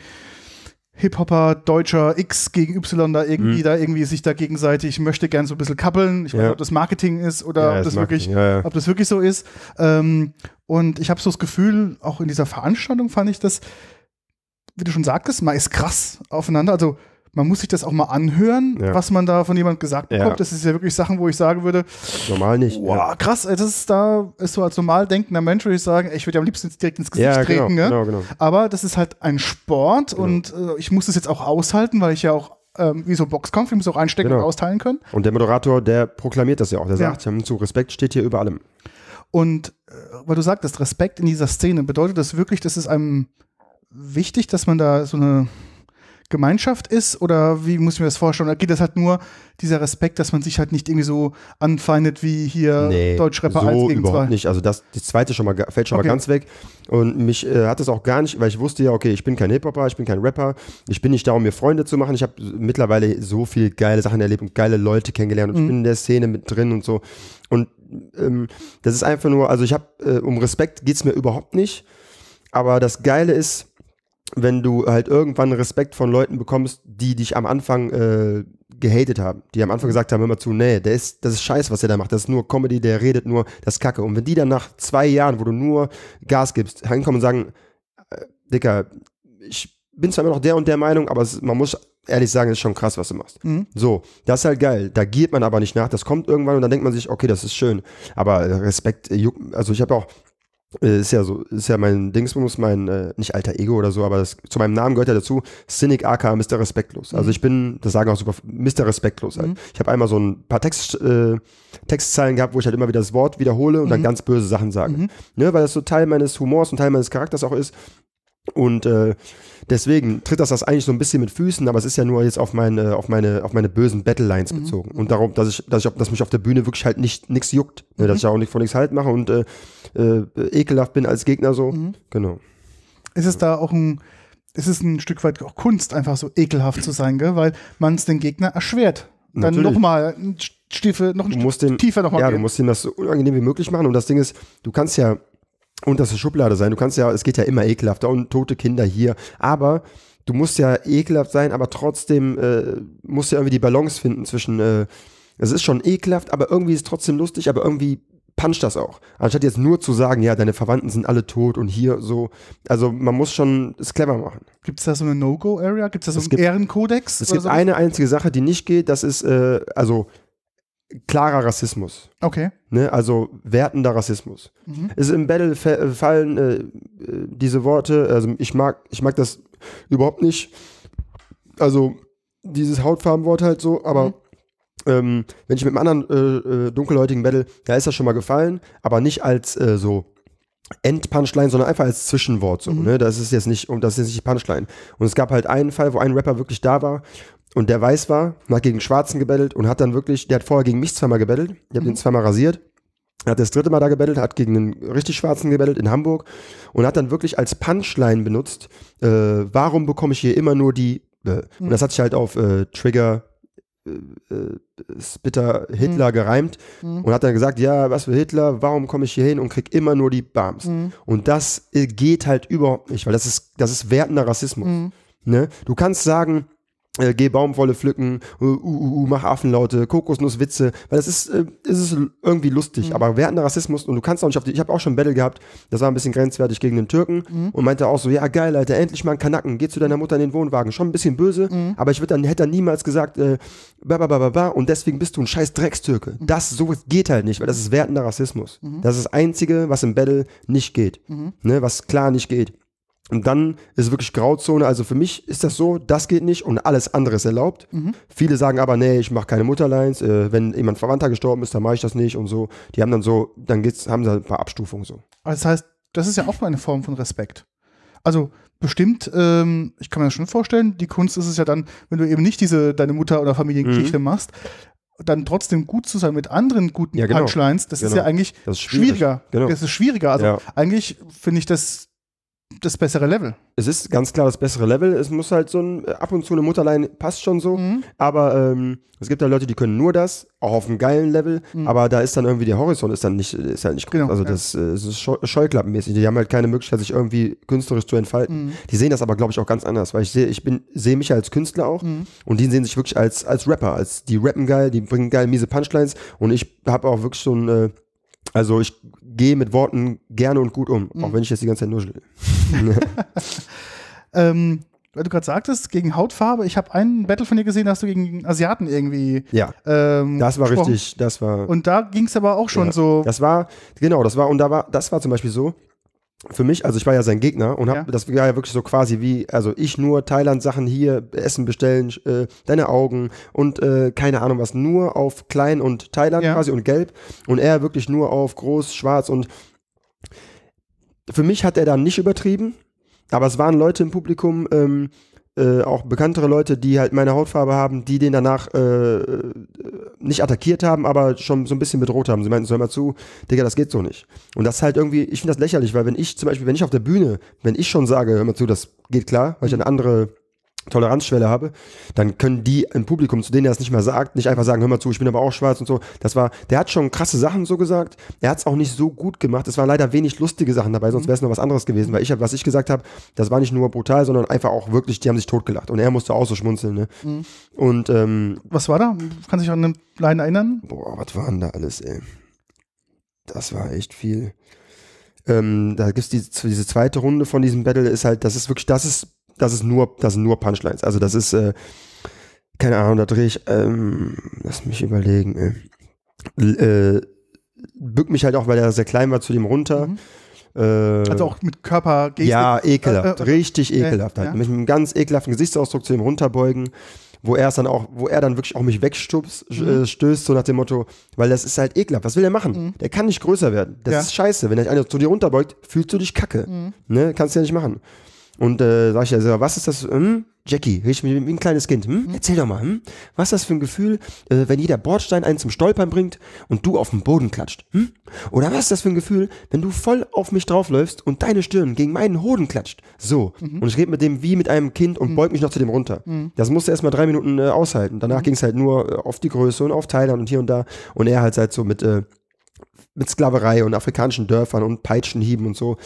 Hip-Hopper, Deutscher X gegen Y da irgendwie, mhm. da irgendwie sich da gegenseitig möchte gern so ein bisschen kappeln. Ich weiß nicht, ja. ob das Marketing ist oder ja, ob, das wirklich, ja, ob das wirklich so ist. Ähm, und ich habe so das Gefühl, auch in dieser Veranstaltung fand ich das, wie du schon sagtest, man ist krass aufeinander. Also man muss sich das auch mal anhören, ja. was man da von jemand gesagt bekommt. Ja. Das ist ja wirklich Sachen, wo ich sagen würde, normal nicht. Wow, ja. krass, das ist da ist so als normal denkender Mensch würde ich sagen, ey, ich würde ja am liebsten direkt ins Gesicht genau, treten, genau, genau. aber das ist halt ein Sport genau. und äh, ich muss das jetzt auch aushalten, weil ich ja auch ähm, wie so Boxkampf, ich muss auch einstecken genau. und austeilen können. Und der Moderator, der proklamiert das ja auch, der sagt, zu Respekt steht hier über allem. Und äh, weil du sagtest, Respekt in dieser Szene, bedeutet das wirklich, dass es einem wichtig, dass man da so eine Gemeinschaft ist? Oder wie muss ich mir das vorstellen? Oder geht das halt nur dieser Respekt, dass man sich halt nicht irgendwie so anfeindet wie hier nee, Deutschrapper so 1 gegen überhaupt 2? nicht. Also das, das zweite schon mal, fällt schon okay. mal ganz weg. Und mich äh, hat es auch gar nicht, weil ich wusste ja, okay, ich bin kein Hip-Hopper, ich bin kein Rapper, ich bin nicht da, um mir Freunde zu machen. Ich habe mittlerweile so viele geile Sachen erlebt und geile Leute kennengelernt und mhm. ich bin in der Szene mit drin und so. Und ähm, das ist einfach nur, also ich habe, äh, um Respekt geht es mir überhaupt nicht. Aber das Geile ist, wenn du halt irgendwann Respekt von Leuten bekommst, die dich am Anfang äh, gehatet haben, die am Anfang gesagt haben immer zu, nee, der ist, das ist scheiße, was der da macht, das ist nur Comedy, der redet nur, das ist Kacke. Und wenn die dann nach zwei Jahren, wo du nur Gas gibst, hinkommen und sagen, äh, Dicker, ich bin zwar immer noch der und der Meinung, aber es, man muss ehrlich sagen, es ist schon krass, was du machst. Mhm. So, das ist halt geil. Da giert man aber nicht nach. Das kommt irgendwann und dann denkt man sich, okay, das ist schön. Aber Respekt, äh, also ich habe auch äh, ist ja so, ist ja mein Dingsbums, mein, äh, nicht alter Ego oder so, aber das, zu meinem Namen gehört ja dazu, Cynic AK Mr. Respektlos. Also mhm. ich bin, das sagen auch super, Mr. Respektlos halt. Mhm. Ich habe einmal so ein paar Text, äh, Textzeilen gehabt, wo ich halt immer wieder das Wort wiederhole und mhm. dann ganz böse Sachen sage. Mhm. Ne, weil das so Teil meines Humors und Teil meines Charakters auch ist, und äh, deswegen tritt das das eigentlich so ein bisschen mit Füßen, aber es ist ja nur jetzt auf meine, auf meine, auf meine bösen Battlelines mhm. bezogen. Und darum, dass ich, dass ich, dass mich auf der Bühne wirklich halt nicht nichts juckt. Ne? Dass mhm. ich auch nicht von nichts halt mache und äh, äh, ekelhaft bin als Gegner so. Mhm. Genau. Ist es da auch ein, ist es ein Stück weit auch Kunst, einfach so ekelhaft zu sein, gell? weil man es den Gegner erschwert. Dann nochmal ein Stiefel, noch ein Stück tiefer nochmal. Ja, gehen. du musst ihm das so unangenehm wie möglich machen. Und das Ding ist, du kannst ja und das ist Schublade sein. Du kannst ja, es geht ja immer ekelhafter und tote Kinder hier. Aber du musst ja ekelhaft sein, aber trotzdem äh, musst du ja irgendwie die Balance finden zwischen, äh, es ist schon ekelhaft, aber irgendwie ist es trotzdem lustig, aber irgendwie puncht das auch. Anstatt jetzt nur zu sagen, ja, deine Verwandten sind alle tot und hier so. Also man muss schon es clever machen. Gibt es da so eine No-Go-Area? Gibt es da so einen Ehrenkodex? Es gibt so? eine einzige Sache, die nicht geht, das ist, äh, also klarer Rassismus. Okay. Ne? Also wertender Rassismus. Mhm. Ist im Battle fallen äh, äh, diese Worte, also ich mag, ich mag das überhaupt nicht. Also dieses Hautfarbenwort halt so, aber mhm. ähm, wenn ich mit einem anderen äh, äh, dunkelhäutigen Battle, da ist das schon mal gefallen, aber nicht als äh, so Endpunchline, sondern einfach als Zwischenwort so. Mhm. Ne? Das ist jetzt nicht, und das ist jetzt nicht Punchline. Und es gab halt einen Fall, wo ein Rapper wirklich da war und der weiß war, hat gegen Schwarzen gebettelt und hat dann wirklich, der hat vorher gegen mich zweimal gebettelt. Ich habe mhm. den zweimal rasiert. hat das dritte Mal da gebettelt, hat gegen einen richtig Schwarzen gebettelt in Hamburg und hat dann wirklich als Punchline benutzt, äh, warum bekomme ich hier immer nur die. Äh, mhm. Und das hat sich halt auf äh, Trigger äh, äh, Spitter Hitler mhm. gereimt mhm. und hat dann gesagt, ja, was für Hitler, warum komme ich hier hin und krieg immer nur die Bams? Mhm. Und das äh, geht halt überhaupt nicht, weil das ist, das ist wertender Rassismus. Mhm. Ne? Du kannst sagen, äh, geh Baumwolle pflücken, äh, uh, uh, uh, mach Affenlaute, Kokosnusswitze, weil das ist, äh, ist es irgendwie lustig. Mhm. Aber wertender Rassismus und du kannst auch nicht auf die, ich habe auch schon Battle gehabt, das war ein bisschen grenzwertig gegen den Türken mhm. und meinte auch so, ja geil, Alter, endlich mal ein Kanacken, geh zu deiner Mutter in den Wohnwagen, schon ein bisschen böse, mhm. aber ich würde dann, hätte dann niemals gesagt, äh, ba, ba, ba, ba, ba, und deswegen bist du ein scheiß Dreckstürke. Mhm. Das, so geht halt nicht, weil das ist wertender Rassismus. Mhm. Das ist das Einzige, was im Battle nicht geht, mhm. ne, was klar nicht geht. Und dann ist es wirklich Grauzone. Also für mich ist das so, das geht nicht und alles andere ist erlaubt. Mhm. Viele sagen aber, nee, ich mache keine Mutterlines. Äh, wenn jemand Verwandter gestorben ist, dann mache ich das nicht und so. Die haben dann so, dann geht's, haben sie ein paar Abstufungen so. das heißt, das ist ja auch mal eine Form von Respekt. Also bestimmt, ähm, ich kann mir das schon vorstellen, die Kunst ist es ja dann, wenn du eben nicht diese deine Mutter- oder Familiengeschichte mhm. machst, dann trotzdem gut zu sein mit anderen guten ja, genau. Punchlines, das genau. ist ja genau. eigentlich das ist schwieriger. Genau. Das ist schwieriger. Also ja. eigentlich finde ich das das bessere Level. Es ist ganz klar das bessere Level. Es muss halt so ein, äh, ab und zu eine Mutterlein passt schon so. Mhm. Aber ähm, es gibt halt Leute, die können nur das, auch auf einem geilen Level. Mhm. Aber da ist dann irgendwie der Horizont ist dann nicht, ist halt nicht gut. Genau, also ja. das, das, äh, ist scheuklappenmäßig. Die haben halt keine Möglichkeit, sich irgendwie künstlerisch zu entfalten. Mhm. Die sehen das aber, glaube ich, auch ganz anders, weil ich sehe, ich bin, sehe mich als Künstler auch mhm. und die sehen sich wirklich als, als Rapper. Als die rappen geil, die bringen geil miese Punchlines und ich habe auch wirklich so ein äh, also ich gehe mit Worten gerne und gut um, mhm. auch wenn ich jetzt die ganze Zeit nuschel. ähm, weil du gerade sagtest, gegen Hautfarbe, ich habe einen Battle von dir gesehen, da hast du gegen Asiaten irgendwie. Ja. Ähm, das war gesprochen. richtig, das war. Und da ging es aber auch schon ja. so. Das war, genau, das war, und da war, das war zum Beispiel so, für mich, also ich war ja sein Gegner und hab, ja. das war ja wirklich so quasi wie, also ich nur Thailand-Sachen hier, Essen bestellen, äh, deine Augen und äh, keine Ahnung was, nur auf klein und Thailand ja. quasi und gelb und er wirklich nur auf groß, schwarz und für mich hat er da nicht übertrieben, aber es waren Leute im Publikum, ähm, äh, auch bekanntere Leute, die halt meine Hautfarbe haben, die den danach äh, äh nicht attackiert haben, aber schon so ein bisschen bedroht haben. Sie meinten, so hör mal zu, Digga, das geht so nicht. Und das ist halt irgendwie, ich finde das lächerlich, weil wenn ich zum Beispiel, wenn ich auf der Bühne, wenn ich schon sage, hör mal zu, das geht klar, weil ich eine andere Toleranzschwelle habe, dann können die im Publikum, zu denen er es nicht mehr sagt, nicht einfach sagen, hör mal zu, ich bin aber auch schwarz und so. Das war, der hat schon krasse Sachen so gesagt. Er hat es auch nicht so gut gemacht. Es waren leider wenig lustige Sachen dabei, sonst mhm. wäre es noch was anderes gewesen, weil ich habe, was ich gesagt habe, das war nicht nur brutal, sondern einfach auch wirklich, die haben sich totgelacht. Und er musste auch so schmunzeln, ne? Mhm. Und, ähm, Was war da? Kannst du dich an eine Line erinnern? Boah, was war denn da alles, ey? Das war echt viel. Ähm, da gibt es die, diese zweite Runde von diesem Battle, ist halt, das ist wirklich, das ist das ist nur, das sind nur Punchlines. Also das ist, äh, keine Ahnung, da drehe ich, ähm, lass mich überlegen, äh, äh bück mich halt auch, weil er sehr klein war, zu dem runter. Mhm. Äh, also auch mit Körper Ja, ekelhaft. Äh, äh, richtig ekelhaft halt. Ja. Mit einem ganz ekelhaften Gesichtsausdruck zu dem runterbeugen wo er es dann auch, wo er dann wirklich auch mich wegstößt, mhm. stößt, so nach dem Motto, weil das ist halt ekelhaft. Was will er machen? Mhm. Der kann nicht größer werden. Das ja. ist scheiße. Wenn er einer zu dir runterbeugt, fühlst du dich kacke. Mhm. Ne? Kannst du ja nicht machen. Und äh, sag ich ja so, was ist das? Hm? Jackie, rede ich wie ein kleines Kind. Hm? Mhm. Erzähl doch mal, hm? was ist das für ein Gefühl, äh, wenn jeder Bordstein einen zum Stolpern bringt und du auf den Boden klatscht? Hm? Oder was ist das für ein Gefühl, wenn du voll auf mich draufläufst und deine Stirn gegen meinen Hoden klatscht? So. Mhm. Und ich rede mit dem wie mit einem Kind und mhm. beug mich noch zu dem runter. Mhm. Das musste erst mal drei Minuten äh, aushalten. Danach mhm. ging es halt nur äh, auf die Größe und auf Thailand und hier und da. Und er halt halt so mit, äh, mit Sklaverei und afrikanischen Dörfern und Peitschenhieben und so.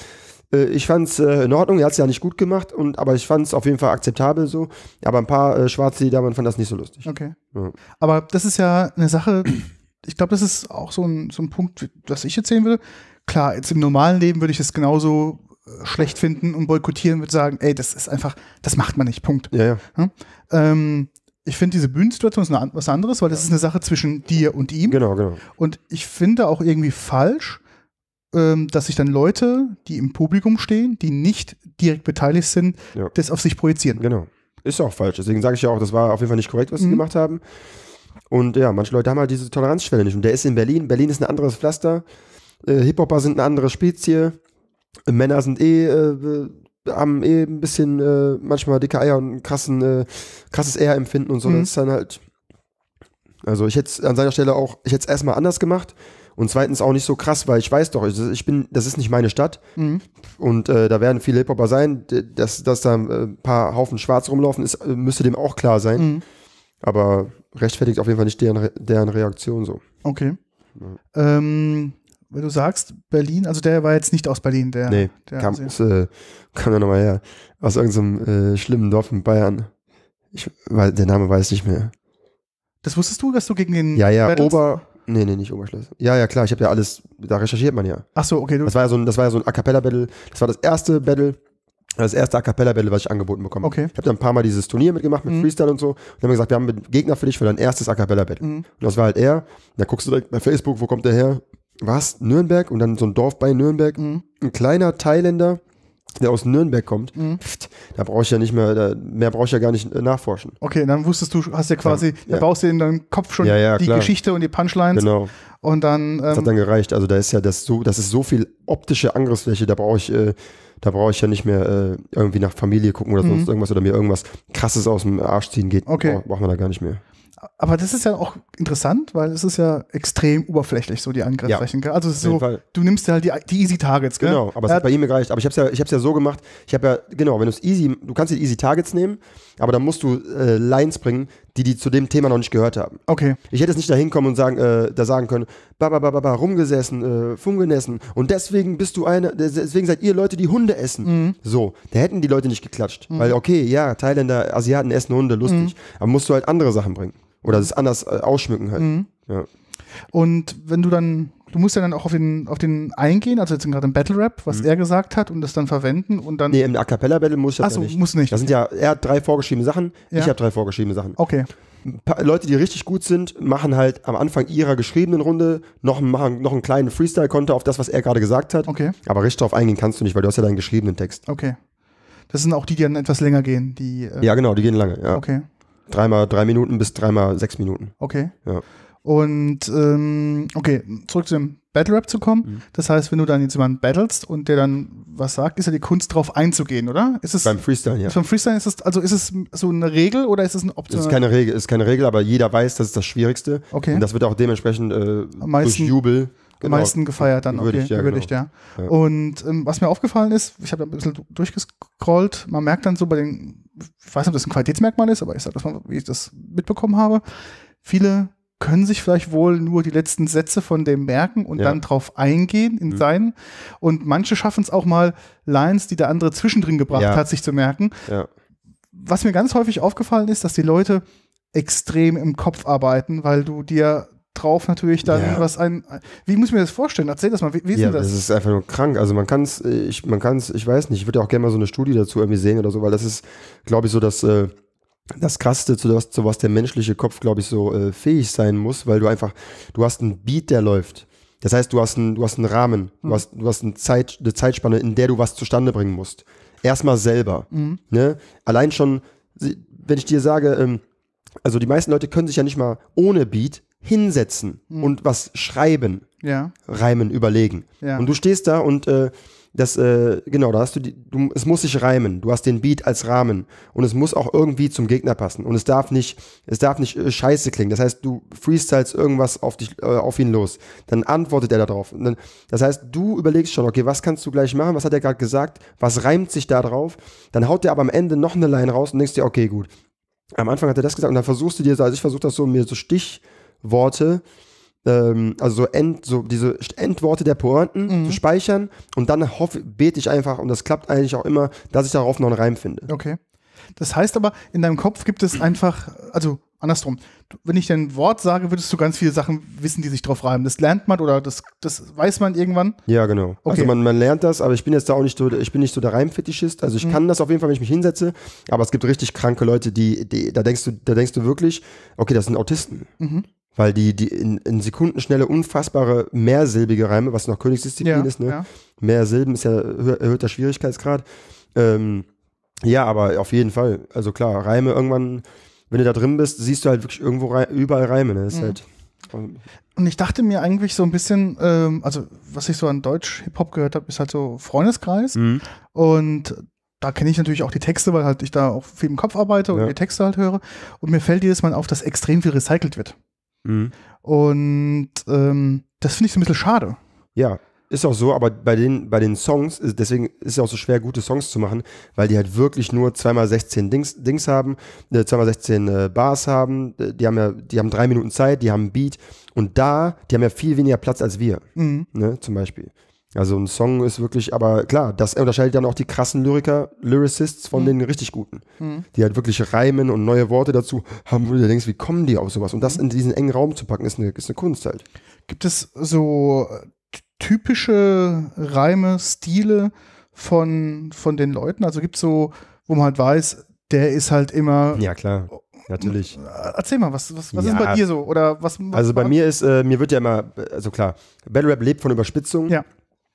Äh, ich fand es äh, in Ordnung, er hat es ja nicht gut gemacht, und, aber ich fand es auf jeden Fall akzeptabel so. Aber ein paar äh, Schwarze, die da waren, fand das nicht so lustig. Okay. Ja. Aber das ist ja eine Sache, ich glaube, das ist auch so ein, so ein Punkt, was ich erzählen sehen würde. Klar, jetzt im normalen Leben würde ich es genauso schlecht finden und boykottieren, würde sagen, ey, das ist einfach, das macht man nicht, Punkt. Ja, ja. ja? Ähm, ich finde diese Bühnensituation ist was anderes, weil das ist eine Sache zwischen dir und ihm. Genau, genau. Und ich finde auch irgendwie falsch, ähm, dass sich dann Leute, die im Publikum stehen, die nicht direkt beteiligt sind, ja. das auf sich projizieren. Genau. Ist auch falsch. Deswegen sage ich ja auch, das war auf jeden Fall nicht korrekt, was sie mhm. gemacht haben. Und ja, manche Leute haben halt diese Toleranzschwelle nicht. Und der ist in Berlin. Berlin ist ein anderes Pflaster. Äh, Hip-Hopper sind eine andere Spezie. Äh, Männer sind eh, äh, haben eh ein bisschen äh, manchmal dicke Eier und krassen, äh, krasses Ehrempfinden und so. Mhm. Das ist dann halt. Also ich hätte an seiner Stelle auch, ich hätte es erstmal anders gemacht und zweitens auch nicht so krass, weil ich weiß doch, ich bin, das ist nicht meine Stadt. Mhm. Und äh, da werden viele Hip-Hopper sein, dass, dass da ein äh, paar Haufen Schwarz rumlaufen, ist, äh, müsste dem auch klar sein. Mhm. Aber rechtfertigt auf jeden Fall nicht deren, deren Reaktion so. Okay. Ja. Ähm, wenn du sagst, Berlin, also der war jetzt nicht aus Berlin, der. Nee, der kam, ist, äh, kam ja nochmal her. Aus irgendeinem äh, schlimmen Dorf in Bayern. Ich, weil, der Name weiß ich nicht mehr. Das wusstest du, dass du gegen den. Ja, ja, Battles Ober. Nee, nee, nicht Oberschleiß. Ja, ja, klar, ich habe ja alles, da recherchiert man ja. Ach so, okay. Du das war ja so ein, das war ja so ein A Cappella Battle. Das war das erste Battle, das erste A Cappella Battle, was ich angeboten bekommen Okay. Ich habe dann ein paar Mal dieses Turnier mitgemacht mit mhm. Freestyle und so. Und dann haben wir gesagt, wir haben einen Gegner für dich für dein erstes A Cappella Battle. Mhm. Und das war halt er. Und dann guckst du direkt bei Facebook, wo kommt der her? Was? Nürnberg? Und dann so ein Dorf bei Nürnberg. Mhm. Ein kleiner Thailänder der aus Nürnberg kommt, mhm. pft, da brauche ich ja nicht mehr, da, mehr brauche ich ja gar nicht nachforschen. Okay, dann wusstest du, hast ja quasi, ja. da baust du in deinem Kopf schon ja, ja, die klar. Geschichte und die Punchlines. Genau. Und dann. Ähm, das hat ähm, dann gereicht. Also da ist ja das so, das ist so viel optische Angriffsfläche, da brauche ich, äh, da brauche ich ja nicht mehr äh, irgendwie nach Familie gucken oder mhm. sonst mhm. irgendwas oder mir irgendwas krasses aus dem Arsch ziehen geht. Okay. Braucht man da gar nicht mehr aber das ist ja auch interessant, weil es ist ja extrem oberflächlich, so die Angriffsflächen. Ja, also so, du nimmst ja halt die, die Easy Targets, gell? Genau, aber es hat bei ihm gereicht. Aber ich habe ja, ich hab's ja so gemacht, ich habe ja, genau, wenn du es easy, du kannst die Easy Targets nehmen, aber dann musst du äh, Lines bringen, die die zu dem Thema noch nicht gehört haben. Okay. Ich hätte es nicht da hinkommen und sagen, äh, da sagen können, ba, ba, ba, ba, ba rumgesessen, äh, fungenessen und deswegen bist du eine, deswegen seid ihr Leute, die Hunde essen. Mhm. So, da hätten die Leute nicht geklatscht. Mhm. Weil, okay, ja, Thailänder, Asiaten essen Hunde, lustig. Mhm. Aber musst du halt andere Sachen bringen. Oder es anders äh, ausschmücken halt. Mhm. Ja. Und wenn du dann du musst ja dann auch auf den, auf den eingehen, also jetzt gerade im Battle Rap, was mhm. er gesagt hat und das dann verwenden und dann. Nee, im A Cappella Battle muss ich das Achso, ja nicht. muss nicht. Das sind ja, er hat drei vorgeschriebene Sachen, ja. ich habe drei vorgeschriebene Sachen. Okay. Leute, die richtig gut sind, machen halt am Anfang ihrer geschriebenen Runde noch, machen, noch einen kleinen Freestyle-Konter auf das, was er gerade gesagt hat. Okay. Aber richtig darauf eingehen kannst du nicht, weil du hast ja deinen geschriebenen Text. Okay. Das sind auch die, die dann etwas länger gehen, die. Äh ja, genau, die gehen lange, ja. Okay. Dreimal drei Minuten bis dreimal sechs Minuten. Okay. Ja. Und ähm, okay, zurück zu dem Battle Rap zu kommen. Mhm. Das heißt, wenn du dann jetzt jemanden battlest und der dann was sagt, ist ja die Kunst drauf einzugehen, oder? Ist es, beim Freestyle, ja. Beim Freestyle ist es, also ist es so eine Regel oder ist es ein Option? Ist keine Regel, ist keine Regel, aber jeder weiß, das ist das Schwierigste. Okay. Und das wird auch dementsprechend äh, meisten, durch Jubel. Genau. Am meisten gefeiert dann, würdig, okay, ja, würdigt, genau. ja. ja. Und ähm, was mir aufgefallen ist, ich habe ein bisschen durchgescrollt, man merkt dann so bei den, ich weiß nicht, ob das ein Qualitätsmerkmal ist, aber ich sage das mal, wie ich das mitbekommen habe, viele können sich vielleicht wohl nur die letzten Sätze von dem merken und ja. dann drauf eingehen in mhm. seinen. Und manche schaffen es auch mal, Lines, die der andere zwischendrin gebracht ja. hat, sich zu merken. Ja. Was mir ganz häufig aufgefallen ist, dass die Leute extrem im Kopf arbeiten, weil du dir drauf natürlich dann ja. was ein. Wie muss ich mir das vorstellen? Erzähl das mal. Wie, wie ist denn das? Das ist einfach nur krank. Also man kann es, ich, man kann es, ich weiß nicht, ich würde auch gerne mal so eine Studie dazu irgendwie sehen oder so, weil das ist, glaube ich, so das äh, das Krasseste, zu was, zu was der menschliche Kopf, glaube ich, so äh, fähig sein muss, weil du einfach, du hast einen Beat, der läuft. Das heißt, du hast einen, du hast einen Rahmen, mhm. du hast, du hast eine, Zeit, eine Zeitspanne, in der du was zustande bringen musst. Erstmal selber. Mhm. Ne? Allein schon, wenn ich dir sage, ähm, also die meisten Leute können sich ja nicht mal ohne Beat hinsetzen mhm. und was schreiben, ja. reimen, überlegen. Ja. Und du stehst da und äh, das, äh, genau, da hast du, die, du, es muss sich reimen. Du hast den Beat als Rahmen und es muss auch irgendwie zum Gegner passen und es darf nicht, es darf nicht äh, scheiße klingen. Das heißt, du freestylst irgendwas auf dich, äh, auf ihn los. Dann antwortet er darauf. Und dann, das heißt, du überlegst schon, okay, was kannst du gleich machen? Was hat er gerade gesagt? Was reimt sich da drauf? Dann haut er aber am Ende noch eine Line raus und denkst dir, okay, gut. Am Anfang hat er das gesagt und dann versuchst du dir, also ich versuche das so mir so Stichworte ähm, also so, End, so diese Endworte der Pointen mhm. zu speichern und dann hoffe, bete ich einfach, und das klappt eigentlich auch immer, dass ich darauf noch einen Reim finde. Okay. Das heißt aber, in deinem Kopf gibt es einfach, also andersrum, wenn ich dein Wort sage, würdest du ganz viele Sachen wissen, die sich drauf reimen. Das lernt man oder das, das weiß man irgendwann? Ja, genau. Okay. Also man, man lernt das, aber ich bin jetzt da auch nicht so, ich bin nicht so der Reimfetischist. Also ich mhm. kann das auf jeden Fall, wenn ich mich hinsetze, aber es gibt richtig kranke Leute, die, die da denkst du, da denkst du wirklich, okay, das sind Autisten. Mhm. Weil die, die in, in Sekundenschnelle unfassbare mehrsilbige Reime, was noch Königsdisziplin ja, ist, ne? Ja. Mehr Silben ist ja erhöhter Schwierigkeitsgrad. Ähm, ja, aber auf jeden Fall. Also klar, Reime irgendwann, wenn du da drin bist, siehst du halt wirklich irgendwo Reime, überall Reime. Ne? Ist mhm. halt und ich dachte mir eigentlich so ein bisschen, ähm, also was ich so an Deutsch Hip-Hop gehört habe, ist halt so Freundeskreis. Mhm. Und da kenne ich natürlich auch die Texte, weil halt ich da auch viel im Kopf arbeite und ja. die Texte halt höre. Und mir fällt jedes Mal auf, dass extrem viel recycelt wird. Mhm. Und ähm, das finde ich so ein bisschen schade. Ja, ist auch so, aber bei den, bei den Songs, äh, deswegen ist es auch so schwer, gute Songs zu machen, weil die halt wirklich nur 2x16 Dings, Dings haben, äh, 2x16 äh, Bars haben, äh, die haben ja, die haben drei Minuten Zeit, die haben einen Beat und da, die haben ja viel weniger Platz als wir, mhm. ne, zum Beispiel. Also ein Song ist wirklich, aber klar, das unterscheidet dann auch die krassen Lyriker, Lyricists von mhm. den richtig guten, mhm. die halt wirklich reimen und neue Worte dazu haben, wo du denkst, wie kommen die auf sowas? Und das mhm. in diesen engen Raum zu packen, ist eine, ist eine Kunst halt. Gibt es so äh, typische Reime, Stile von, von den Leuten? Also gibt es so, wo man halt weiß, der ist halt immer. Ja, klar. Natürlich. Äh, erzähl mal, was, was, was ja. ist bei dir so? Oder was, was also bei mir ist, äh, mir wird ja immer, also klar, Battle Rap lebt von Überspitzung. Ja.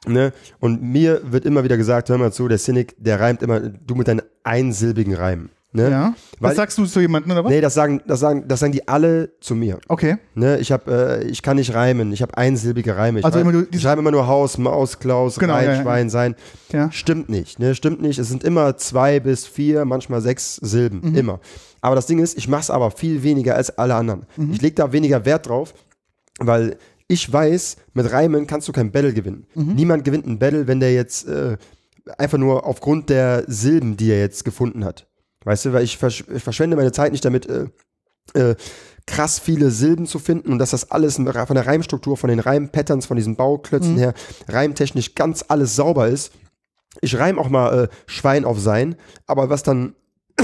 Ne? Und mir wird immer wieder gesagt, hör mal zu, der Cynic, der reimt immer, du mit deinen einsilbigen Reimen. Ne? Ja. Weil, sagst du zu jemandem oder was? Nee, das sagen, das sagen, das sagen die alle zu mir. Okay. Ne? Ich hab, äh, ich kann nicht reimen. Ich habe einsilbige Reime. Ich, also reim, immer nur, ich reime immer nur Haus, Maus, Klaus, genau, Rein, ja, ja. Schwein, Sein. Ja. Stimmt nicht. Ne? Stimmt nicht. Es sind immer zwei bis vier, manchmal sechs Silben. Mhm. Immer. Aber das Ding ist, ich mache es aber viel weniger als alle anderen. Mhm. Ich lege da weniger Wert drauf, weil ich weiß, mit Reimen kannst du kein Battle gewinnen. Mhm. Niemand gewinnt ein Battle, wenn der jetzt äh, einfach nur aufgrund der Silben, die er jetzt gefunden hat. Weißt du, weil ich, versch ich verschwende meine Zeit nicht damit, äh, äh, krass viele Silben zu finden und dass das alles von der Reimstruktur, von den Reimpatterns, von diesen Bauklötzen mhm. her, reimtechnisch ganz alles sauber ist. Ich reim auch mal äh, Schwein auf sein, aber was dann,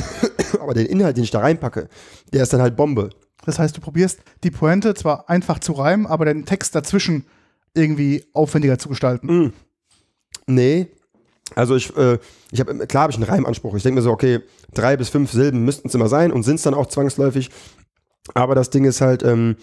aber den Inhalt, den ich da reinpacke, der ist dann halt Bombe. Das heißt, du probierst die Pointe zwar einfach zu reimen, aber den Text dazwischen irgendwie aufwendiger zu gestalten. Mm. Nee. Also ich, äh, ich habe klar habe ich einen Reimanspruch. Ich denke mir so, okay, drei bis fünf Silben müssten es immer sein und sind es dann auch zwangsläufig. Aber das Ding ist halt, ähm,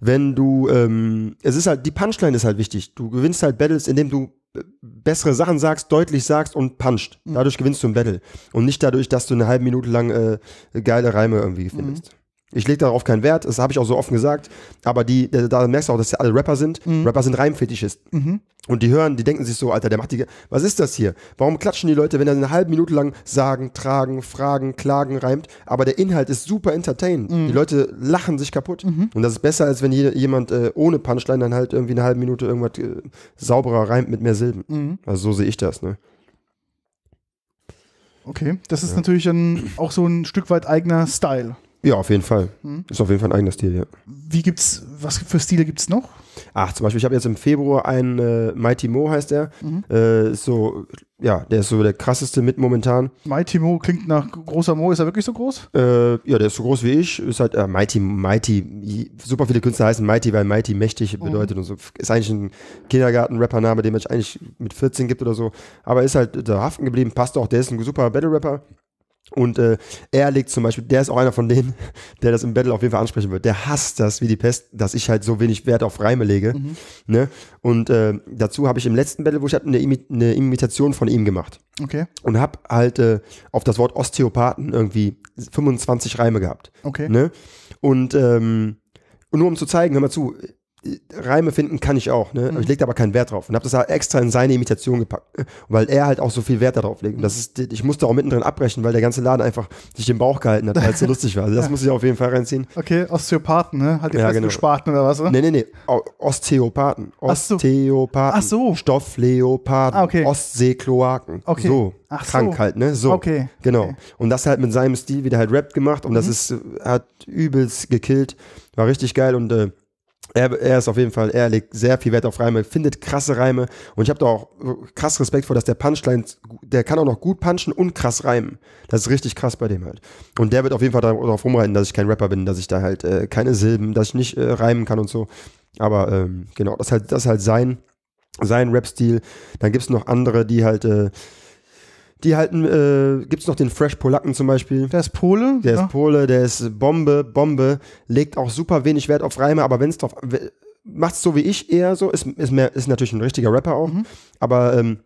wenn du, ähm, es ist halt, die Punchline ist halt wichtig. Du gewinnst halt Battles, indem du äh, bessere Sachen sagst, deutlich sagst und puncht. Mhm. Dadurch gewinnst du ein Battle. Und nicht dadurch, dass du eine halbe Minute lang äh, geile Reime irgendwie findest. Mhm. Ich lege darauf keinen Wert, das habe ich auch so offen gesagt, aber die, da, merkst du auch, dass ja alle Rapper sind. Mhm. Rapper sind Reimfetischisten. Mhm. Und die hören, die denken sich so, Alter, der macht die, was ist das hier? Warum klatschen die Leute, wenn er eine halbe Minute lang sagen, tragen, fragen, klagen reimt, aber der Inhalt ist super entertainend. Mhm. Die Leute lachen sich kaputt. Mhm. Und das ist besser, als wenn jemand äh, ohne Punchline dann halt irgendwie eine halbe Minute irgendwas äh, sauberer reimt mit mehr Silben. Mhm. Also so sehe ich das, ne? Okay, das ist ja. natürlich dann auch so ein Stück weit eigener Style. Ja, auf jeden Fall. Hm? Ist auf jeden Fall ein eigener Stil, ja. Wie gibt's, was für Stile gibt's noch? Ach, zum Beispiel, ich habe jetzt im Februar einen äh, Mighty Mo heißt der. Mhm. Äh, ist so, ja, der ist so der krasseste mit momentan. Mighty Mo klingt nach großer Mo, ist er wirklich so groß? Äh, ja, der ist so groß wie ich. Ist halt äh, Mighty, Mighty, super viele Künstler heißen Mighty, weil Mighty mächtig mhm. bedeutet mhm. und so. Ist eigentlich ein Kindergarten-Rapper-Name, den man eigentlich mit 14 gibt oder so. Aber ist halt da haften geblieben, passt auch, der ist ein super Battle-Rapper. Und äh, er legt zum Beispiel, der ist auch einer von denen, der das im Battle auf jeden Fall ansprechen wird. Der hasst das wie die Pest, dass ich halt so wenig Wert auf Reime lege. Mhm. Ne? Und äh, dazu habe ich im letzten Battle, wo ich hatte, eine, Imi eine Imitation von ihm gemacht. Okay. Und habe halt äh, auf das Wort Osteopathen irgendwie 25 Reime gehabt. Okay. Ne? Und ähm, nur um zu zeigen, hör mal zu, Reime finden kann ich auch, ne? Mhm. ich lege aber keinen Wert drauf und habe das halt extra in seine Imitation gepackt, weil er halt auch so viel Wert darauf legt. Und das mhm. ist, ich musste auch mittendrin abbrechen, weil der ganze Laden einfach sich den Bauch gehalten hat, weil es so lustig war. Also das ja. muss ich auf jeden Fall reinziehen. Okay, Osteopathen, ne? Halt die ja, genau. Sparten oder was? Oder? Nee, nee, nee. O Osteopathen. Osteopathen. Ach so. Stoffleoparden. Ah, okay. Ostseekloaken. Okay. So. Ach krank so. halt, ne? So. Okay. Genau. Okay. Und das halt mit seinem Stil wieder halt Rap gemacht und mhm. das ist, äh, hat übelst gekillt. War richtig geil und äh, er, er ist auf jeden Fall, er legt sehr viel Wert auf Reime, findet krasse Reime und ich habe da auch krass Respekt vor, dass der Punchline, der kann auch noch gut punchen und krass reimen. Das ist richtig krass bei dem halt. Und der wird auf jeden Fall darauf rumreiten, dass ich kein Rapper bin, dass ich da halt äh, keine Silben, dass ich nicht äh, reimen kann und so. Aber ähm, genau, das ist halt, das ist halt sein, sein Rap-Stil. Dann gibt's noch andere, die halt äh, die halten, äh, gibt's noch den Fresh Polacken zum Beispiel. Der ist Pole. Der ja. ist Pole, der ist Bombe, Bombe, legt auch super wenig Wert auf Reime, aber wenn's drauf, macht's so wie ich eher so, ist, ist, mehr, ist natürlich ein richtiger Rapper auch, mhm. aber ähm,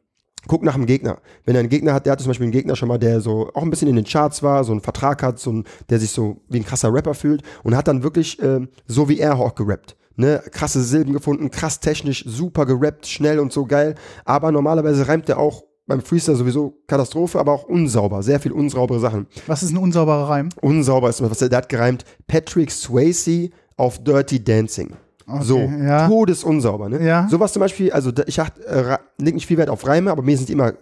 guck nach dem Gegner. Wenn er einen Gegner hat, der hat zum Beispiel einen Gegner schon mal, der so auch ein bisschen in den Charts war, so einen Vertrag hat, so ein, der sich so wie ein krasser Rapper fühlt und hat dann wirklich äh, so wie er auch gerappt. Ne, krasse Silben gefunden, krass technisch, super gerappt, schnell und so geil. Aber normalerweise reimt er auch beim Freestyle sowieso Katastrophe, aber auch unsauber, sehr viel unsaubere Sachen. Was ist ein unsauberer Reim? Unsauber ist was der hat gereimt Patrick Swayze auf Dirty Dancing. Okay, so, ja. todesunsauber, ne? Ja. Sowas zum Beispiel, also ich acht, äh, leg nicht viel Wert auf Reime, aber mir sind die immer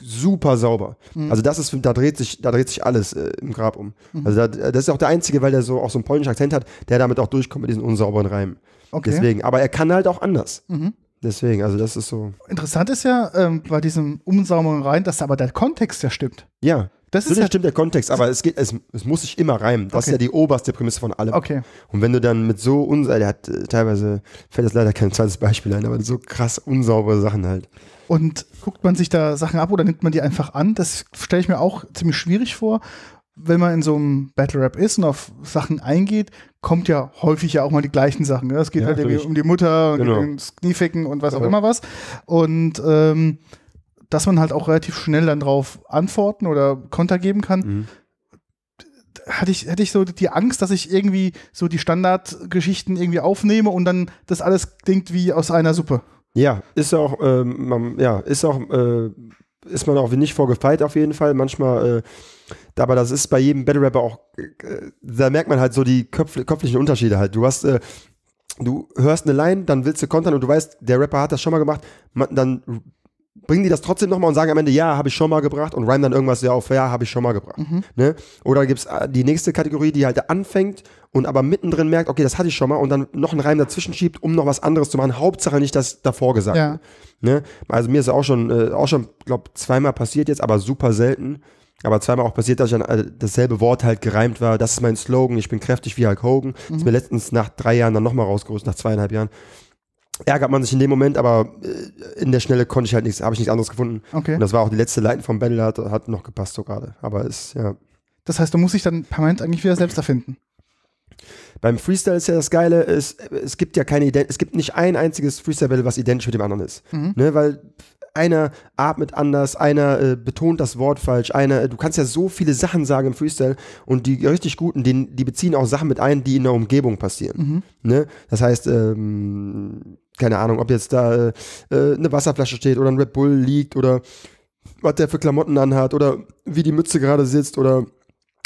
super sauber. Mhm. Also das ist, da dreht sich, da dreht sich alles äh, im Grab um. Mhm. Also da, das ist auch der Einzige, weil der so auch so einen polnischen Akzent hat, der damit auch durchkommt mit diesen unsauberen Reimen. Okay. Deswegen, aber er kann halt auch anders. Mhm. Deswegen, also das ist so. Interessant ist ja ähm, bei diesem Umsaumern rein, dass aber der Kontext ja stimmt. Ja. Das ist ja stimmt der Kontext, aber es, geht, es, es muss sich immer reimen. Das okay. ist ja die oberste Prämisse von allem. Okay. Und wenn du dann mit so unsauber, äh, der hat äh, teilweise, fällt das leider kein zweites Beispiel ein, aber so krass unsaubere Sachen halt. Und guckt man sich da Sachen ab oder nimmt man die einfach an? Das stelle ich mir auch ziemlich schwierig vor, wenn man in so einem Battle Rap ist und auf Sachen eingeht, kommt ja häufig ja auch mal die gleichen Sachen. Ne? Es geht ja, halt irgendwie um die Mutter und genau. ums Knieficken und was genau. auch immer was. Und ähm, dass man halt auch relativ schnell dann drauf antworten oder Konter geben kann. Mhm. Hatte ich, hatte ich so die Angst, dass ich irgendwie so die Standardgeschichten irgendwie aufnehme und dann das alles klingt wie aus einer Suppe. Ja, ist auch, ähm, man, ja, ist auch, äh, ist man auch nicht vorgefeilt auf jeden Fall. Manchmal äh, aber das ist bei jedem Battle Rapper auch, äh, da merkt man halt so die köpf, köpflichen Unterschiede halt. Du hast, äh, du hörst eine Line, dann willst du kontern und du weißt, der Rapper hat das schon mal gemacht, man, dann bringen die das trotzdem nochmal und sagen am Ende, ja, habe ich schon mal gebracht und rhyme dann irgendwas ja auf, ja, habe ich schon mal gebracht. Mhm. Ne? Oder gibt es äh, die nächste Kategorie, die halt anfängt und aber mittendrin merkt, okay, das hatte ich schon mal und dann noch einen Reim dazwischen schiebt, um noch was anderes zu machen. Hauptsache nicht das davor gesagt. Ja. Ne? Also mir ist auch schon, äh, auch schon, glaube zweimal passiert jetzt, aber super selten aber zweimal auch passiert, dass ich dann äh, dasselbe Wort halt gereimt war. Das ist mein Slogan, ich bin kräftig wie Hulk Hogan. Mhm. Ist mir letztens nach drei Jahren dann nochmal rausgerutscht, nach zweieinhalb Jahren. Ärgert man sich in dem Moment, aber äh, in der Schnelle konnte ich halt nichts, habe ich nichts anderes gefunden. Okay. Und das war auch die letzte Leiten vom Battle, hat, hat noch gepasst so gerade. Aber ist, ja. Das heißt, du musst dich dann permanent eigentlich wieder selbst erfinden. Beim Freestyle ist ja das Geile, es, es gibt ja keine Ident es gibt nicht ein einziges Freestyle-Battle, was identisch mit dem anderen ist. Mhm. Ne, weil einer atmet anders, einer äh, betont das Wort falsch, einer, äh, du kannst ja so viele Sachen sagen im Freestyle und die richtig guten, die, die beziehen auch Sachen mit ein, die in der Umgebung passieren. Mhm. Ne? Das heißt, ähm, keine Ahnung, ob jetzt da äh, äh eine Wasserflasche steht oder ein Red Bull liegt oder was der für Klamotten anhat oder wie die Mütze gerade sitzt oder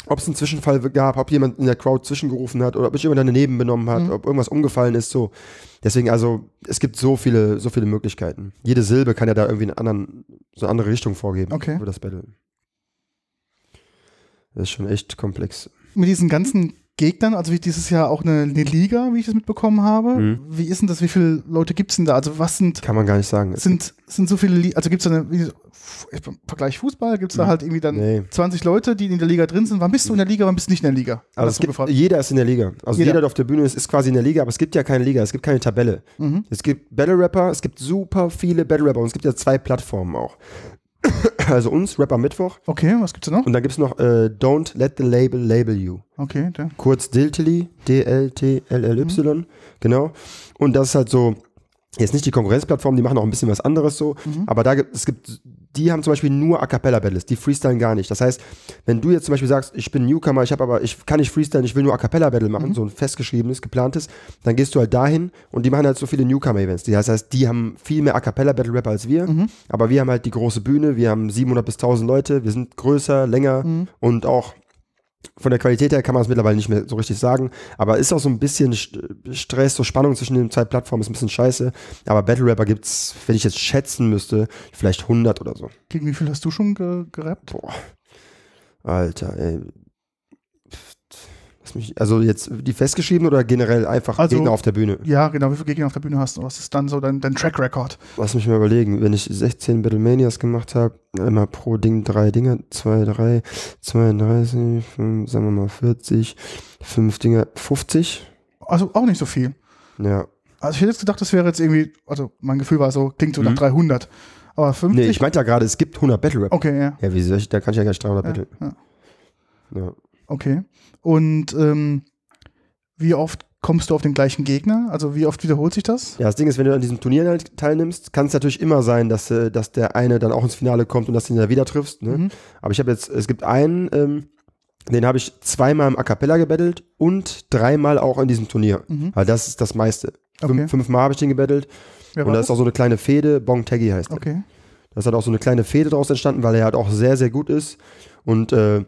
ob es einen Zwischenfall gab, ob jemand in der Crowd zwischengerufen hat oder ob sich jemand daneben benommen hat, mhm. ob irgendwas umgefallen ist, so. Deswegen, also, es gibt so viele, so viele Möglichkeiten. Jede Silbe kann ja da irgendwie einen anderen, so eine andere Richtung vorgeben okay. für das Battle. Das ist schon echt komplex. Mit diesen ganzen Gegnern, also wie dieses Jahr auch eine, eine Liga, wie ich das mitbekommen habe. Mhm. Wie ist denn das? Wie viele Leute gibt es denn da? Also was sind. Kann man gar nicht sagen. Sind, sind so viele, also gibt es da eine, Vergleich Fußball, gibt es da mhm. halt irgendwie dann nee. 20 Leute, die in der Liga drin sind. Wann bist du in der Liga, wann bist du nicht in der Liga? Also gibt, jeder ist in der Liga. Also jeder, jeder der auf der Bühne ist, ist quasi in der Liga, aber es gibt ja keine Liga, es gibt keine Tabelle. Mhm. Es gibt Battle Rapper, es gibt super viele Battle Rapper und es gibt ja zwei Plattformen auch. also uns, Rapper Mittwoch. Okay, was gibt's noch? Und dann gibt's noch äh, Don't Let the Label Label You. Okay, da. Kurz Diltily, D-L-T-L-L-Y, mhm. genau. Und das ist halt so Jetzt nicht die Konkurrenzplattform, die machen auch ein bisschen was anderes so, mhm. aber da gibt es gibt, die haben zum Beispiel nur A cappella Battles, die freestylen gar nicht. Das heißt, wenn du jetzt zum Beispiel sagst, ich bin Newcomer, ich habe aber, ich kann nicht freestylen, ich will nur A cappella Battle machen, mhm. so ein festgeschriebenes, geplantes, dann gehst du halt dahin und die machen halt so viele Newcomer-Events. Das heißt, die haben viel mehr A cappella Battle Rapper als wir, mhm. aber wir haben halt die große Bühne, wir haben 700 bis 1000 Leute, wir sind größer, länger mhm. und auch von der Qualität her kann man es mittlerweile nicht mehr so richtig sagen, aber ist auch so ein bisschen Stress, so Spannung zwischen den zwei Plattformen ist ein bisschen scheiße. Aber Battle Rapper gibt's, wenn ich jetzt schätzen müsste, vielleicht 100 oder so. Gegen wie viel hast du schon ge gerappt? Boah. Alter, ey also jetzt die festgeschrieben oder generell einfach also, Gegner auf der Bühne? Ja, genau, wie viele Gegner auf der Bühne hast du? Was ist dann so dein, dein Track Record? Lass mich mal überlegen, wenn ich 16 Battlemanias gemacht habe, immer pro Ding drei Dinger, zwei, drei, 32, 5, sagen wir mal 40, fünf Dinger, 50. Also auch nicht so viel. Ja. Also ich hätte jetzt gedacht, das wäre jetzt irgendwie, also mein Gefühl war so, klingt so mhm. nach 300. Aber 50? Nee, ich meinte ja gerade, es gibt 100 Battle Rap. Okay, ja. Ja, wie soll ich, da kann ich ja gleich 300 ja, Battle. Ja. ja. Okay. Und ähm, wie oft kommst du auf den gleichen Gegner? Also wie oft wiederholt sich das? Ja, das Ding ist, wenn du an diesem Turnier halt teilnimmst, kann es natürlich immer sein, dass, äh, dass der eine dann auch ins Finale kommt und dass du ihn da wieder triffst. Ne? Mhm. Aber ich habe jetzt, es gibt einen, ähm, den habe ich zweimal im A Cappella gebettelt und dreimal auch in diesem Turnier. Mhm. Also das ist das meiste. Okay. fünfmal habe ich den gebettelt. Und da ist auch so eine kleine Fehde, Bong Taggy heißt er. okay. der. Das hat auch so eine kleine Fehde daraus entstanden, weil er halt auch sehr, sehr gut ist. Und äh,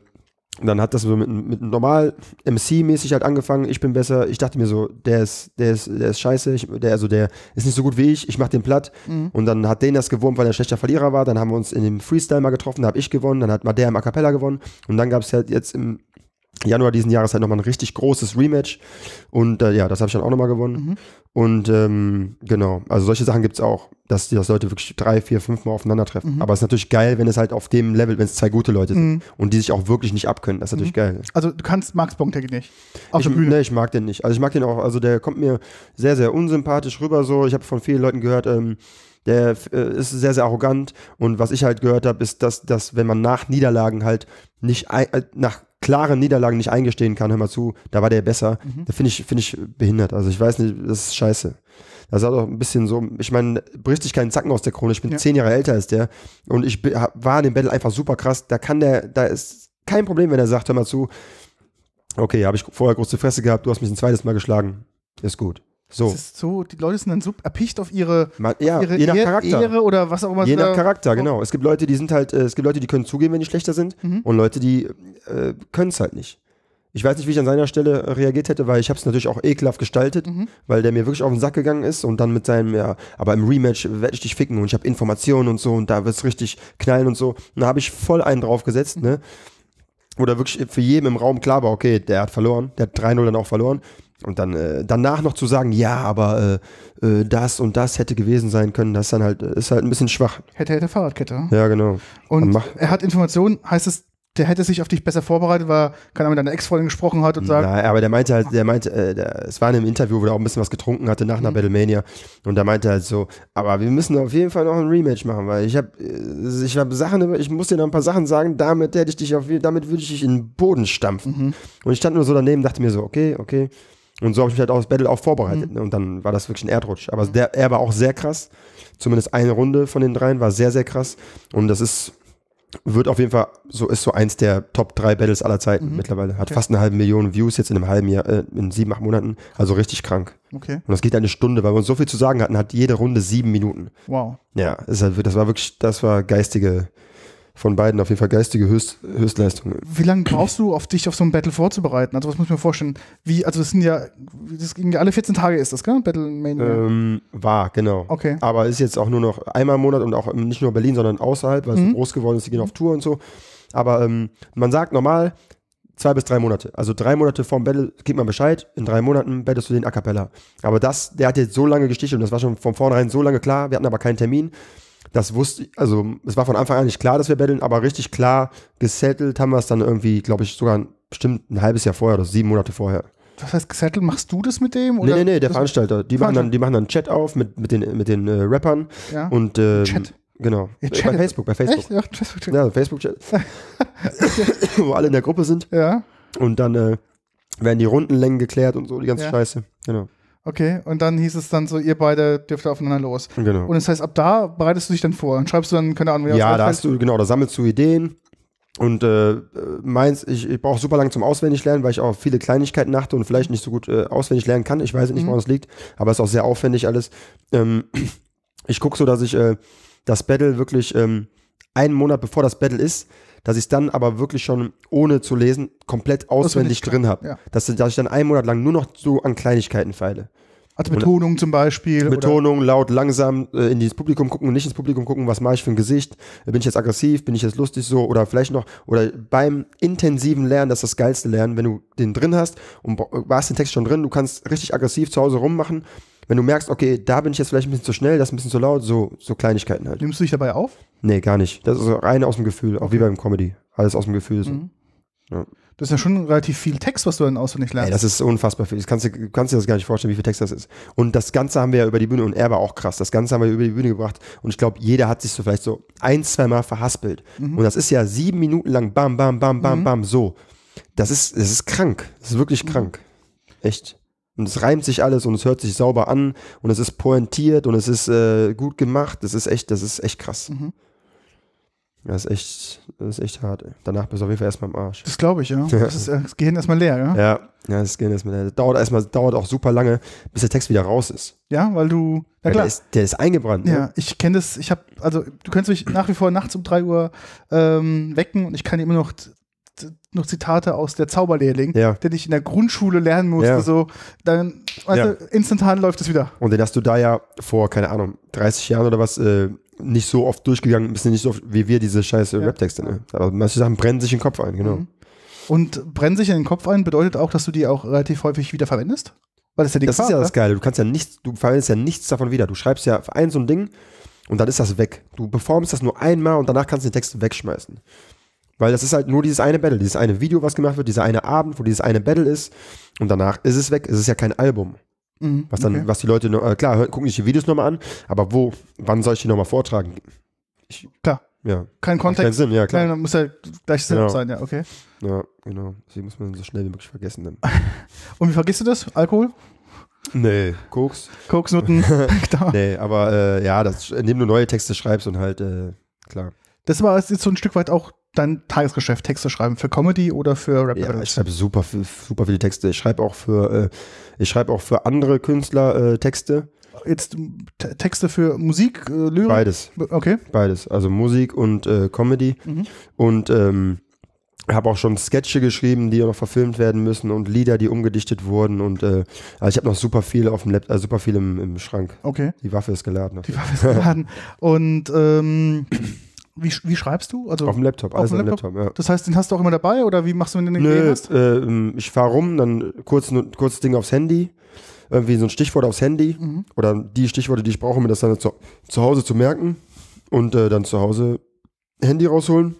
und dann hat das so mit, mit normal MC-mäßig halt angefangen. Ich bin besser. Ich dachte mir so, der ist, der ist, der ist scheiße. Ich, der, also der ist nicht so gut wie ich. Ich mach den platt. Mhm. Und dann hat den das gewonnen, weil er ein schlechter Verlierer war. Dann haben wir uns in dem Freestyle mal getroffen. Da habe ich gewonnen. Dann hat mal der im A Cappella gewonnen. Und dann gab es halt jetzt im Januar diesen Jahres halt nochmal ein richtig großes Rematch. Und äh, ja, das habe ich dann auch nochmal gewonnen. Mhm. Und ähm, genau, also solche Sachen gibt es auch, dass, dass Leute wirklich drei, vier, fünf Mal aufeinandertreffen. Mhm. Aber es ist natürlich geil, wenn es halt auf dem Level, wenn es zwei gute Leute sind mhm. und die sich auch wirklich nicht abkönnen. Das ist natürlich mhm. geil. Also du kannst Max Bontek nicht. Auf ich, der Bühne. Nee, ich mag den nicht. Also ich mag den auch, also der kommt mir sehr, sehr unsympathisch rüber so. Ich habe von vielen Leuten gehört, ähm, der äh, ist sehr, sehr arrogant. Und was ich halt gehört habe, ist, dass, dass wenn man nach Niederlagen halt nicht äh, nach klare Niederlagen nicht eingestehen kann, hör mal zu, da war der besser, mhm. da finde ich, find ich behindert. Also ich weiß nicht, das ist scheiße. Das ist auch ein bisschen so, ich meine, bricht dich keinen Zacken aus der Krone, ich bin ja. zehn Jahre älter als der und ich war in dem Battle einfach super krass, da kann der, da ist kein Problem, wenn er sagt, hör mal zu, okay, habe ich vorher große Fresse gehabt, du hast mich ein zweites Mal geschlagen, ist gut. So. Das ist so, die Leute sind dann so erpicht auf ihre, Man, ja, auf ihre je nach Ehr, Charakter. Ehre oder was auch immer. Je nach Charakter, genau. Es gibt Leute, die sind halt, äh, es gibt Leute, die können zugeben, wenn die schlechter sind mhm. und Leute, die äh, können es halt nicht. Ich weiß nicht, wie ich an seiner Stelle reagiert hätte, weil ich habe es natürlich auch ekelhaft gestaltet, mhm. weil der mir wirklich auf den Sack gegangen ist und dann mit seinem, ja, aber im Rematch werde ich dich ficken und ich habe Informationen und so und da wird es richtig knallen und so. Und da habe ich voll einen draufgesetzt, mhm. ne? Oder wirklich für jeden im Raum klar war, okay, der hat verloren, der hat 3-0 dann auch verloren und dann äh, danach noch zu sagen, ja, aber äh, äh, das und das hätte gewesen sein können, das dann halt, ist halt ein bisschen schwach. Hätte, hätte Fahrradkette. Ja, genau. Und er hat Informationen, heißt es, der hätte sich auf dich besser vorbereitet, weil keiner mit deiner Ex-Freundin gesprochen hat und sagt. Nein, aber der meinte halt, der meinte, äh, der, es war in einem Interview, wo er auch ein bisschen was getrunken hatte nach einer mhm. Battlemania und da meinte er halt so, aber wir müssen auf jeden Fall noch ein Rematch machen, weil ich habe, äh, ich habe Sachen, ich muss dir noch ein paar Sachen sagen, damit hätte ich dich auf, damit würde ich dich in den Boden stampfen. Mhm. Und ich stand nur so daneben, dachte mir so, okay, okay. Und so habe ich mich halt auch das Battle auch vorbereitet. Mhm. Ne? Und dann war das wirklich ein Erdrutsch. Aber mhm. der, er war auch sehr krass. Zumindest eine Runde von den dreien war sehr, sehr krass. Und das ist, wird auf jeden Fall, so ist so eins der Top 3 Battles aller Zeiten mhm. mittlerweile. Hat okay. fast eine halbe Million Views jetzt in einem halben Jahr, äh, in sieben, acht Monaten. Also richtig krank. Okay. Und das geht eine Stunde, weil wir uns so viel zu sagen hatten, hat jede Runde sieben Minuten. Wow. Ja, das, war wirklich, das war geistige von beiden auf jeden Fall geistige Höchst, Höchstleistung. Wie lange brauchst du, auf dich auf so ein Battle vorzubereiten? Also was muss ich mir vorstellen? Wie, also das sind ja, das ging ja alle 14 Tage ist das, gell? Battle Mania. Ähm, war, genau. Okay. Aber ist jetzt auch nur noch einmal im Monat und auch ähm, nicht nur in Berlin, sondern außerhalb, weil mhm. es groß geworden ist, die gehen auf Tour und so. Aber ähm, man sagt normal, zwei bis drei Monate. Also drei Monate vorm Battle gibt man Bescheid, in drei Monaten battlest du den A Cappella. Aber das, der hat jetzt so lange gestichelt und das war schon von vornherein so lange klar, wir hatten aber keinen Termin. Das wusste ich, also es war von Anfang an nicht klar, dass wir battlen, aber richtig klar gesettelt haben wir es dann irgendwie, glaube ich, sogar bestimmt ein halbes Jahr vorher oder sieben Monate vorher. Was heißt gesettelt? Machst du das mit dem? Oder nee, nee, nee, der Veranstalter. Die, Veranstalter. Machen dann, die machen dann einen Chat auf mit, mit den, mit den äh, Rappern. Ja. Und, ähm, Chat. Genau. Ihr bei Facebook, bei Facebook. Ja, ja, Facebook-Chat. Wo alle in der Gruppe sind. Ja. Und dann äh, werden die Rundenlängen geklärt und so, die ganze ja. Scheiße. Genau. Okay, und dann hieß es dann so, ihr beide dürft aufeinander los. Genau. Und das heißt, ab da bereitest du dich dann vor und schreibst du dann, keine Ahnung, wie Ja, da hast du, genau, da sammelst du Ideen und äh, meins, ich, ich brauche super lang zum Auswendiglernen, weil ich auch viele Kleinigkeiten achte und vielleicht nicht so gut äh, auswendig lernen kann. Ich weiß nicht, mhm. woran das liegt, aber es ist auch sehr aufwendig alles. Ähm, ich gucke so, dass ich äh, das Battle wirklich ähm, einen Monat bevor das Battle ist, dass ich es dann aber wirklich schon, ohne zu lesen, komplett auswendig drin habe. Ja. Dass, dass ich dann einen Monat lang nur noch so an Kleinigkeiten feile. Also Betonung zum Beispiel. Betonung, laut, langsam äh, in das Publikum gucken, nicht ins Publikum gucken, was mache ich für ein Gesicht? Äh, bin ich jetzt aggressiv? Bin ich jetzt lustig so? Oder vielleicht noch, oder beim intensiven Lernen, das ist das geilste Lernen, wenn du den drin hast und warst den Text schon drin, du kannst richtig aggressiv zu Hause rummachen wenn du merkst, okay, da bin ich jetzt vielleicht ein bisschen zu schnell, das ein bisschen zu laut, so, so Kleinigkeiten halt. Nimmst du dich dabei auf? Nee, gar nicht. Das ist rein aus dem Gefühl, auch wie beim Comedy. Alles aus dem Gefühl. So. Mhm. Ja. Das ist ja schon relativ viel Text, was du dann auswendig lernst. Ey, das ist unfassbar viel. Das kannst du kannst dir das gar nicht vorstellen, wie viel Text das ist. Und das Ganze haben wir ja über die Bühne, und er war auch krass, das Ganze haben wir über die Bühne gebracht. Und ich glaube, jeder hat sich so vielleicht so ein, zweimal verhaspelt. Mhm. Und das ist ja sieben Minuten lang, bam, bam, bam, bam, mhm. bam, so. Das ist, das ist krank. Das ist wirklich mhm. krank. Echt und es reimt sich alles und es hört sich sauber an und es ist pointiert und es ist äh, gut gemacht. Das ist echt, das ist echt krass. Mhm. Das ist echt, das ist echt hart. Ey. Danach bist du auf jeden Fall erstmal im Arsch. Das glaube ich, ja. Das, ist, äh, das Gehirn erstmal leer, ja? Ja, ja das Gehirn erstmal leer. Das dauert erstmal, dauert auch super lange, bis der Text wieder raus ist. Ja, weil du. Na ja, klar. Der ist, der ist eingebrannt. Ne? Ja, ne? ich kenne das, ich habe, also du kannst mich nach wie vor nachts um 3 Uhr ähm, wecken und ich kann immer noch noch Zitate aus der Zauberlehrling, ja. den ich in der Grundschule lernen musste, ja. so, dann, weißt ja. du, instantan läuft es wieder. Und den hast du da ja vor, keine Ahnung, 30 Jahren oder was, äh, nicht so oft durchgegangen, bist nicht so oft wie wir diese scheiß äh, ja. rap ne? Aber manche Sachen brennen sich in den Kopf ein, genau. Mhm. Und brennen sich in den Kopf ein bedeutet auch, dass du die auch relativ häufig wieder verwendest? Weil das ist ja die Das Gefahr, ist ja ne? das Geile, du kannst ja nichts, du verwendest ja nichts davon wieder. Du schreibst ja ein so ein Ding und dann ist das weg. Du performst das nur einmal und danach kannst du den Text wegschmeißen. Weil das ist halt nur dieses eine Battle, dieses eine Video, was gemacht wird, dieser eine Abend, wo dieses eine Battle ist und danach ist es weg. Es ist ja kein Album. Mhm, was dann, okay. was die Leute, äh, klar, hör, gucken sich die Videos nochmal an, aber wo, wann soll ich die nochmal vortragen? Ich, klar. Ja. Kein Kontext. Kein Sinn, ja, klar. Nein, muss ja halt gleich Sinn genau. sein, ja, okay. Ja, genau. Sie muss man so schnell wie möglich vergessen. Dann. und wie vergisst du das? Alkohol? Nee, Koks. Koksnoten. nee, aber äh, ja, das, indem du neue Texte schreibst und halt, äh, klar. Das war jetzt so ein Stück weit auch dein Tagesgeschäft Texte schreiben für Comedy oder für Rap? Ja, ich schreibe super, super viele Texte. Ich schreibe auch für, äh, ich schreibe auch für andere Künstler äh, Texte. Jetzt Texte für Musik, äh, Lyrik? Beides. Okay. Beides. Also Musik und äh, Comedy. Mhm. Und ähm, habe auch schon Sketche geschrieben, die noch verfilmt werden müssen und Lieder, die umgedichtet wurden und äh, also ich habe noch super viel auf dem Laptop, also super viel im, im, Schrank. Okay. Die Waffe ist geladen. Die Waffe ist geladen. und ähm, wie, wie schreibst du? Also auf dem Laptop, alles auf dem Laptop. Laptop ja. Das heißt, den hast du auch immer dabei oder wie machst du, wenn du den Nö, hast? Äh, ähm, ich fahre rum, dann kurz, kurz Ding aufs Handy, irgendwie so ein Stichwort aufs Handy mhm. oder die Stichworte, die ich brauche, um mir das dann zu, zu Hause zu merken und äh, dann zu Hause Handy rausholen.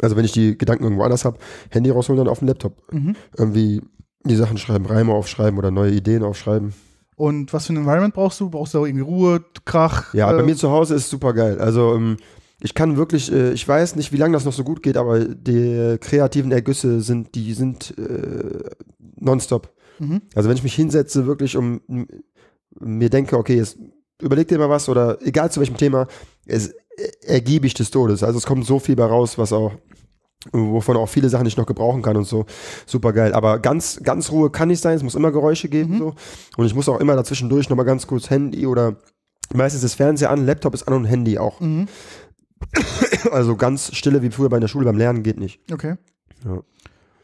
Also wenn ich die Gedanken irgendwo anders habe, Handy rausholen, dann auf dem Laptop. Mhm. Irgendwie die Sachen schreiben, Reime aufschreiben oder neue Ideen aufschreiben. Und was für ein Environment brauchst du? Brauchst du auch irgendwie Ruhe, Krach? Ja, äh bei mir zu Hause ist es super geil. Also ähm, ich kann wirklich, äh, ich weiß nicht, wie lange das noch so gut geht, aber die kreativen Ergüsse sind, die sind äh, nonstop. Mhm. Also wenn ich mich hinsetze, wirklich um mir denke, okay, jetzt überleg dir mal was oder egal zu welchem Thema, es äh, ergiebe ich des Todes. Also es kommt so viel bei raus, was auch wovon auch viele Sachen ich noch gebrauchen kann und so. Super geil. Aber ganz, ganz Ruhe kann nicht sein. Es muss immer Geräusche geben. Mhm. So. Und ich muss auch immer dazwischendurch nochmal ganz kurz Handy oder meistens das Fernseher an, Laptop ist an und Handy auch. Mhm. Also ganz stille wie früher bei der Schule beim Lernen geht nicht. Okay. Ja.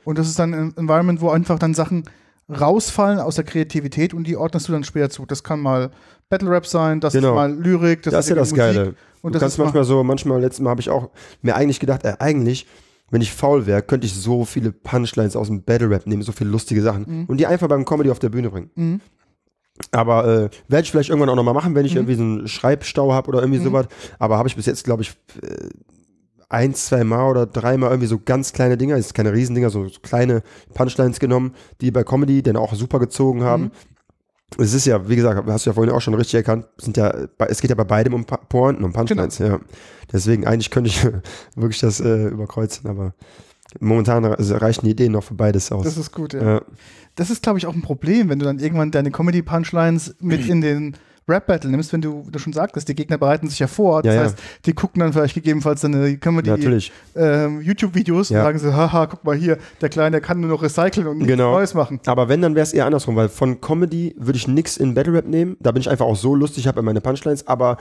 Und das ist dann ein Environment, wo einfach dann Sachen rausfallen aus der Kreativität und die ordnest du dann später zu. Das kann mal Battle Rap sein, das genau. ist mal Lyrik, das, das ist ja das Musik. Geile. Und du kannst manchmal so, manchmal letztes Mal habe ich auch mir eigentlich gedacht, äh, eigentlich, wenn ich faul wäre, könnte ich so viele Punchlines aus dem Battle Rap nehmen, so viele lustige Sachen mhm. und die einfach beim Comedy auf der Bühne bringen. Mhm. Aber äh, werde ich vielleicht irgendwann auch nochmal machen, wenn ich mhm. irgendwie so einen Schreibstau habe oder irgendwie mhm. sowas. Aber habe ich bis jetzt, glaube ich, äh, ein, zwei Mal oder dreimal irgendwie so ganz kleine Dinger, ist keine Riesendinger, so, kleine Punchlines genommen, die bei Comedy dann auch super gezogen haben. Mhm. Es ist ja, wie gesagt, hast du ja vorhin auch schon richtig erkannt, sind ja, es geht ja bei beidem um Pointen, um Punchlines, genau. ja. Deswegen, eigentlich könnte ich wirklich das äh, überkreuzen, aber Momentan also reichen die Ideen noch für beides aus. Das ist gut, ja. Äh. Das ist, glaube ich, auch ein Problem, wenn du dann irgendwann deine Comedy-Punchlines mit in den Rap-Battle nimmst, wenn du, du schon sagtest, die Gegner bereiten sich ja vor. Das ja, heißt, die gucken dann vielleicht gegebenenfalls deine Comedy-YouTube-Videos ähm, ja. und sagen so, haha, guck mal hier, der Kleine der kann nur noch recyceln und nichts genau. Neues machen. Aber wenn, dann wäre es eher andersrum, weil von Comedy würde ich nichts in Battle-Rap nehmen. Da bin ich einfach auch so lustig, habe meine Punchlines, aber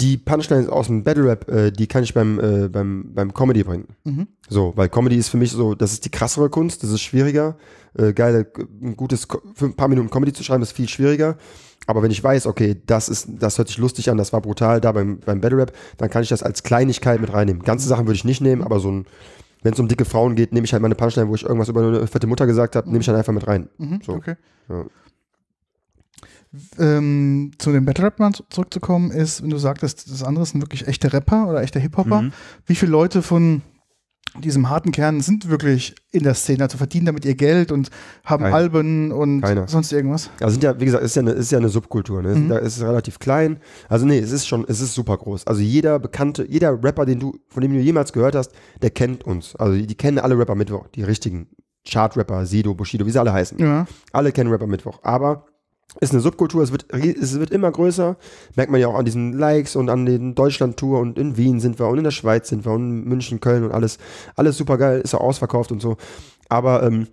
die Punchlines aus dem Battle Rap, äh, die kann ich beim, äh, beim, beim Comedy bringen. Mhm. So, weil Comedy ist für mich so, das ist die krassere Kunst, das ist schwieriger. Äh, geil, äh, ein gutes, ein paar Minuten Comedy zu schreiben, ist viel schwieriger. Aber wenn ich weiß, okay, das ist, das hört sich lustig an, das war brutal da beim, beim Battle Rap, dann kann ich das als Kleinigkeit mit reinnehmen. Ganze Sachen würde ich nicht nehmen, aber so ein, wenn es um dicke Frauen geht, nehme ich halt meine Punchline, wo ich irgendwas über eine fette Mutter gesagt habe, nehme ich dann einfach mit rein. Mhm, so. Okay. Ja ähm, zu den Battle Rappern zurückzukommen, ist, wenn du sagtest, das andere sind wirklich echte Rapper oder echte Hip-Hopper, mhm. wie viele Leute von diesem harten Kern sind wirklich in der Szene, also verdienen damit ihr Geld und haben Keiner. Alben und Keiner. sonst irgendwas? Also sind ja, wie gesagt, ist ja eine, ist ja eine Subkultur, ne? Mhm. Da ist es relativ klein. Also nee, es ist schon, es ist super groß. Also jeder bekannte, jeder Rapper, den du, von dem du jemals gehört hast, der kennt uns. Also die, die kennen alle Rapper Mittwoch, die richtigen Chart-Rapper, Sido, Bushido, wie sie alle heißen. Ja. Alle kennen Rapper Mittwoch. Aber ist eine Subkultur, es wird, es wird immer größer. Merkt man ja auch an diesen Likes und an den Deutschland-Tour und in Wien sind wir und in der Schweiz sind wir und in München, Köln und alles. Alles super geil, ist auch ausverkauft und so. Aber ähm,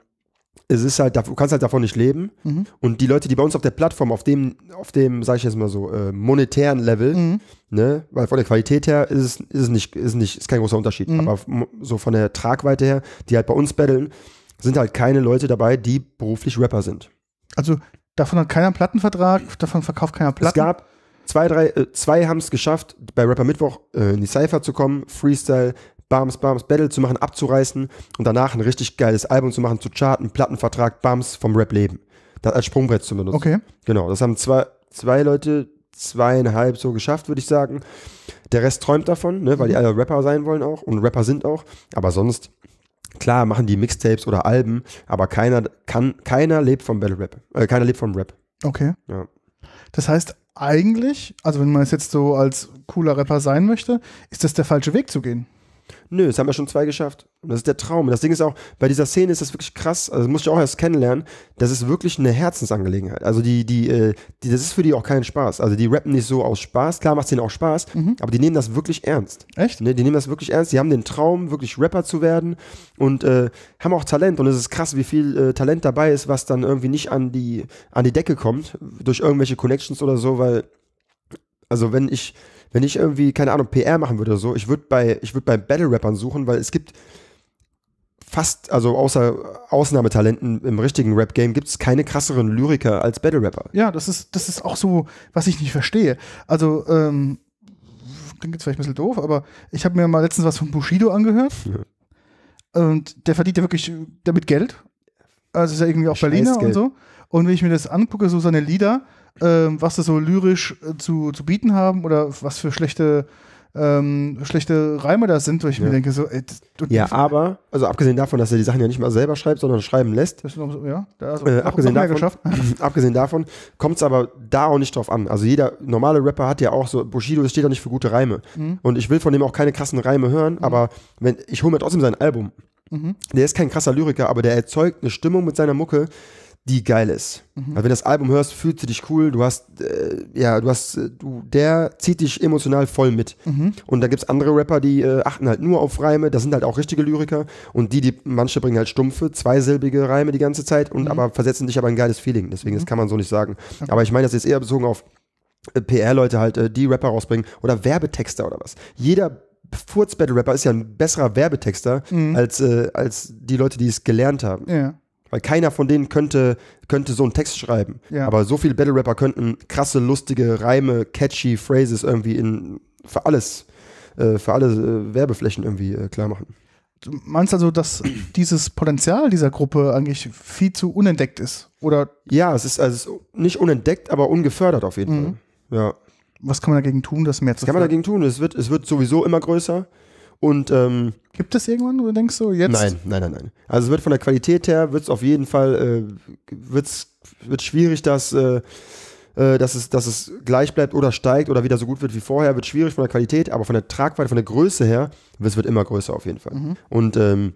es ist halt, du kannst halt davon nicht leben. Mhm. Und die Leute, die bei uns auf der Plattform, auf dem, auf dem, sag ich jetzt mal so, äh, monetären Level, mhm. ne, weil von der Qualität her ist es, ist es nicht, ist nicht, ist kein großer Unterschied. Mhm. Aber so von der Tragweite her, die halt bei uns battlen, sind halt keine Leute dabei, die beruflich Rapper sind. Also Davon hat keiner einen Plattenvertrag, davon verkauft keiner Platten. Es gab zwei, drei, äh, zwei haben es geschafft, bei Rapper Mittwoch äh, in die Cypher zu kommen, Freestyle, Bams, Bams, Battle zu machen, abzureißen und danach ein richtig geiles Album zu machen, zu charten, Plattenvertrag, Bams, vom Rap leben. Das als Sprungbrett zu benutzen. Okay. Genau, das haben zwei, zwei Leute, zweieinhalb so geschafft, würde ich sagen. Der Rest träumt davon, ne, weil die mhm. alle Rapper sein wollen auch und Rapper sind auch, aber sonst Klar machen die Mixtapes oder Alben, aber keiner kann, keiner lebt vom Battle Rap. Äh, keiner lebt vom Rap. Okay. Ja. Das heißt eigentlich, also wenn man es jetzt so als cooler Rapper sein möchte, ist das der falsche Weg zu gehen. Nö, es haben ja schon zwei geschafft. Und das ist der Traum. das Ding ist auch, bei dieser Szene ist das wirklich krass, also das muss ich auch erst kennenlernen, das ist wirklich eine Herzensangelegenheit. Also die, die, äh, die, das ist für die auch kein Spaß. Also die rappen nicht so aus Spaß, klar macht es denen auch Spaß, mhm. aber die nehmen das wirklich ernst. Echt? Ne, die nehmen das wirklich ernst, die haben den Traum, wirklich Rapper zu werden und äh, haben auch Talent. Und es ist krass, wie viel äh, Talent dabei ist, was dann irgendwie nicht an die, an die Decke kommt, durch irgendwelche Connections oder so, weil, also wenn ich wenn ich irgendwie, keine Ahnung, PR machen würde oder so, ich würde bei, ich bei Battle-Rappern suchen, weil es gibt fast, also außer Ausnahmetalenten im richtigen Rap-Game gibt es keine krasseren Lyriker als Battle-Rapper. Ja, das ist, das ist auch so, was ich nicht verstehe. Also, ähm, klingt jetzt vielleicht ein bisschen doof, aber ich habe mir mal letztens was von Bushido angehört. Und der verdient ja wirklich damit Geld. Also ist ja irgendwie auch Berliner und so. Und wenn ich mir das angucke, so seine Lieder, ähm, was sie so lyrisch äh, zu, zu bieten haben oder was für schlechte, ähm, schlechte Reime da sind, wo ich ja. mir denke, so, ey, das, das Ja, aber, also abgesehen davon, dass er die Sachen ja nicht mal selber schreibt, sondern schreiben lässt. Das ist noch, so, ja, da ist äh, abgesehen, davon, abgesehen davon kommt es aber da auch nicht drauf an. Also jeder normale Rapper hat ja auch so, Bushido das steht auch nicht für gute Reime. Mhm. Und ich will von dem auch keine krassen Reime hören, mhm. aber wenn, ich hole mir trotzdem sein Album. Mhm. Der ist kein krasser Lyriker, aber der erzeugt eine Stimmung mit seiner Mucke, die geil ist. Mhm. Also wenn du das Album hörst, fühlst du dich cool, du hast, äh, ja, du hast, äh, du, der zieht dich emotional voll mit. Mhm. Und da gibt es andere Rapper, die äh, achten halt nur auf Reime, das sind halt auch richtige Lyriker und die, die, manche bringen halt stumpfe, zweisilbige Reime die ganze Zeit und mhm. aber versetzen dich aber ein geiles Feeling. Deswegen, das mhm. kann man so nicht sagen. Okay. Aber ich meine das ist eher bezogen auf äh, PR-Leute halt, äh, die Rapper rausbringen oder Werbetexter oder was. Jeder Furz-Battle-Rapper ist ja ein besserer Werbetexter mhm. als, als die Leute, die es gelernt haben. Ja. Weil keiner von denen könnte, könnte so einen Text schreiben. Ja. Aber so viele Battle-Rapper könnten krasse, lustige Reime, catchy Phrases irgendwie in, für alles, äh, für alle äh, Werbeflächen irgendwie äh, klar machen. Du meinst also, dass dieses Potenzial dieser Gruppe eigentlich viel zu unentdeckt ist? Oder? Ja, es ist also nicht unentdeckt, aber ungefördert auf jeden mhm. Fall. Ja. Was kann man dagegen tun, dass mehr zu Was kann man dagegen tun? Es wird, es wird sowieso immer größer. Und ähm, Gibt es irgendwann, wo du denkst so jetzt? Nein, nein, nein, nein. Also es wird von der Qualität her, wird es auf jeden Fall, äh, wird's, wird schwierig, dass, äh, äh, dass, es, dass es gleich bleibt oder steigt oder wieder so gut wird wie vorher, wird schwierig von der Qualität, aber von der Tragweite, von der Größe her, es wird immer größer auf jeden Fall. Mhm. Und ähm,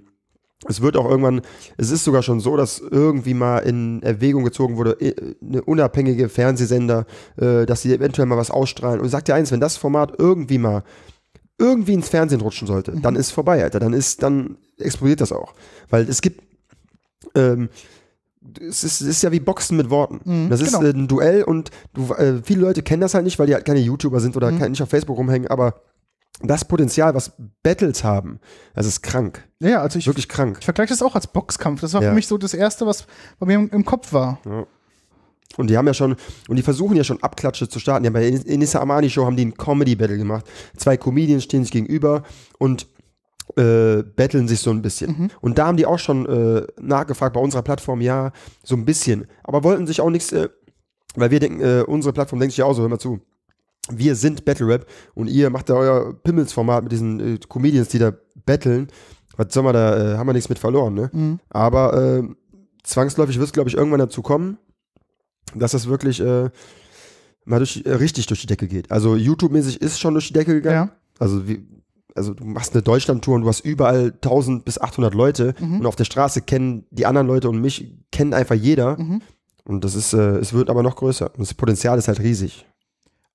es wird auch irgendwann, es ist sogar schon so, dass irgendwie mal in Erwägung gezogen wurde, äh, eine unabhängige Fernsehsender, äh, dass sie eventuell mal was ausstrahlen. Und sagt dir eins, wenn das Format irgendwie mal irgendwie ins Fernsehen rutschen sollte, mhm. dann ist vorbei, Alter. Dann ist, dann explodiert das auch. Weil es gibt, ähm, es ist, ist, ja wie Boxen mit Worten. Mhm, das ist genau. ein Duell und du, äh, viele Leute kennen das halt nicht, weil die halt keine YouTuber sind oder mhm. nicht auf Facebook rumhängen, aber das Potenzial, was Battles haben, das ist krank. Ja, also ich. Wirklich krank. Ich vergleiche das auch als Boxkampf. Das war ja. für mich so das Erste, was bei mir im, im Kopf war. Ja. Und die haben ja schon, und die versuchen ja schon Abklatsche zu starten. Die haben bei der Inissa Amani Show haben die ein Comedy Battle gemacht. Zwei Comedians stehen sich gegenüber und äh, betteln sich so ein bisschen. Mhm. Und da haben die auch schon äh, nachgefragt bei unserer Plattform, ja, so ein bisschen. Aber wollten sich auch nichts, äh, weil wir denken, äh, unsere Plattform denkt sich ja auch so, hör mal zu. Wir sind Battle Rap und ihr macht da euer Pimmelsformat mit diesen äh, Comedians, die da betteln. Was soll man da, äh, haben wir nichts mit verloren, ne? Mhm. Aber äh, zwangsläufig wird es, glaube ich, irgendwann dazu kommen, dass das wirklich äh, mal durch, äh, richtig durch die Decke geht. Also YouTube-mäßig ist schon durch die Decke gegangen. Ja. Also wie, also du machst eine Deutschlandtour und du hast überall 1000 bis 800 Leute mhm. und auf der Straße kennen die anderen Leute und mich kennen einfach jeder. Mhm. Und das ist, äh, es wird aber noch größer. Und das Potenzial ist halt riesig.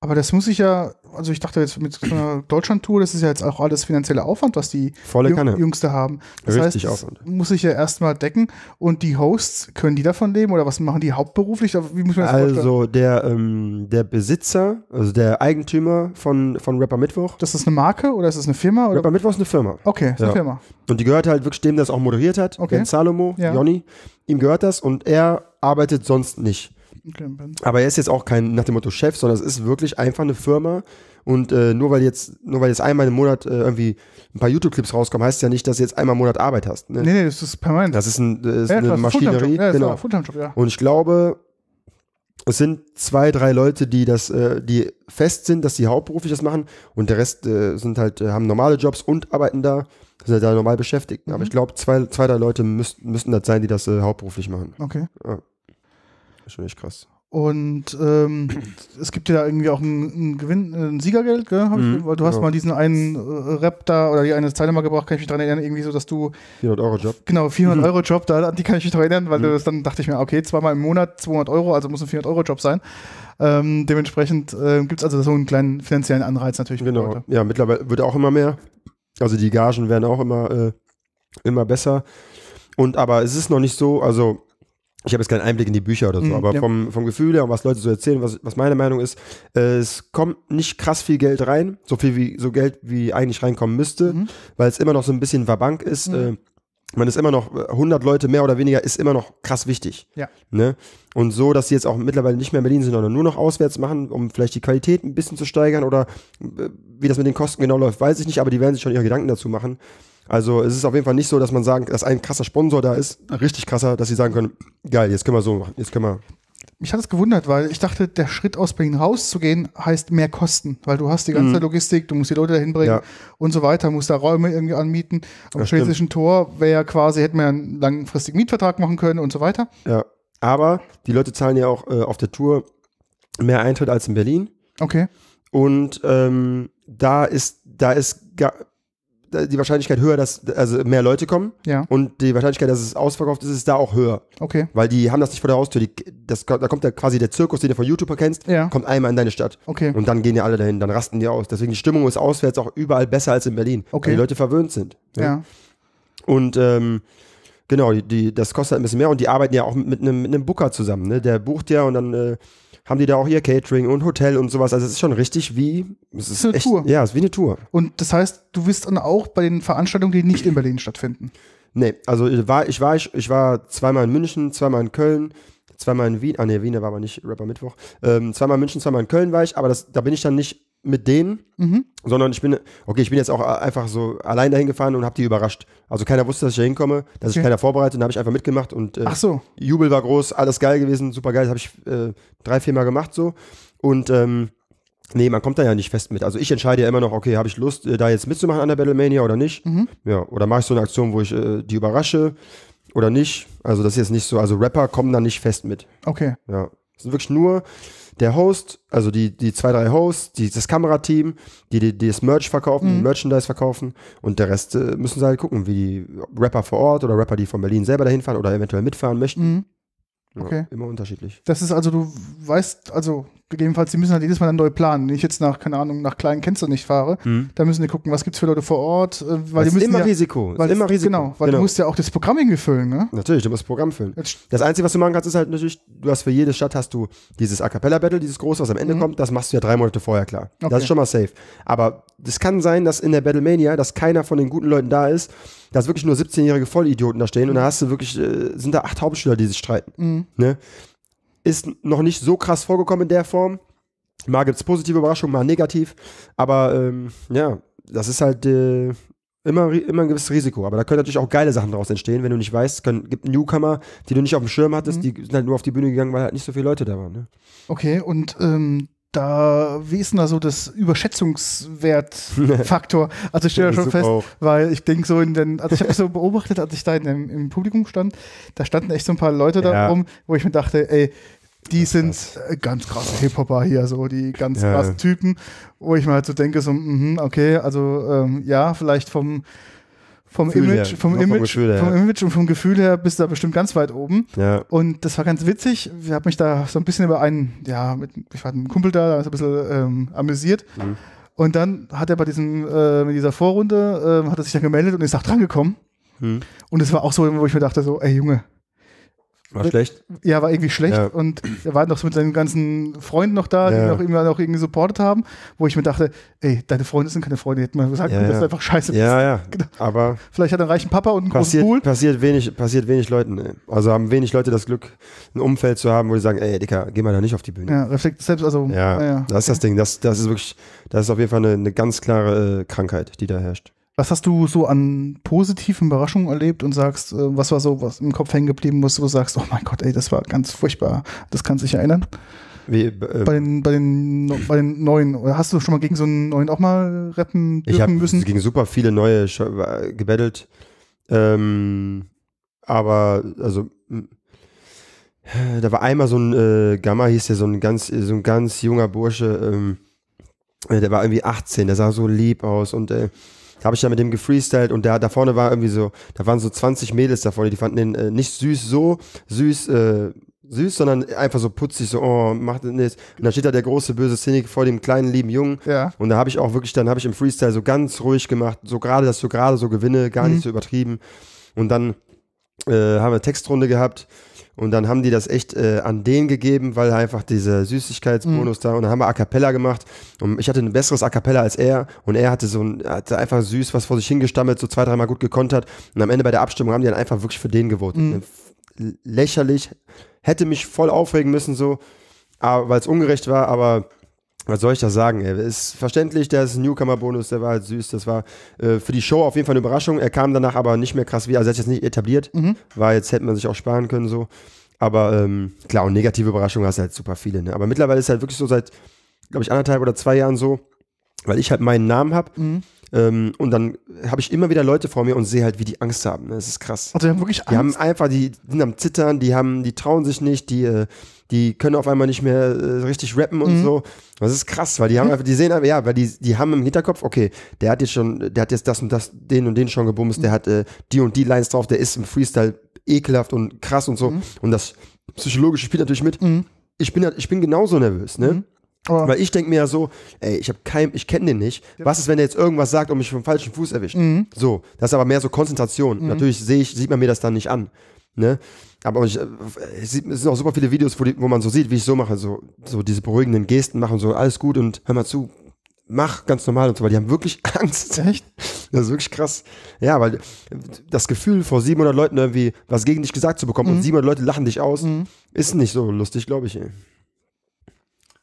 Aber das muss ich ja, also ich dachte jetzt mit einer Deutschland-Tour, das ist ja jetzt auch alles finanzielle Aufwand, was die Jung, Jüngste haben. Das Richtig heißt, Aufwand. muss ich ja erstmal decken. Und die Hosts, können die davon leben oder was machen die hauptberuflich? Wie muss man das also der, ähm, der Besitzer, also der Eigentümer von, von Rapper Mittwoch. Das ist eine Marke oder ist das eine Firma? Oder? Rapper Mittwoch ist eine Firma. Okay, ist ja. eine Firma. Und die gehört halt wirklich dem, der es auch moderiert hat, okay. Ben Salomo, ja. Jonny. Ihm gehört das und er arbeitet sonst nicht. Aber er ist jetzt auch kein nach dem Motto Chef, sondern es ist wirklich einfach eine Firma. Und äh, nur weil jetzt, nur weil jetzt einmal im Monat äh, irgendwie ein paar YouTube-Clips rauskommen, heißt ja nicht, dass du jetzt einmal im Monat Arbeit hast. Ne? Nee, nee, das ist permanent. Das ist, ein, das ist ja, eine Maschinerie. Ja, genau. Ja. Und ich glaube, es sind zwei, drei Leute, die das, äh, die fest sind, dass die hauptberuflich das machen und der Rest äh, sind halt, äh, haben normale Jobs und arbeiten da, sind halt da normal beschäftigt. Mhm. Aber ich glaube, zwei, zwei, drei Leute müssten, müssten das sein, die das äh, hauptberuflich machen. Okay. Ja. Das ist wirklich krass. Und ähm, es gibt ja irgendwie auch ein, ein Gewinn, äh, ein Siegergeld, gell? Mhm, ich, du hast genau. mal diesen einen äh, Rap da oder die eine Zeile mal gebracht, kann ich mich daran erinnern, irgendwie so, dass du. 400 Euro Job. Genau, 400 mhm. Euro Job, da, die kann ich mich daran erinnern, weil mhm. das, dann dachte ich mir, okay, zweimal im Monat 200 Euro, also muss ein 400 Euro Job sein. Ähm, dementsprechend äh, gibt es also so einen kleinen finanziellen Anreiz natürlich. Genau, Leute. ja, mittlerweile wird auch immer mehr. Also die Gagen werden auch immer, äh, immer besser. Und aber es ist noch nicht so, also ich habe jetzt keinen Einblick in die Bücher oder so, mhm, aber ja. vom, vom Gefühl her, und was Leute so erzählen, was, was meine Meinung ist, äh, es kommt nicht krass viel Geld rein, so viel wie so Geld wie eigentlich reinkommen müsste, mhm. weil es immer noch so ein bisschen verbank ist. Mhm. Äh, man ist immer noch 100 äh, Leute mehr oder weniger ist immer noch krass wichtig. Ja. Ne? Und so, dass sie jetzt auch mittlerweile nicht mehr in Berlin sind, sondern nur noch auswärts machen, um vielleicht die Qualität ein bisschen zu steigern oder äh, wie das mit den Kosten genau läuft, weiß ich nicht, aber die werden sich schon ihre Gedanken dazu machen. Also es ist auf jeden Fall nicht so, dass man sagen, dass ein krasser Sponsor da ist, richtig krasser, dass sie sagen können, geil, jetzt können wir so machen, jetzt können wir. Mich hat es gewundert, weil ich dachte, der Schritt aus Berlin rauszugehen, heißt mehr Kosten, weil du hast die ganze mhm. Logistik, du musst die Leute dahin bringen ja. und so weiter, musst da Räume irgendwie anmieten. Am ja, schlesischen Tor wäre ja quasi, hätten wir einen langfristigen Mietvertrag machen können und so weiter. Ja, aber die Leute zahlen ja auch äh, auf der Tour mehr Eintritt als in Berlin. Okay. Und ähm, da ist, da ist gar, die Wahrscheinlichkeit höher, dass also mehr Leute kommen. Ja. Und die Wahrscheinlichkeit, dass es ausverkauft ist, ist da auch höher. Okay. Weil die haben das nicht vor der Haustür. Die, das, da kommt ja quasi der Zirkus, den du von YouTuber kennst, ja. kommt einmal in deine Stadt. Okay. Und dann gehen ja alle dahin, dann rasten die aus. Deswegen die Stimmung ist auswärts auch überall besser als in Berlin. Okay. Weil die Leute verwöhnt sind. Ja. ja. Und ähm, genau, die, die, das kostet ein bisschen mehr und die arbeiten ja auch mit einem, mit einem Booker zusammen. Ne? Der bucht ja und dann äh, haben die da auch ihr Catering und Hotel und sowas. Also es ist schon richtig wie es ist, eine echt, Tour. Ja, es ist wie eine Tour. Und das heißt, du bist dann auch bei den Veranstaltungen, die nicht in Berlin stattfinden. Nee, also ich war ich war ich war zweimal in München, zweimal in Köln, zweimal in Wien. Ah nee, Wien, war aber nicht Rapper Mittwoch. Ähm, zweimal in München, zweimal in Köln war ich, aber das, da bin ich dann nicht mit denen, mhm. sondern ich bin, okay, ich bin jetzt auch einfach so allein dahin gefahren und habe die überrascht. Also keiner wusste, dass ich da hinkomme, dass okay. ich keiner vorbereitet, da habe ich einfach mitgemacht und äh, Ach so. Jubel war groß, alles geil gewesen, super geil, das habe ich äh, drei, vier Mal gemacht so und ähm, Nee, man kommt da ja nicht fest mit. Also ich entscheide ja immer noch, okay, habe ich Lust, äh, da jetzt mitzumachen an der Battlemania oder nicht? Mhm. Ja, oder mache ich so eine Aktion, wo ich äh, die überrasche oder nicht? Also das ist jetzt nicht so, also Rapper kommen da nicht fest mit. Okay. Ja, es sind wirklich nur der Host, also die, die zwei, drei Hosts, die, das Kamerateam, die, die, die das Merch verkaufen, mhm. Merchandise verkaufen und der Rest äh, müssen sie halt gucken, wie die Rapper vor Ort oder Rapper, die von Berlin selber dahin fahren oder eventuell mitfahren möchten. Mhm. Okay. Ja, immer unterschiedlich. Das ist also, du weißt, also gegebenenfalls, die müssen halt jedes Mal dann neu planen. Wenn ich jetzt nach, keine Ahnung, nach kleinen Kennzeichen nicht fahre, mhm. da müssen die gucken, was gibt es für Leute vor Ort. Äh, weil das die ist immer ja, Risiko. Weil ist immer Risiko. Genau, weil genau. du musst ja auch das Programm irgendwie füllen. Ne? Natürlich, du musst das Programm füllen. Das Einzige, was du machen kannst, ist halt natürlich, du hast für jede Stadt hast du dieses A Cappella-Battle, dieses große, was am Ende mhm. kommt, das machst du ja drei Monate vorher klar. Okay. Das ist schon mal safe. Aber es kann sein, dass in der Battlemania, dass keiner von den guten Leuten da ist, dass wirklich nur 17-jährige Vollidioten da stehen mhm. und da hast du wirklich, äh, sind da acht Hauptschüler, die sich streiten. Mhm. Ne? ist noch nicht so krass vorgekommen in der Form. Mal gibt es positive Überraschungen, mal negativ. Aber ähm, ja, das ist halt äh, immer, immer ein gewisses Risiko. Aber da können natürlich auch geile Sachen daraus entstehen, wenn du nicht weißt. Es gibt Newcomer, die du nicht auf dem Schirm hattest, mhm. die sind halt nur auf die Bühne gegangen, weil halt nicht so viele Leute da waren. Ne? Okay, und ähm, da, wie ist denn da so das Überschätzungswertfaktor? Also ich stelle ja schon fest, auf. weil ich denke so in den, also ich habe das so beobachtet, als ich da in dem, im Publikum stand, da standen echt so ein paar Leute ja. da rum, wo ich mir dachte, ey, die sind äh, ganz krasse Hip-Hopper hier, so die ganz ja. krassen Typen, wo ich mir halt so denke, so, mh, okay, also ähm, ja, vielleicht vom vom Gefühl Image, vom, Image, vom, Gefühl her. vom Image und vom Gefühl her bist du da bestimmt ganz weit oben. Ja. Und das war ganz witzig. Ich habe mich da so ein bisschen über einen, ja, mit, ich war mit einem Kumpel da, da ist ein bisschen ähm, amüsiert. Mhm. Und dann hat er bei diesem, äh, in dieser Vorrunde, äh, hat er sich dann gemeldet und ist auch drangekommen. Mhm. Und es war auch so, wo ich mir dachte, so, ey Junge, war schlecht? Ja, war irgendwie schlecht. Ja. Und er war noch so mit seinen ganzen Freunden noch da, ja. die ihn auch, auch irgendwie supportet haben, wo ich mir dachte, ey, deine Freunde sind keine Freunde, hätten wir gesagt, ja, das ist einfach scheiße. Ja, ja. Genau. Aber Vielleicht hat er einen reichen Papa und einen passiert, großen Pool. Passiert wenig, passiert wenig Leuten. Ey. Also haben wenig Leute das Glück, ein Umfeld zu haben, wo sie sagen, ey, Dicker, geh mal da nicht auf die Bühne. Ja, reflekt selbst, also. Ja, das ist das Ding. Das, das ist wirklich, das ist auf jeden Fall eine, eine ganz klare äh, Krankheit, die da herrscht. Was hast du so an positiven Überraschungen erlebt und sagst, äh, was war so, was im Kopf hängen geblieben ist, wo du sagst, oh mein Gott, ey, das war ganz furchtbar, das kann sich erinnern? Wie, äh, bei, den, bei, den, bei den neuen, oder hast du schon mal gegen so einen neuen auch mal rappen ich hab müssen? Ich habe gegen super viele neue äh, gebettelt. Ähm, aber, also, da war einmal so ein äh, Gamma, hieß der, so ein ganz, so ein ganz junger Bursche, ähm, äh, der war irgendwie 18, der sah so lieb aus und äh, da habe ich dann mit dem gefreestylt und da, da vorne war irgendwie so, da waren so 20 Mädels da vorne, die fanden den äh, nicht süß so, süß, äh, süß, sondern einfach so putzig, so, oh, macht das. Und da steht da der große böse Cynic vor dem kleinen lieben Jungen. Ja. Und da habe ich auch wirklich, dann habe ich im Freestyle so ganz ruhig gemacht, so gerade, dass du gerade so gewinne, gar mhm. nicht so übertrieben. Und dann äh, haben wir Textrunde gehabt und dann haben die das echt äh, an den gegeben, weil einfach dieser Süßigkeitsbonus mhm. da und dann haben wir A Cappella gemacht. Und ich hatte ein besseres A Cappella als er und er hatte so ein, hatte einfach süß was vor sich hingestammelt, so zwei, dreimal gut gekontert. Und am Ende bei der Abstimmung haben die dann einfach wirklich für den gewotet. Mhm. Lächerlich. Hätte mich voll aufregen müssen, so, ah, weil es ungerecht war, aber was soll ich da sagen? Ey? Ist verständlich, der ist ein Newcomer-Bonus, der war halt süß. Das war äh, für die Show auf jeden Fall eine Überraschung. Er kam danach aber nicht mehr krass wie, Also er hat jetzt nicht etabliert. Mhm. War jetzt, hätte man sich auch sparen können so. Aber ähm, klar, und negative Überraschungen hast du halt super viele. Ne? Aber mittlerweile ist es halt wirklich so seit, glaube ich, anderthalb oder zwei Jahren so, weil ich halt meinen Namen habe. Mhm. Ähm, und dann habe ich immer wieder Leute vor mir und sehe halt, wie die Angst haben. Ne? Das ist krass. Also die haben wirklich Angst. Die haben einfach, die, die sind am Zittern, die haben, die trauen sich nicht, die äh, die können auf einmal nicht mehr äh, richtig rappen und mhm. so. Das ist krass, weil die haben mhm. einfach, die sehen einfach, ja, weil die, die haben im Hinterkopf, okay, der hat jetzt schon, der hat jetzt das und das, den und den schon gebumst, der mhm. hat äh, die und die Lines drauf, der ist im Freestyle ekelhaft und krass und so. Mhm. Und das Psychologische spielt natürlich mit. Mhm. Ich, bin, ich bin genauso nervös, ne? Oh. Weil ich denke mir ja so, ey, ich habe kein, ich kenne den nicht. Was ist, wenn der jetzt irgendwas sagt und mich vom falschen Fuß erwischt? Mhm. So, das ist aber mehr so Konzentration. Mhm. Natürlich sehe ich, sieht man mir das dann nicht an. Ne? Aber ich, äh, es sind auch super viele Videos, wo, die, wo man so sieht, wie ich so mache, so, so diese beruhigenden Gesten machen, so alles gut und hör mal zu, mach ganz normal und so, weil die haben wirklich Angst. Echt? Das ist wirklich krass. Ja, weil das Gefühl, vor 700 Leuten irgendwie was gegen dich gesagt zu bekommen mhm. und 700 Leute lachen dich aus, mhm. ist nicht so lustig, glaube ich.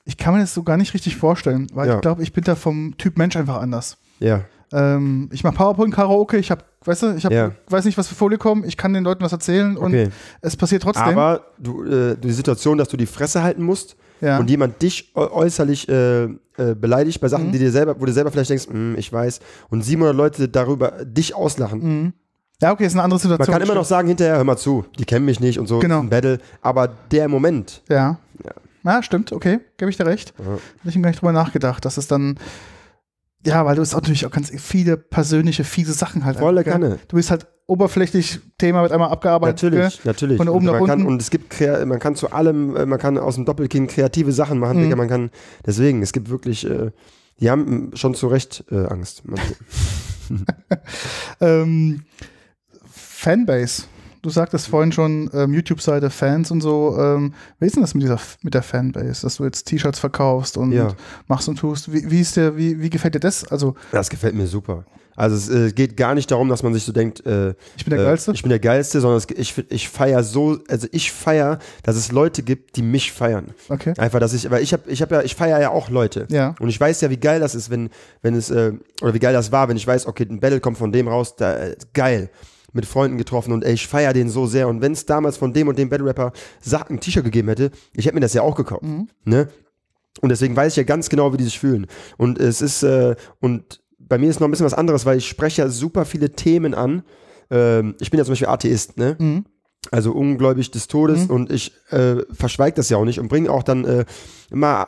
Ich kann mir das so gar nicht richtig vorstellen, weil ja. ich glaube, ich bin da vom Typ Mensch einfach anders. Ja. Ähm, ich mache PowerPoint-Karaoke, ich habe, weißt du, ich hab, ja. weiß nicht, was für Folie kommen, ich kann den Leuten was erzählen und okay. es passiert trotzdem. Aber du, äh, die Situation, dass du die Fresse halten musst ja. und jemand dich äußerlich äh, äh, beleidigt bei Sachen, mhm. die dir selber, wo du selber vielleicht denkst, hm, ich weiß, und 700 Leute darüber dich auslachen. Mhm. Ja, okay, ist eine andere Situation. Man kann immer noch sagen hinterher, hör mal zu, die kennen mich nicht und so, genau. ein Battle, aber der Moment. Ja. ja. Ja, stimmt, okay, gebe ich dir recht. Ja. Habe ich gar nicht drüber nachgedacht, dass es dann ja, weil du bist auch natürlich auch ganz viele persönliche, fiese Sachen halt. Volle Kanne. Du bist halt oberflächlich, Thema mit einmal abgearbeitet. Natürlich, gell? natürlich. Von oben und nach unten. Kann, und es gibt, man kann zu allem, äh, man kann aus dem Doppelkind kreative Sachen machen, mhm. man kann, deswegen, es gibt wirklich, äh, die haben schon zu Recht äh, Angst. ähm, Fanbase. Du sagtest vorhin schon ähm, YouTube-Seite Fans und so. Ähm, wie ist denn das mit dieser mit der Fanbase, dass du jetzt T-Shirts verkaufst und ja. machst und tust? Wie, wie ist der? wie, wie gefällt dir das? Also das gefällt mir super. Also es äh, geht gar nicht darum, dass man sich so denkt, äh, ich bin der geilste. Äh, ich bin der geilste, sondern es, ich ich feier so, also ich feier, dass es Leute gibt, die mich feiern. Okay. Einfach, dass ich, weil ich habe ich habe ja ich feier ja auch Leute. Ja. Und ich weiß ja, wie geil das ist, wenn wenn es äh, oder wie geil das war, wenn ich weiß, okay, ein Battle kommt von dem raus, da äh, geil mit Freunden getroffen und ey, ich feiere den so sehr. Und wenn es damals von dem und dem Battle Rapper ein T-Shirt gegeben hätte, ich hätte mir das ja auch gekauft. Mhm. Ne? Und deswegen weiß ich ja ganz genau, wie die sich fühlen. Und es ist, äh, und bei mir ist noch ein bisschen was anderes, weil ich spreche ja super viele Themen an. Ähm, ich bin ja zum Beispiel Atheist, ne? Mhm. Also ungläubig des Todes mhm. und ich äh, verschweige das ja auch nicht und bringe auch dann äh, immer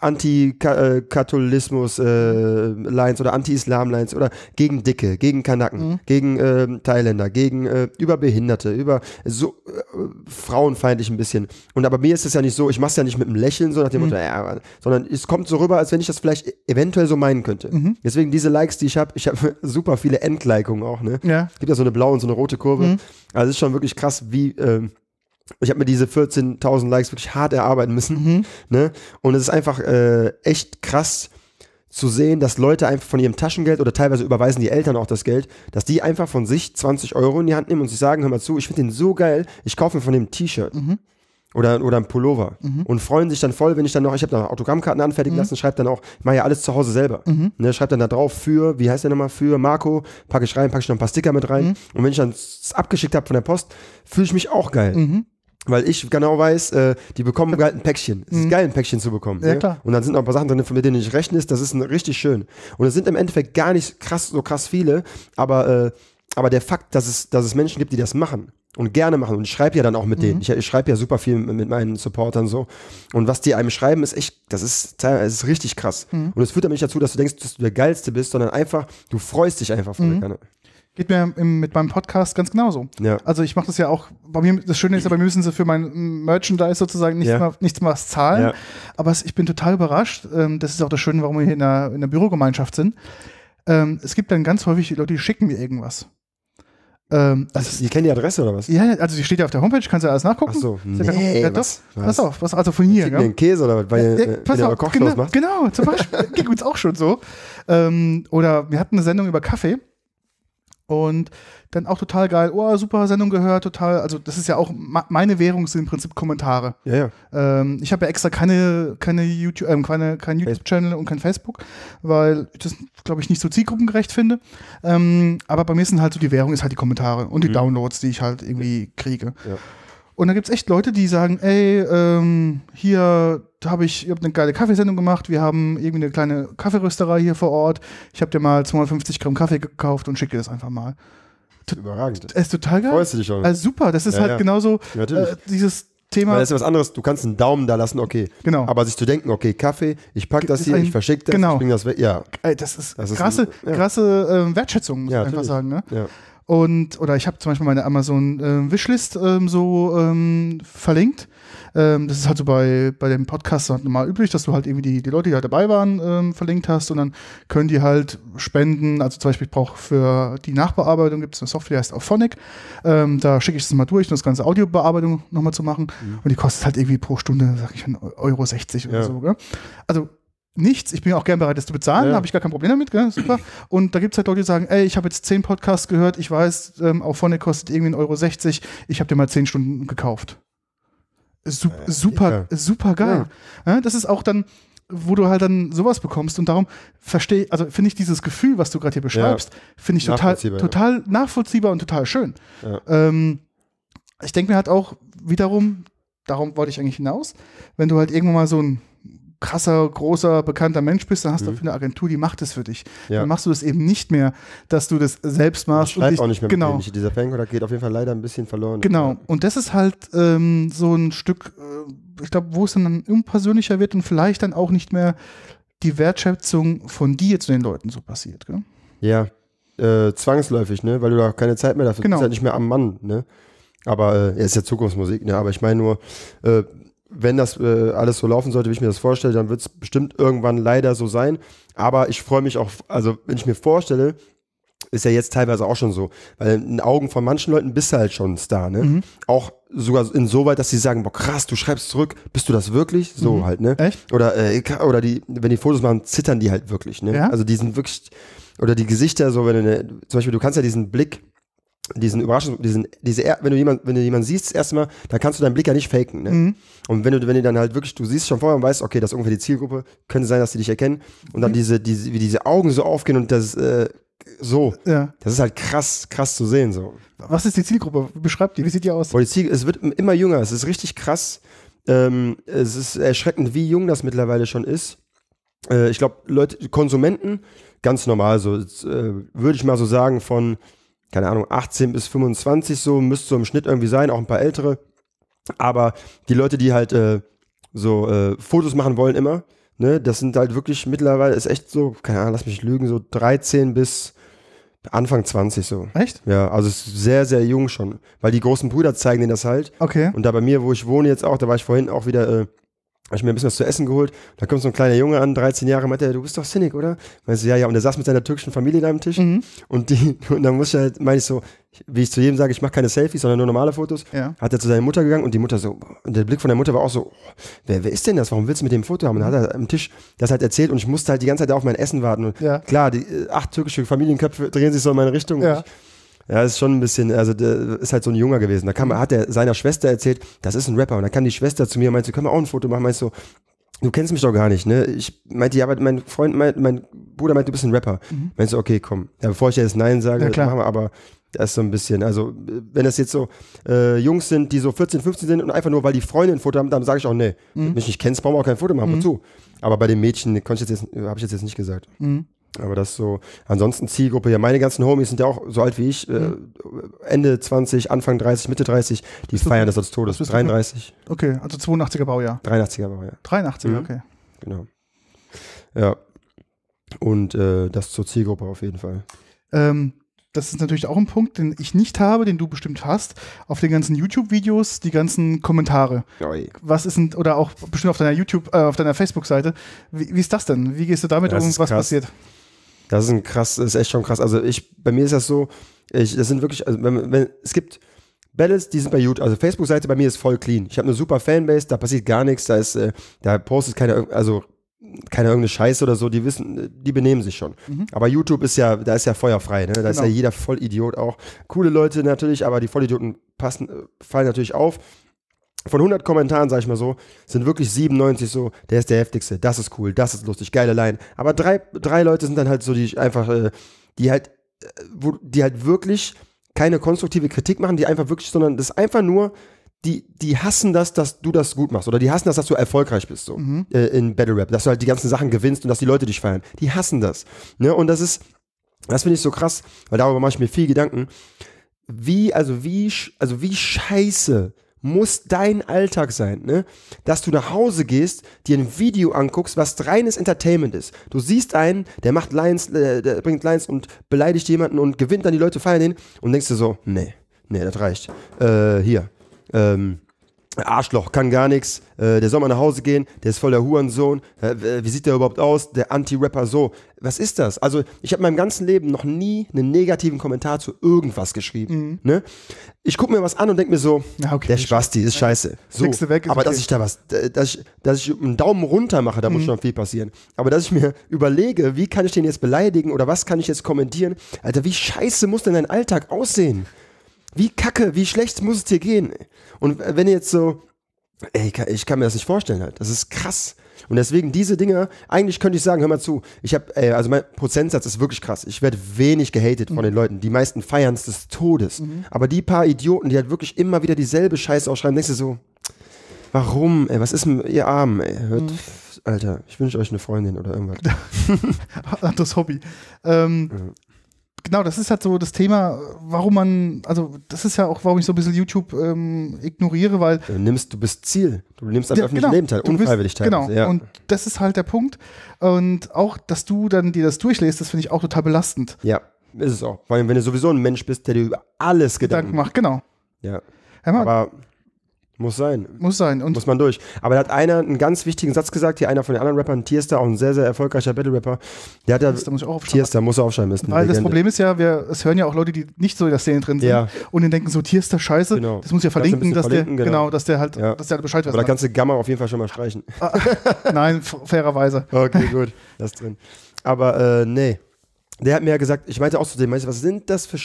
Anti-Katholismus-Lines äh, äh oder Anti-Islam-Lines oder gegen Dicke, gegen Kanaken, mhm. gegen äh, Thailänder, gegen äh, über Behinderte, über so äh, frauenfeindlich ein bisschen. Und aber mir ist es ja nicht so, ich mach's ja nicht mit einem Lächeln, so nach dem mhm. Motto, äh, sondern es kommt so rüber, als wenn ich das vielleicht eventuell so meinen könnte. Mhm. Deswegen diese Likes, die ich habe, ich habe super viele Entgleikungen auch, ne? Ja. Es gibt ja so eine blaue und so eine rote Kurve. Mhm. Also es ist schon wirklich krass, wie. Ähm, ich habe mir diese 14.000 Likes wirklich hart erarbeiten müssen. Mhm. Ne? Und es ist einfach äh, echt krass zu sehen, dass Leute einfach von ihrem Taschengeld oder teilweise überweisen die Eltern auch das Geld, dass die einfach von sich 20 Euro in die Hand nehmen und sich sagen, hör mal zu, ich finde den so geil, ich kaufe mir von dem ein T-Shirt. Mhm. Oder, oder ein Pullover. Mhm. Und freuen sich dann voll, wenn ich dann noch, ich habe da Autogrammkarten anfertigen mhm. lassen, schreibt dann auch, ich mache ja alles zu Hause selber. Mhm. Ne, schreibt dann da drauf für, wie heißt der nochmal, für Marco, packe ich rein, packe ich noch ein paar Sticker mit rein. Mhm. Und wenn ich dann es abgeschickt habe von der Post, fühle ich mich auch geil. Weil ich genau weiß, äh, die bekommen halt ein Päckchen. Es ist mhm. geil, ein Päckchen zu bekommen. Ja, ja, ne? klar. Und dann sind noch ein paar Sachen drin, mit denen ich rechne. Das ist ein, richtig schön. Und es sind im Endeffekt gar nicht krass, so krass viele, aber, äh, aber der Fakt, dass es, dass es Menschen gibt, die das machen und gerne machen. Und ich schreibe ja dann auch mit denen. Mhm. Ich, ich schreibe ja super viel mit meinen Supportern so. Und was die einem schreiben, ist echt, das ist, das ist richtig krass. Mhm. Und es führt dann nicht dazu, dass du denkst, dass du der Geilste bist, sondern einfach, du freust dich einfach von mhm. der Kanne. Geht mir im, mit meinem Podcast ganz genauso. Ja. Also ich mache das ja auch, bei mir, das Schöne ist ja, bei mir müssen sie für mein Merchandise sozusagen nichts, ja. mal, nichts mal zahlen. Ja. Aber es, ich bin total überrascht. Ähm, das ist auch das Schöne, warum wir hier in der, in der Bürogemeinschaft sind. Ähm, es gibt dann ganz häufig Leute, die schicken mir irgendwas. Ähm, also, die kennen die Adresse oder was? Ja, also die steht ja auf der Homepage, kannst du ja alles nachgucken. Ach so, nee, ja, was, was? Pass auf, was also von hier. Gib Den Käse oder was, weil ja, ja, äh, pass auf, genau, macht. Genau, zum Beispiel. ging uns auch schon so. Ähm, oder wir hatten eine Sendung über Kaffee und dann auch total geil, oh, super Sendung gehört, total. Also, das ist ja auch, meine Währung sind im Prinzip Kommentare. Ja, ja. Ähm, ich habe ja extra keine, keine YouTube, ähm, keine, keinen YouTube-Channel und kein Facebook, weil ich das, glaube ich, nicht so zielgruppengerecht finde. Ähm, aber bei mir sind halt so die Währung, ist halt die Kommentare und die mhm. Downloads, die ich halt irgendwie kriege. Ja. Und da gibt es echt Leute, die sagen, ey, ähm, hier habe ich, ihr habt eine geile Kaffeesendung gemacht, wir haben irgendwie eine kleine Kaffeerösterei hier vor Ort, ich habe dir mal 250 Gramm Kaffee gekauft und schicke das einfach mal. Überragend. Es ist total geil. Freust du dich schon. Also super, das ist ja, halt ja. genauso äh, dieses Thema. Weil das ist was anderes, du kannst einen Daumen da lassen, okay. Genau. Aber sich zu denken, okay, Kaffee, ich packe das ist hier, ein, ich verschicke das, genau. ich bringe das weg. Ja. Das ist, das ist krasse, ein, ja. krasse äh, Wertschätzung, muss ja, ich einfach sagen. Ne? Ja und oder ich habe zum Beispiel meine Amazon äh, Wishlist ähm, so ähm, verlinkt. Ähm, das ist halt so bei, bei dem Podcast halt normal üblich, dass du halt irgendwie die, die Leute, die halt dabei waren, ähm, verlinkt hast und dann können die halt spenden. Also zum Beispiel, ich brauche für die Nachbearbeitung gibt es eine Software, die heißt Auphonic. Ähm, da schicke ich es mal durch, um das ganze Audiobearbeitung nochmal zu machen. Mhm. Und die kostet halt irgendwie pro Stunde, sag ich, 1,60 Euro 60 oder so. Gell? Also nichts. Ich bin auch gern bereit, das zu bezahlen. Ja. Habe ich gar kein Problem damit. Gell? Super. Und da gibt es halt Leute, die sagen, ey, ich habe jetzt zehn Podcasts gehört. Ich weiß, ähm, auch vorne kostet irgendwie 1,60 Euro. 60. Ich habe dir mal zehn Stunden gekauft. Sup äh, super, ja. super geil. Ja. das ist auch dann, wo du halt dann sowas bekommst. Und darum verstehe, also finde ich dieses Gefühl, was du gerade hier beschreibst, finde ich total, total nachvollziehbar und total schön. Ähm, ich denke mir halt auch wiederum, darum wollte ich eigentlich hinaus, wenn du halt irgendwann mal so ein krasser, großer, bekannter Mensch bist, dann hast mhm. du eine Agentur, die macht es für dich. Ja. Dann machst du das eben nicht mehr, dass du das selbst machst. Ich schreibe auch nicht mehr genau. mit Dieser Fankontakt geht auf jeden Fall leider ein bisschen verloren. Genau. Und das ist halt ähm, so ein Stück, äh, ich glaube, wo es dann unpersönlicher wird und vielleicht dann auch nicht mehr die Wertschätzung von dir zu den Leuten so passiert. Gell? Ja, äh, zwangsläufig, ne? weil du da keine Zeit mehr dafür genau. bist, halt nicht mehr am Mann. Ne? Aber äh, er ist ja Zukunftsmusik, ne? aber ich meine nur, äh, wenn das äh, alles so laufen sollte, wie ich mir das vorstelle, dann wird es bestimmt irgendwann leider so sein. Aber ich freue mich auch, also wenn ich mir vorstelle, ist ja jetzt teilweise auch schon so, weil in den Augen von manchen Leuten bist du halt schon ein Star, ne? Mhm. Auch sogar insoweit, dass sie sagen, boah krass, du schreibst zurück, bist du das wirklich? So mhm. halt, ne? Echt? Oder, äh, oder die, wenn die Fotos machen, zittern die halt wirklich, ne? Ja? Also die sind wirklich, oder die Gesichter so, wenn du, ne, zum Beispiel, du kannst ja diesen Blick, diesen Überraschungs, diesen, diese, wenn du jemand, wenn du jemanden siehst, das erste Mal, dann kannst du deinen Blick ja nicht faken, ne? Mhm. Und wenn du, wenn du dann halt wirklich, du siehst schon vorher und weißt, okay, das ist ungefähr die Zielgruppe, könnte sein, dass die dich erkennen und dann mhm. diese, diese, wie diese Augen so aufgehen und das, äh, so. Ja. Das ist halt krass, krass zu sehen, so. Was ist die Zielgruppe? Beschreibt die, wie sieht die aus? Boah, die Ziel, es wird immer jünger, es ist richtig krass, ähm, es ist erschreckend, wie jung das mittlerweile schon ist. Äh, ich glaube, Leute, Konsumenten, ganz normal, so, äh, würde ich mal so sagen, von, keine Ahnung, 18 bis 25 so, müsste so im Schnitt irgendwie sein, auch ein paar ältere. Aber die Leute, die halt äh, so äh, Fotos machen wollen immer, ne, das sind halt wirklich mittlerweile, ist echt so, keine Ahnung, lass mich lügen, so 13 bis Anfang 20 so. Echt? Ja, also ist sehr, sehr jung schon. Weil die großen Brüder zeigen denen das halt. Okay. Und da bei mir, wo ich wohne jetzt auch, da war ich vorhin auch wieder äh, habe ich mir ein bisschen was zu essen geholt. Da kommt so ein kleiner Junge an, 13 Jahre, meinte, er, du bist doch Cynic, oder? Meinst so, ja, ja. Und der saß mit seiner türkischen Familie da am Tisch. Mhm. Und die, und dann muss ich halt, meine ich so, wie ich zu jedem sage, ich mache keine Selfies, sondern nur normale Fotos. Ja. Hat er zu seiner Mutter gegangen und die Mutter so, und der Blick von der Mutter war auch so, oh, wer, wer ist denn das? Warum willst du mit dem Foto haben? Und dann hat er am Tisch das halt erzählt und ich musste halt die ganze Zeit auf mein Essen warten. Und ja. klar, die äh, acht türkische Familienköpfe drehen sich so in meine Richtung. Ja. Ich, ja, ist schon ein bisschen, also ist halt so ein Junger gewesen. Da kam, mhm. hat er seiner Schwester erzählt, das ist ein Rapper. Und dann kam die Schwester zu mir und meinte, können wir auch ein Foto machen? Meinst du, du kennst mich doch gar nicht, ne? Ich meinte, ja, aber mein Freund, mein, mein Bruder meinte, du bist ein Rapper. Mhm. Meinst du, okay, komm. Ja, bevor ich jetzt Nein sage, ja, machen wir aber das ist so ein bisschen, also wenn das jetzt so äh, Jungs sind, die so 14, 15 sind und einfach nur, weil die Freunde ein Foto haben, dann sage ich auch, nee, mhm. mich nicht kennst, brauchen wir auch kein Foto machen, mhm. wozu? Aber bei den Mädchen habe ich jetzt nicht gesagt. Mhm. Aber das so, ansonsten Zielgruppe, ja, meine ganzen Homies sind ja auch so alt wie ich, äh, mhm. Ende 20, Anfang 30, Mitte 30, die bist feiern du, das als Todes. 33. Okay, also 82er Baujahr. 83er Baujahr. 83er, mhm. okay. Genau. Ja. Und äh, das zur Zielgruppe auf jeden Fall. Ähm, das ist natürlich auch ein Punkt, den ich nicht habe, den du bestimmt hast, auf den ganzen YouTube-Videos, die ganzen Kommentare. Oi. Was ist denn, oder auch bestimmt auf deiner YouTube, äh, auf deiner Facebook-Seite, wie, wie, ist das denn? Wie gehst du damit das um? Was krass. passiert? Das ist ein krass, ist echt schon krass. Also ich, bei mir ist das so, ich, das sind wirklich, also wenn, wenn, es gibt Battles, die sind bei YouTube, also Facebook-Seite bei mir ist voll clean. Ich habe eine super Fanbase, da passiert gar nichts, da ist, äh, da postet keiner, also keiner irgendeine Scheiße oder so, die wissen, die benehmen sich schon. Mhm. Aber YouTube ist ja, da ist ja feuerfrei, ne? Da genau. ist ja genau. jeder Vollidiot auch. Coole Leute natürlich, aber die Vollidioten passen, äh, fallen natürlich auf von 100 Kommentaren, sag ich mal so, sind wirklich 97 so, der ist der heftigste, das ist cool, das ist lustig, geile Line. Aber drei, drei Leute sind dann halt so, die ich einfach, äh, die halt, äh, wo, die halt wirklich keine konstruktive Kritik machen, die einfach wirklich, sondern das ist einfach nur, die, die hassen das, dass du das gut machst oder die hassen das, dass du erfolgreich bist so mhm. äh, in Battle Rap, dass du halt die ganzen Sachen gewinnst und dass die Leute dich feiern. Die hassen das. Ne? Und das ist, das finde ich so krass, weil darüber mache ich mir viel Gedanken. Wie, also wie, also wie scheiße muss dein Alltag sein, ne? Dass du nach Hause gehst, dir ein Video anguckst, was reines Entertainment ist. Du siehst einen, der macht Lines, äh, der bringt Lines und beleidigt jemanden und gewinnt dann die Leute feiern den und denkst dir so, nee, nee, das reicht. Äh, hier. Ähm, Arschloch, kann gar nichts, äh, der soll mal nach Hause gehen, der ist voll der Hurensohn, äh, wie sieht der überhaupt aus, der Anti-Rapper so. Was ist das? Also ich habe in meinem ganzen Leben noch nie einen negativen Kommentar zu irgendwas geschrieben. Mhm. Ne? Ich gucke mir was an und denke mir so, okay, der Spasti ist scheiße. So, weg, ist aber okay. dass ich da was, dass ich, dass ich einen Daumen runter mache, da mhm. muss schon viel passieren. Aber dass ich mir überlege, wie kann ich den jetzt beleidigen oder was kann ich jetzt kommentieren? Alter, wie scheiße muss denn dein Alltag aussehen? Wie kacke, wie schlecht muss es dir gehen? Und wenn ihr jetzt so, ey, ich kann, ich kann mir das nicht vorstellen halt. Das ist krass. Und deswegen diese Dinger, eigentlich könnte ich sagen, hör mal zu, ich habe, äh, also mein Prozentsatz ist wirklich krass. Ich werde wenig gehatet mhm. von den Leuten. Die meisten feiern es des Todes. Mhm. Aber die paar Idioten, die halt wirklich immer wieder dieselbe Scheiße ausschreiben, denkst du so, warum, ey, was ist denn ihr Arm, ey, hört, mhm. Alter, ich wünsche euch eine Freundin oder irgendwas. Anderes Hobby. Ähm, genau, das ist halt so das Thema, warum man, also das ist ja auch, warum ich so ein bisschen YouTube ähm, ignoriere, weil. Du nimmst, du bist Ziel. Du nimmst an ja, öffentlichen genau, Leben teil, unfreiwillig teil. Genau, ja. und das ist halt der Punkt. Und auch, dass du dann dir das durchlässt, das finde ich auch total belastend. Ja, ist es auch. Vor allem, wenn du sowieso ein Mensch bist, der dir über alles Gedanken, Gedanken macht. Genau. Ja. ja aber muss sein. Muss sein. Und Muss man durch. Aber da hat einer einen ganz wichtigen Satz gesagt, hier einer von den anderen Rappern, Tierster, auch ein sehr, sehr erfolgreicher Battle-Rapper. Der hat ja, Tierster muss ich auch aufschreiben. Tierster muss er aufschreiben müssen. Weil das Problem ist ja, wir, es hören ja auch Leute, die nicht so in der Szene drin sind ja. und dann denken so, Tierster, scheiße, genau. das muss ich ja verlinken, dass verlinken, der, genau. genau. dass der halt, ja. dass der halt Bescheid weiß. Aber da kannst du Gamma auf jeden Fall schon mal streichen. Ah, nein, fairerweise. Okay, gut, das drin. Aber äh, nee, der hat mir ja gesagt, ich meinte auch zu dem, meinst, was sind das für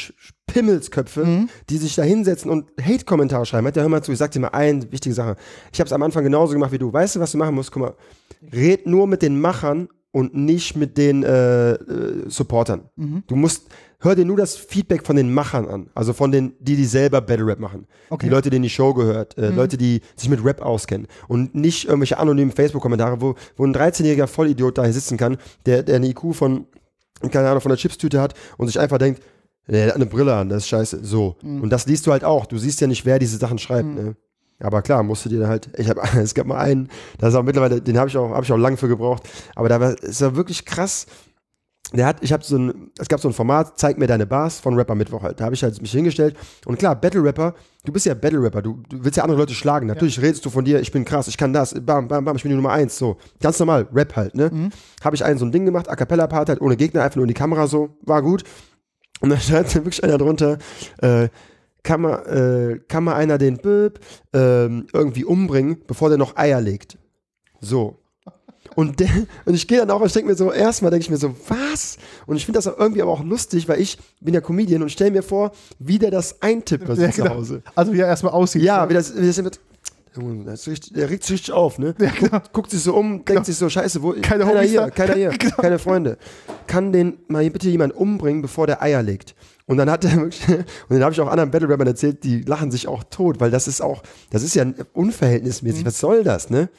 Pimmelsköpfe, mhm. die sich da hinsetzen und Hate-Kommentare schreiben? Hat hör mal zu, ich sag dir mal eine wichtige Sache. Ich habe es am Anfang genauso gemacht wie du. Weißt du, was du machen musst? Guck mal, red nur mit den Machern und nicht mit den äh, äh, Supportern. Mhm. Du musst, hör dir nur das Feedback von den Machern an, also von den, die die selber Battle Rap machen, okay. die Leute, denen die Show gehört, äh, mhm. Leute, die sich mit Rap auskennen und nicht irgendwelche anonymen Facebook-Kommentare, wo, wo ein 13-jähriger Vollidiot da sitzen kann, der, der eine IQ von keine Ahnung von der Chipstüte hat und sich einfach denkt, der hat eine Brille an, das ist scheiße. So. Mhm. Und das liest du halt auch. Du siehst ja nicht, wer diese Sachen schreibt. Mhm. Ne? Aber klar, musst du dir halt, ich hab, es gab mal einen, das ist auch mittlerweile, den habe ich auch, habe ich auch lang für gebraucht, aber da war, ist ja wirklich krass, der hat, ich habe so ein, es gab so ein Format, zeig mir deine Bars von Rapper Mittwoch halt. Da habe ich halt mich hingestellt und klar, Battle Rapper, du bist ja Battle Rapper, du, du willst ja andere Leute schlagen. Natürlich ja. redest du von dir, ich bin krass, ich kann das, bam, bam, bam, ich bin die Nummer eins, so. Ganz normal, Rap halt, ne? Mhm. Habe ich einen so ein Ding gemacht, A Cappella Part halt, ohne Gegner, einfach nur in die Kamera so, war gut. Und dann schreibt wirklich einer drunter, äh, kann man, äh, kann man einer den Böb äh, irgendwie umbringen, bevor der noch Eier legt. So. Und, de, und ich gehe dann auch und denke mir so, erstmal denke ich mir so, was? Und ich finde das auch irgendwie aber auch lustig, weil ich bin ja Comedian und stelle mir vor, wie der das eintippt bei ja, sich genau. zu Hause. Also wie er erstmal aussieht. Ja, ne? wie das, wie das der regt sich richtig auf, ne? Ja, genau. guckt, guckt, sich so um, genau. denkt sich so, scheiße, wo, keine keiner hier, keiner hier, genau. keine Freunde. Kann den mal bitte jemand umbringen, bevor der Eier legt? Und dann hat er wirklich, und dann habe ich auch anderen Battle Rappern erzählt, die lachen sich auch tot, weil das ist auch, das ist ja unverhältnismäßig. Mhm. Was soll das, ne?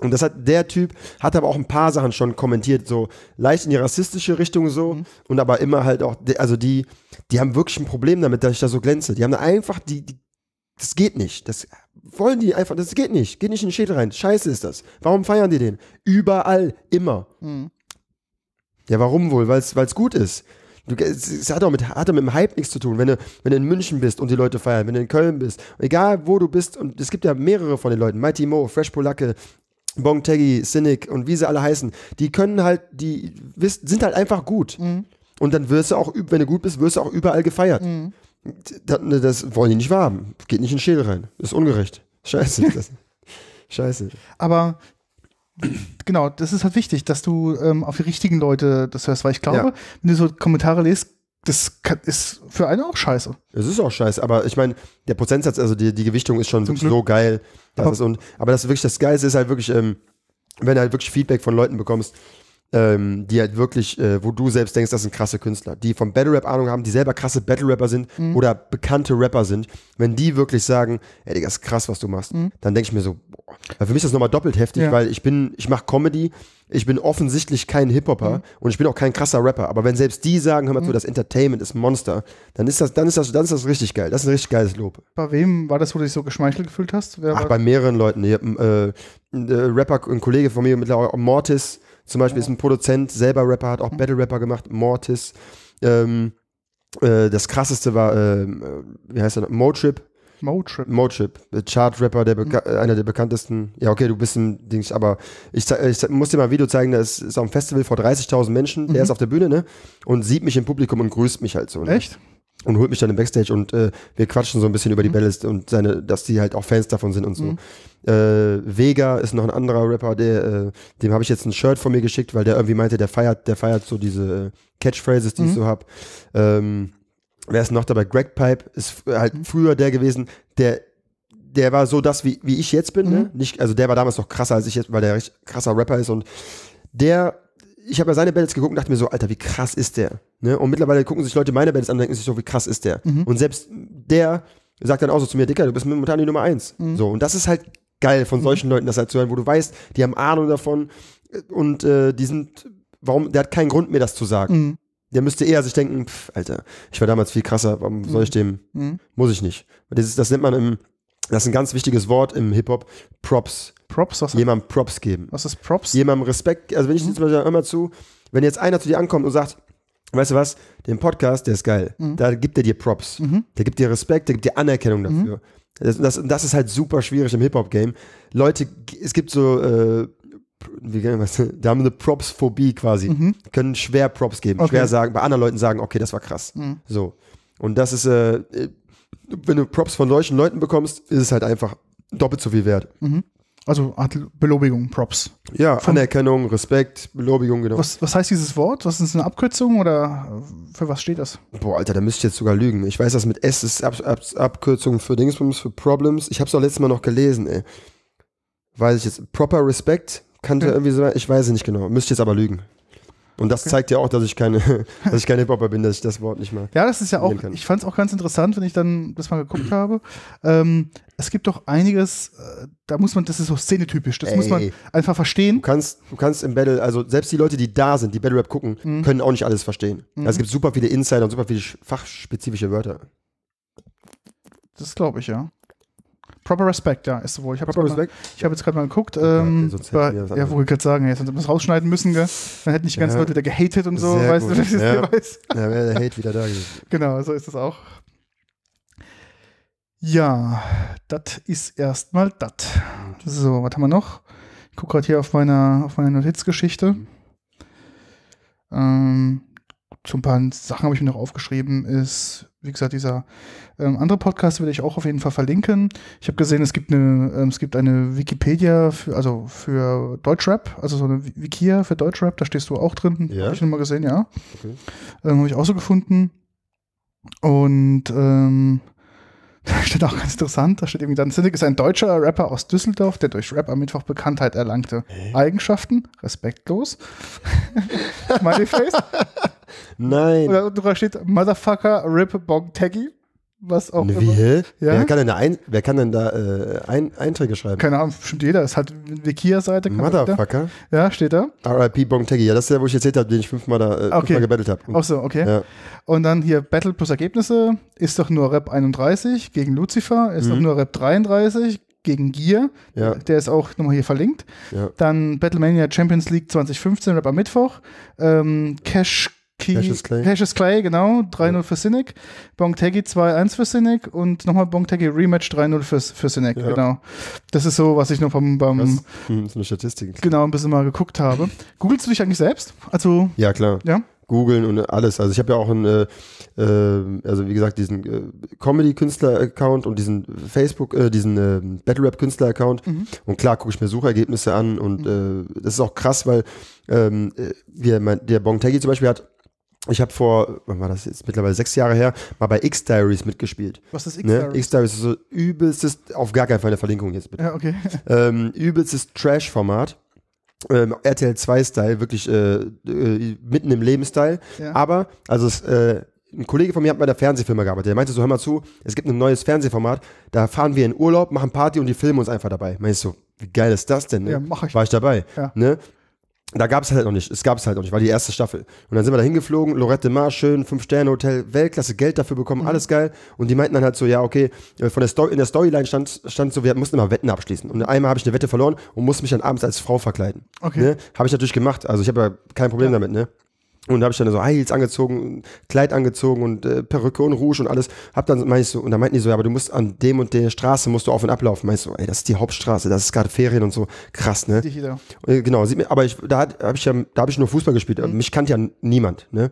Und das hat der Typ, hat aber auch ein paar Sachen schon kommentiert, so leicht in die rassistische Richtung so mhm. und aber immer halt auch, also die, die haben wirklich ein Problem damit, dass ich da so glänze. Die haben da einfach, die, die, das geht nicht. Das wollen die einfach, das geht nicht. Geht nicht in den Schädel rein. Scheiße ist das. Warum feiern die den? Überall, immer. Mhm. Ja, warum wohl? Weil es gut ist. Du, es, hat auch mit, mit dem Hype nichts zu tun. Wenn du, wenn du in München bist und die Leute feiern, wenn du in Köln bist, egal wo du bist, und es gibt ja mehrere von den Leuten, Mighty Mo, Fresh Polacke, Bongtegi, Cynic und wie sie alle heißen, die können halt, die sind halt einfach gut. Mhm. Und dann wirst du auch, wenn du gut bist, wirst du auch überall gefeiert. Mhm. Das, ne, das, wollen die nicht wahrhaben. Geht nicht in den Schädel rein. Ist ungerecht. Scheiße. Das, scheiße. Aber genau, das ist halt wichtig, dass du ähm, auf die richtigen Leute das hörst, weil ich glaube, ja. wenn du so Kommentare liest, das ist für einen auch scheiße. Es ist auch scheiße, aber ich meine, der Prozentsatz, also die, die Gewichtung ist schon so geil. Das aber, ist und, aber das wirklich das Geilste ist halt wirklich, ähm, wenn du halt wirklich Feedback von Leuten bekommst, ähm, die halt wirklich, äh, wo du selbst denkst, das sind krasse Künstler, die vom Battle Rap Ahnung haben, die selber krasse Battle Rapper sind mhm. oder bekannte Rapper sind, wenn die wirklich sagen, ey, Digga, ist krass, was du machst, mhm. dann denke ich mir so, weil für mich ist das nochmal doppelt heftig, ja. weil ich bin, ich mache Comedy, ich bin offensichtlich kein Hip-Hopper mhm. und ich bin auch kein krasser Rapper. Aber wenn selbst die sagen, hör mal mhm. zu, das Entertainment ist Monster, dann ist das, dann ist das, dann ist das richtig geil. Das ist ein richtig geiles Lob. Bei wem war das, wo du dich so geschmeichelt gefühlt hast? Wer Ach, bei mehreren Leuten. Ich äh, äh, Rapper, ein Kollege von mir mittlerweile, Mortis zum Beispiel ja. ist ein Produzent, selber Rapper, hat auch mhm. Battle-Rapper gemacht, Mortis. Ähm, äh, das krasseste war, ähm, äh, wie heißt er, Motrip, Motrip. Motrip, Chart-Rapper, der mhm. einer der bekanntesten. Ja, okay, du bist ein Dings, aber ich, ich muss dir mal ein Video zeigen, das ist auf dem Festival vor 30.000 Menschen, der mhm. ist auf der Bühne, ne? Und sieht mich im Publikum und grüßt mich halt so. Ne? Echt? Und holt mich dann im Backstage und äh, wir quatschen so ein bisschen über die mhm. Ballads und seine, dass die halt auch Fans davon sind und so. Mhm. Äh, Vega ist noch ein anderer Rapper, der, äh, dem habe ich jetzt ein Shirt von mir geschickt, weil der irgendwie meinte, der feiert, der feiert so diese äh, Catchphrases, die ich mhm. so habe. Ähm, wer ist noch dabei? Greg Pipe ist äh, halt mhm. früher der gewesen, der der war so das, wie, wie ich jetzt bin. Ne? Mhm. Ne? Nicht, also der war damals noch krasser als ich jetzt, weil der recht krasser Rapper ist. Und der, ich habe ja seine Battles geguckt und dachte mir so, Alter, wie krass ist der? Ne? Und mittlerweile gucken sich Leute meine Battles an und denken sich so, wie krass ist der? Mhm. Und selbst der sagt dann auch so zu mir, Dicker, du bist momentan die Nummer eins. Mhm. So, und das ist halt geil, von mhm. solchen Leuten das halt zu hören, wo du weißt, die haben Ahnung davon und äh, die sind, warum, der hat keinen Grund, mir das zu sagen. Mhm der müsste eher sich denken, pff, Alter, ich war damals viel krasser, warum soll hm. ich dem? Mhm. Muss ich nicht. Das, ist, das nennt man im, das ist ein ganz wichtiges Wort im Hip-Hop, Props. Props? Was Jemandem Props geben. Was ist Props? Jemandem Respekt, also wenn ich mhm. zum Beispiel immer zu, wenn jetzt einer zu dir ankommt und sagt, weißt du was, den Podcast, der ist geil, mhm. da gibt er dir Props, mhm. der gibt dir Respekt, der gibt dir Anerkennung mhm. dafür. Das, das, das, ist halt super schwierig im Hip-Hop-Game. Leute, es gibt so äh, wie, was, da haben eine Props-Phobie quasi. Mhm. Können schwer Props geben, okay. schwer sagen, bei anderen Leuten sagen, okay, das war krass. Mhm. So. Und das ist, äh, äh wenn du Props von solchen Leuten bekommst, ist es halt einfach doppelt so viel wert. Mhm. Also Art Belobigung, Props. Ja, Von Anerkennung, Respekt, Belobigung, genau. Was, was heißt dieses Wort? Was ist eine Abkürzung oder für was steht das? Boah, Alter, da müsste ich jetzt sogar lügen. Ich weiß, das mit S ist Ab Ab Abkürzung für Dingsbums, für Problems. Ich habe es auch letztes Mal noch gelesen, ey. Weiß ich jetzt. Proper Respect, Kannte irgendwie so, ich weiß es nicht genau. Müsste jetzt aber lügen. Und das okay. zeigt ja auch, dass ich keine, dass ich kein Hip-Hopper bin, dass ich das Wort nicht mal. Ja, das ist ja auch, ich fand es auch ganz interessant, wenn ich dann das mal geguckt habe. Ähm, es gibt doch einiges, äh, da muss man, das ist so szenetypisch, das Ey. muss man einfach verstehen. Du kannst, du kannst im Battle, also selbst die Leute, die da sind, die Battle Rap gucken, mhm. können auch nicht alles verstehen. Mhm. Also es gibt super viele Insider und super viele fachspezifische Wörter. Das glaube ich, ja. Proper Respect, ja, ist wohl. Ich habe jetzt, hab jetzt gerade mal geguckt. Ähm, ja, aber, ja wo ich gerade sagen, ja, sonst hätten wir es rausschneiden müssen, gell? Dann hätten nicht ganz ja. Leute wieder gehatet und so, Sehr weißt gut. du, ja. weiß. Ja, wäre der Hate wieder da gewesen. Genau, so ist das auch. Ja, das ist erstmal das. So, was haben wir noch? Ich gucke gerade hier auf meiner, auf meiner Notizgeschichte. Mhm. Ähm, so ein paar Sachen habe ich mir noch aufgeschrieben, ist wie gesagt, dieser ähm, andere Podcast werde ich auch auf jeden Fall verlinken. Ich habe gesehen, es gibt eine, ähm, es gibt eine Wikipedia, für, also für Deutschrap, also so eine Wikia für Deutschrap, da stehst du auch drin. Ja. Habe ich nochmal gesehen, ja. Okay. Ähm, habe ich auch so gefunden. Und ähm, da steht auch ganz interessant, da steht irgendwie dann, Cynic ist ein deutscher Rapper aus Düsseldorf, der durch Rap am Mittwoch Bekanntheit erlangte. Hey. Eigenschaften, respektlos, Smiley Face, Nein. Und da steht Motherfucker Rip Bong Taggy. Was auch ne, Wie? immer. Ja? Wer, kann denn da, ein, wer kann denn da äh, ein, Einträge schreiben? Keine Ahnung, stimmt jeder. Es hat eine Wikia-Seite. Motherfucker? ja, steht da. RIP Bong Taggy. Ja, das ist der, wo ich erzählt habe, den ich fünfmal, da, äh, okay. fünfmal gebettelt habe. Ach so, okay. Ja. Und dann hier Battle plus Ergebnisse ist doch nur Rap 31 gegen Lucifer, ist mhm. doch nur Rap 33 gegen Gear. Ja. Der ist auch nochmal hier verlinkt. Ja. Dann Battlemania Champions League 2015, Rap am Mittwoch. Ähm, Cash Key, Cassius Clay. Cassius Clay, genau, 3-0 ja. für Cynic. Bonktegi 2-1 für Cynic und nochmal Bonktegi Rematch 3-0 für, für Cynic, ja. genau. Das ist so, was ich noch vom, beim. Das, hm, ist eine Statistik. Genau, ein bisschen mal geguckt habe. Googelst du dich eigentlich selbst? Also. Ja, klar. Ja googeln und alles. Also ich habe ja auch einen, äh, äh, also wie gesagt, diesen äh, Comedy-Künstler-Account und diesen Facebook, äh, diesen ähm, Battle-Rap-Künstler-Account. Mhm. Und klar gucke ich mir Suchergebnisse an und mhm. Äh, das ist auch krass, weil ähm, äh, wir, mein, der Bong Taggy zum Beispiel hat ich habe vor, wann war das jetzt mittlerweile sechs Jahre her, mal bei X-Diaries mitgespielt. Was ist ne? X-Diaries? Ne? X-Diaries ist so übelstes, auf gar keinen Fall eine Verlinkung jetzt bitte. Ja, okay. Ähm, übelstes Trash-Format. Ähm, RTL 2-Style, wirklich äh, äh, mitten im Leben-Style. Ja. Aber, also es, äh, ein Kollege von mir hat bei der Fernsehfirma gearbeitet. Der meinte so, hör mal zu, es gibt ein neues Fernsehformat, da fahren wir in Urlaub, machen Party und die filmen uns einfach dabei. Meinst du, so, wie geil ist das denn? Ne? Ja, mach ich. War ich dabei. Ja. Ne? da gab es halt noch nicht, es gab es halt noch nicht, war die erste Staffel. Und dann sind wir da hingeflogen, Lorette Mar, schön, Fünf-Sterne-Hotel, Weltklasse, Geld dafür bekommen, mhm. alles geil. Und die meinten dann halt so, ja, okay, äh, von der Story, in der Storyline stand, stand so, wir mussten immer Wetten abschließen. Und einmal habe ich eine Wette verloren und musste mich dann abends als Frau verkleiden. Okay. Ne? Habe ich natürlich gemacht, also ich habe ja kein Problem ja. damit, ne? Und da habe ich dann so Heels angezogen, Kleid angezogen und äh, Perücke und Rouge und alles. Hab dann, meine ich so, und dann meinten die so, ja, aber du musst an dem und der Straße musst du auf und ablaufen. Meinst so, ey, das ist die Hauptstraße, das ist gerade Ferien und so. Krass, ne? Äh, genau, sieht mir, aber ich, da habe ich ja, da habe ich nur Fußball gespielt. Mhm. Mich kannte ja niemand, ne?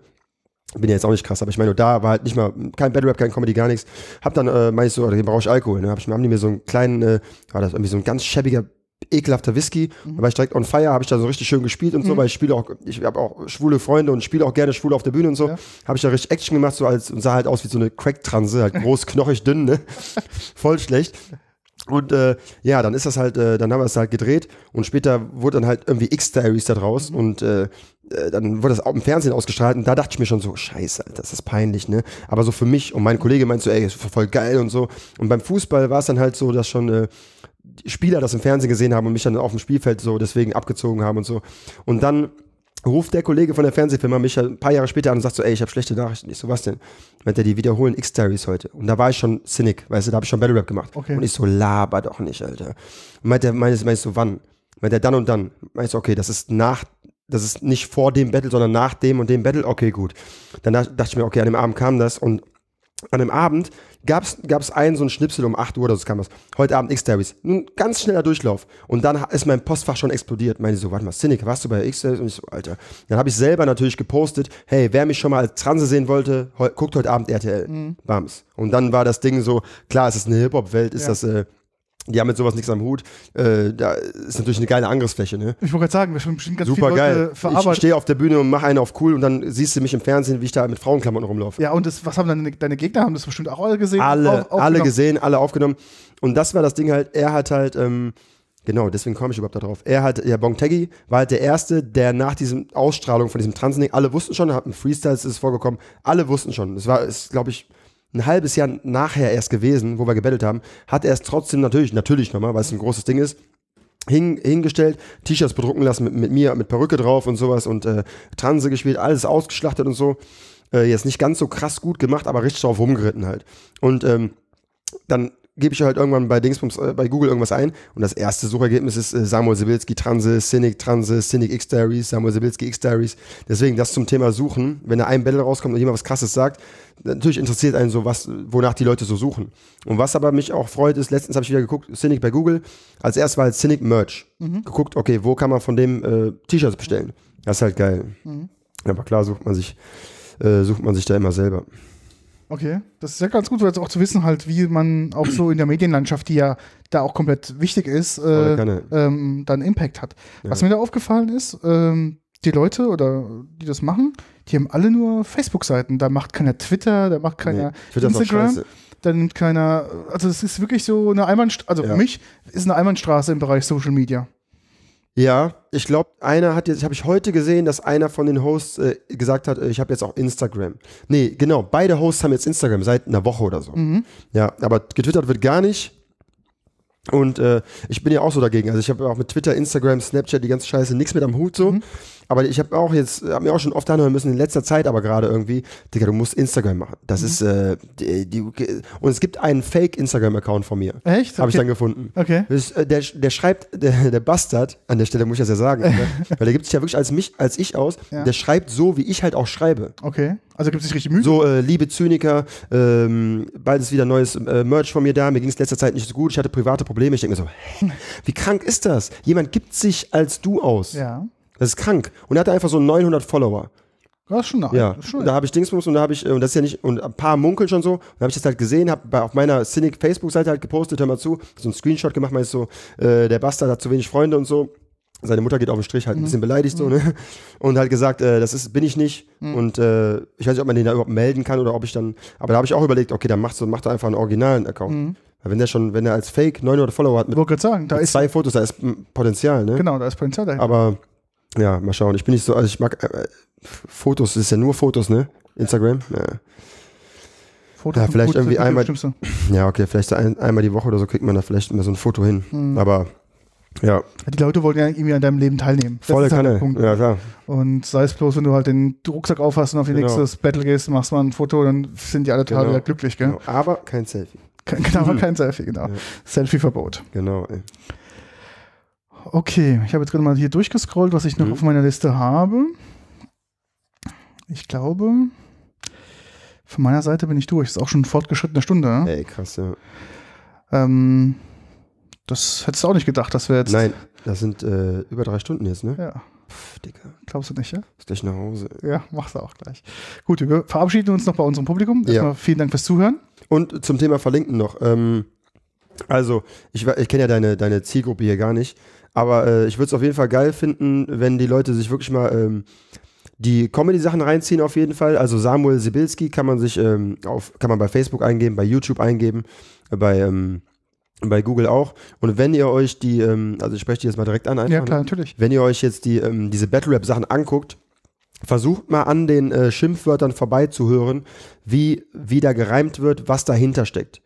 bin ja jetzt auch nicht krass, aber ich meine, da war halt nicht mal kein Battle Rap, kein Comedy, gar nichts. Hab dann, äh, meine ich so, den brauche ich Alkohol, ne? Hab ich, haben die mir so einen kleinen, äh, war das irgendwie so ein ganz schäbiger ekelhafter Whisky, mhm. war ich direkt on fire, habe ich da so richtig schön gespielt und mhm. so, weil ich spiele auch, ich habe auch schwule Freunde und spiele auch gerne schwule auf der Bühne und so, ja. habe ich da richtig Action gemacht, so als und sah halt aus wie so eine Crack-Transe, halt groß, knochig, dünn, ne? Voll schlecht. Und äh, ja, dann ist das halt, äh, dann haben wir es halt gedreht und später wurde dann halt irgendwie X-Diaries da draus mhm. und äh, äh dann wurde das auch im Fernsehen ausgestrahlt und da dachte ich mir schon so, scheiße, Alter, das ist peinlich, ne? Aber so für mich und mein Kollege meinte so, ey, voll geil und so. Und beim Fußball war es dann halt so, dass schon äh, Spieler das im Fernsehen gesehen haben und mich dann auf dem Spielfeld so deswegen abgezogen haben und so. Und dann ruft der Kollege von der Fernsehfirma mich ein paar Jahre später an und sagt so, ey, ich habe schlechte Nachrichten. Ich so, was denn? Meint er, die wiederholen X-Diaries heute. Und da war ich schon Cynic, weißt du, da habe ich schon Battle Rap gemacht. Okay. Und ich so, laber doch nicht, Alter. Und meint er, meinst, meinst so, wann? Meint er, dann und dann. Meinst du, okay, das ist nach, das ist nicht vor dem Battle, sondern nach dem und dem Battle. Okay, gut. Dann dachte ich mir, okay, an dem Abend kam das und an dem Abend gab es einen so einen Schnipsel um 8 Uhr oder so kam das. Heute Abend X-Diaries. Nun ganz schneller Durchlauf. Und dann ist mein Postfach schon explodiert. Meine so, warte mal, Cynic, warst du bei X-Diaries? Und ich so, Alter. Dann habe ich selber natürlich gepostet, hey, wer mich schon mal als Transe sehen wollte, he guckt heute Abend RTL. Mhm. Bams. Und dann war das Ding so, klar, es ist eine Hip-Hop-Welt, ist ja. das äh, die haben mit sowas nichts am Hut. Äh, da ist natürlich eine geile Angriffsfläche, ne? Ich wollte gerade sagen, wir sind bestimmt ganz Super viele Leute geil. Ich stehe auf der Bühne und mache einen auf cool und dann siehst du mich im Fernsehen, wie ich da mit Frauenklamotten rumlaufe. Ja, und das, was haben dann deine Gegner? Haben das bestimmt auch alle gesehen? Alle, alle gesehen, alle aufgenommen. Und das war das Ding halt, er hat halt, ähm, genau, deswegen komme ich überhaupt da drauf. Er hat, ja, Bongtegi war halt der Erste, der nach diesem Ausstrahlung von diesem Transending, alle wussten schon, hat ein Freestyle, ist vorgekommen, alle wussten schon. Es war, glaube ich, ein halbes Jahr nachher erst gewesen, wo wir gebettelt haben, hat er es trotzdem natürlich, natürlich nochmal, weil es ein großes Ding ist, hing, hingestellt, T-Shirts bedrucken lassen mit, mit, mir, mit Perücke drauf und sowas und äh, Transe gespielt, alles ausgeschlachtet und so. Äh, jetzt nicht ganz so krass gut gemacht, aber richtig drauf rumgeritten halt. Und ähm, dann gebe ich halt irgendwann bei Dingsbums, äh, bei Google irgendwas ein und das erste Suchergebnis ist äh, Samuel Sibilski Transe, Cynic Transe, Cynic X Diaries, Samuel Sibilski X Diaries. Deswegen das zum Thema Suchen. Wenn da ein Battle rauskommt und jemand was Krasses sagt, natürlich interessiert einen so, was, wonach die Leute so suchen. Und was aber mich auch freut, ist, letztens habe ich wieder geguckt, Cynic bei Google. Als erstes war halt Cynic Merch. Mhm. Geguckt, okay, wo kann man von dem äh, T-Shirts bestellen? Das ist halt geil. Mhm. Aber klar sucht man sich, äh, sucht man sich da immer selber. Okay, das ist ja ganz gut, jetzt auch zu wissen, halt, wie man auch so in der Medienlandschaft, die ja da auch komplett wichtig ist, äh, ähm, dann Impact hat. Ja. Was mir da aufgefallen ist, ähm, die Leute oder die das machen, die haben alle nur Facebook-Seiten. Da macht keiner Twitter, da macht keiner nee, Instagram, da nimmt keiner. Also es ist wirklich so eine Einbahnstraße. Also ja. für mich ist eine Einbahnstraße im Bereich Social Media. Ja, ich glaube, einer hat jetzt, habe ich heute gesehen, dass einer von den Hosts äh, gesagt hat, äh, ich habe jetzt auch Instagram. Nee, genau, beide Hosts haben jetzt Instagram seit einer Woche oder so. Mhm. Ja, aber getwittert wird gar nicht. Und äh, ich bin ja auch so dagegen. Also ich habe auch mit Twitter, Instagram, Snapchat, die ganze Scheiße, nichts mit am Hut so. Mhm. Aber ich habe auch jetzt, habe mir auch schon oft anhören müssen, in letzter Zeit aber gerade irgendwie, Digga, du musst Instagram machen. Das mhm. ist, äh, die, die, und es gibt einen Fake-Instagram-Account von mir. Echt? Habe ich dann gefunden. Okay. Das, äh, der, der schreibt, der, der Bastard, an der Stelle muss ich das ja sagen, ne? weil der gibt sich ja wirklich als mich, als ich aus, ja. der schreibt so, wie ich halt auch schreibe. Okay. Also gibt es sich richtig Mühe? So, äh, liebe Zyniker, ähm, bald ist wieder neues äh, Merch von mir da. Mir ging es letzter Zeit nicht so gut. Ich hatte private Probleme. Ich denke mir so, hä, wie krank ist das? Jemand gibt sich als du aus. Ja. Das ist krank. Und er hatte einfach so 900 Follower. Das ist schon eine ja. schon da habe ich Dingsbums und da habe ich, äh, und das ist ja nicht, und ein paar munkeln schon so, und da habe ich das halt gesehen, habe auf meiner Cynic Facebook-Seite halt gepostet, hör mal zu, so einen Screenshot gemacht, meinst so, äh, der Bastard hat zu wenig Freunde und so. Seine Mutter geht auf den Strich, halt ein mhm. bisschen beleidigt mhm. so, ne? Und halt gesagt, äh, das ist, bin ich nicht. Mhm. Und äh, ich weiß nicht, ob man den da überhaupt melden kann oder ob ich dann, aber da habe ich auch überlegt, okay, dann machst du, mach da einfach einen originalen Account. Mhm. Wenn der schon, wenn er als Fake 900 Follower hat mit, sagen, mit zwei Fotos, da ist Potenzial, ne? Genau, da ist Potenzial dahinter. Aber ja, mal schauen. Ich bin nicht so, also ich mag äh, äh, Fotos, das ist ja nur Fotos, ne? Instagram? Ja. Fotos ja, vielleicht irgendwie einmal. Ja, okay, vielleicht ein, einmal die Woche oder so kriegt man da vielleicht mal so ein Foto hin. Mhm. Aber ja. Die Leute wollten ja irgendwie an deinem Leben teilnehmen. Das Volle halt Kanne. Halt ja, klar. Und sei es bloß, wenn du halt den Rucksack aufhast und auf die genau. nächste Battle gehst, machst mal ein Foto, dann sind die alle total genau. glücklich, gell? Genau. Aber kein Selfie. Kein, genau, aber kein Selfie, genau. Ja. Selfie-Verbot. Genau, ey. Okay, ich habe jetzt gerade mal hier durchgescrollt, was ich noch mhm. auf meiner Liste habe. Ich glaube, von meiner Seite bin ich durch. Das ist auch schon eine fortgeschrittene Stunde. Ne? Ey, krass, ja. Ähm, das hättest du auch nicht gedacht, dass wir jetzt. Nein, das sind äh, über drei Stunden jetzt, ne? Ja. Pff, Digga. Glaubst du nicht, ja? Ist gleich nach Hause. Ja, machst du auch gleich. Gut, wir verabschieden uns noch bei unserem Publikum. Erstmal ja. vielen Dank fürs Zuhören. Und zum Thema Verlinken noch. Ähm, also, ich, ich kenne ja deine, deine Zielgruppe hier gar nicht. Aber äh, ich würde es auf jeden Fall geil finden, wenn die Leute sich wirklich mal ähm, die Comedy-Sachen reinziehen auf jeden Fall. Also Samuel Sibilski kann man sich ähm, auf, kann man bei Facebook eingeben, bei YouTube eingeben, äh, bei ähm, bei Google auch. Und wenn ihr euch die, ähm, also ich spreche die jetzt mal direkt an, einfach. Ja, ne? klar, natürlich. Wenn ihr euch jetzt die, ähm, diese Battle Rap-Sachen anguckt, versucht mal an den äh, Schimpfwörtern vorbeizuhören, wie, wie da gereimt wird, was dahinter steckt.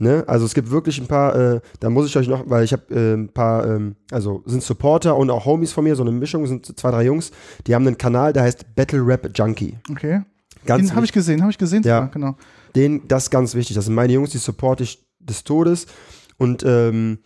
Ne? Also es gibt wirklich ein paar, äh, da muss ich euch noch, weil ich habe äh, ein paar, ähm, also sind Supporter und auch Homies von mir, so eine Mischung, sind zwei, drei Jungs, die haben einen Kanal, der heißt Battle Rap Junkie. Okay. Ganz Den habe ich gesehen, habe ich gesehen, ja. Sogar, genau. Den, das ist ganz wichtig. Das sind meine Jungs, die supporte ich des Todes. Und ähm,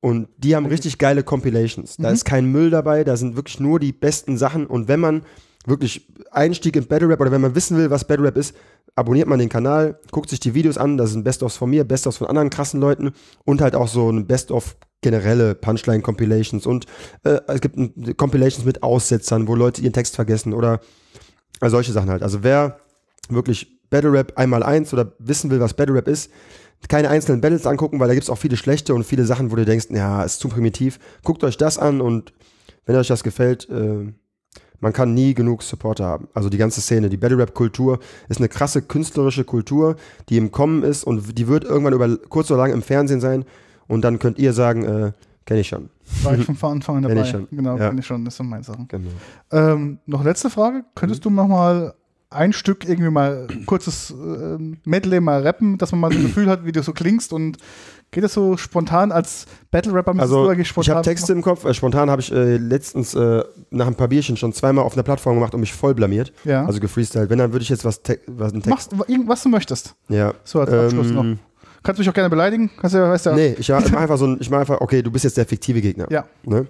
und die haben richtig geile Compilations. Da mhm. ist kein Müll dabei, da sind wirklich nur die besten Sachen. Und wenn man wirklich Einstieg in Battle Rap oder wenn man wissen will, was Battle Rap ist, abonniert man den Kanal, guckt sich die Videos an, das sind Best-ofs von mir, Best-ofs von anderen krassen Leuten und halt auch so ein Best-of generelle Punchline-Compilations und äh, es gibt ein, Compilations mit Aussetzern, wo Leute ihren Text vergessen oder äh, solche Sachen halt. Also wer wirklich Battle Rap einmal eins oder wissen will, was Battle Rap ist, keine einzelnen Battles angucken, weil da gibt es auch viele schlechte und viele Sachen, wo du denkst, ja, ist zu primitiv. Guckt euch das an und wenn euch das gefällt, äh, man kann nie genug Supporter haben. Also die ganze Szene, die Battle Rap Kultur ist eine krasse künstlerische Kultur, die im Kommen ist und die wird irgendwann über kurz oder lang im Fernsehen sein. Und dann könnt ihr sagen, äh, kenne ich schon. War ich von Anfang an dabei. Kenn ich schon. Genau, ja. kenne ich schon. Das sind meine Sachen. Genau. Ähm, noch letzte Frage. Könntest mhm. du nochmal ein Stück irgendwie mal kurzes äh, Medley mal rappen, dass man mal so ein Gefühl hat, wie du so klingst und Geht das so spontan als Battle-Rapper? Also, ich habe Texte im Kopf. Äh, spontan habe ich äh, letztens äh, nach ein paar Bierchen schon zweimal auf einer Plattform gemacht und mich voll blamiert. Ja. Also gefreestylt. Wenn, dann würde ich jetzt was, was einen Text... Machst, irgendwas du möchtest. Ja. So, als Abschluss ähm, noch. Kannst du mich auch gerne beleidigen. Kannst ja, weißt ja. Nee, ich mache einfach so ein... Ich mache einfach, okay, du bist jetzt der fiktive Gegner. Ja. Ne?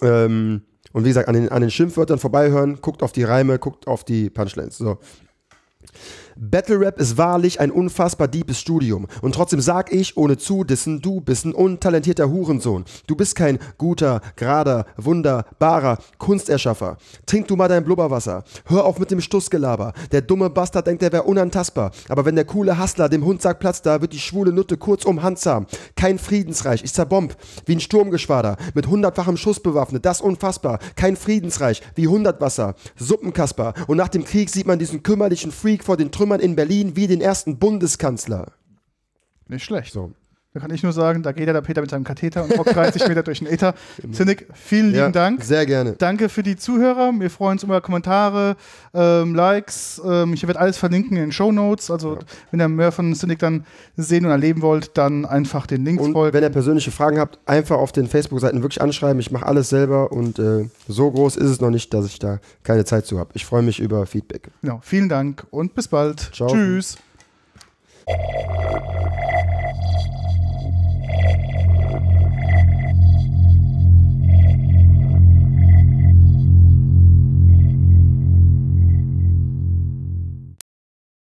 Ähm, und wie gesagt, an den, an den Schimpfwörtern vorbeihören, guckt auf die Reime, guckt auf die Punchlines. So. Battle Rap ist wahrlich ein unfassbar deepes Studium. Und trotzdem sag ich, ohne zu du bist ein untalentierter Hurensohn. Du bist kein guter, gerader, wunderbarer Kunsterschaffer. Trink du mal dein Blubberwasser. Hör auf mit dem Stussgelaber. Der dumme Bastard denkt, er wäre unantastbar. Aber wenn der coole Hassler dem Hund sagt Platz da, wird die schwule Nutte kurzum um Handsam. Kein Friedensreich, ich zerbomb. Wie ein Sturmgeschwader. Mit hundertfachem Schuss bewaffnet. Das unfassbar. Kein Friedensreich, wie hundertwasser. Suppenkasper. Und nach dem Krieg sieht man diesen kümmerlichen Freak vor den Trümmern Nummern in Berlin wie den ersten Bundeskanzler. Nicht schlecht. So. Da kann ich nur sagen, da geht ja der Peter mit seinem Katheter und rockt 30 Meter durch den Äther. Zinnig, genau. vielen ja, lieben Dank. Sehr gerne. Danke für die Zuhörer. Wir freuen uns über Kommentare, ähm, Likes. Ähm, ich werde alles verlinken in den Show Notes. Also, ja. wenn ihr mehr von Zinnig dann sehen und erleben wollt, dann einfach den Links und folgen. Wenn ihr persönliche Fragen habt, einfach auf den Facebook-Seiten wirklich anschreiben. Ich mache alles selber und äh, so groß ist es noch nicht, dass ich da keine Zeit zu habe. Ich freue mich über Feedback. Genau. Vielen Dank und bis bald. Ciao. Tschüss.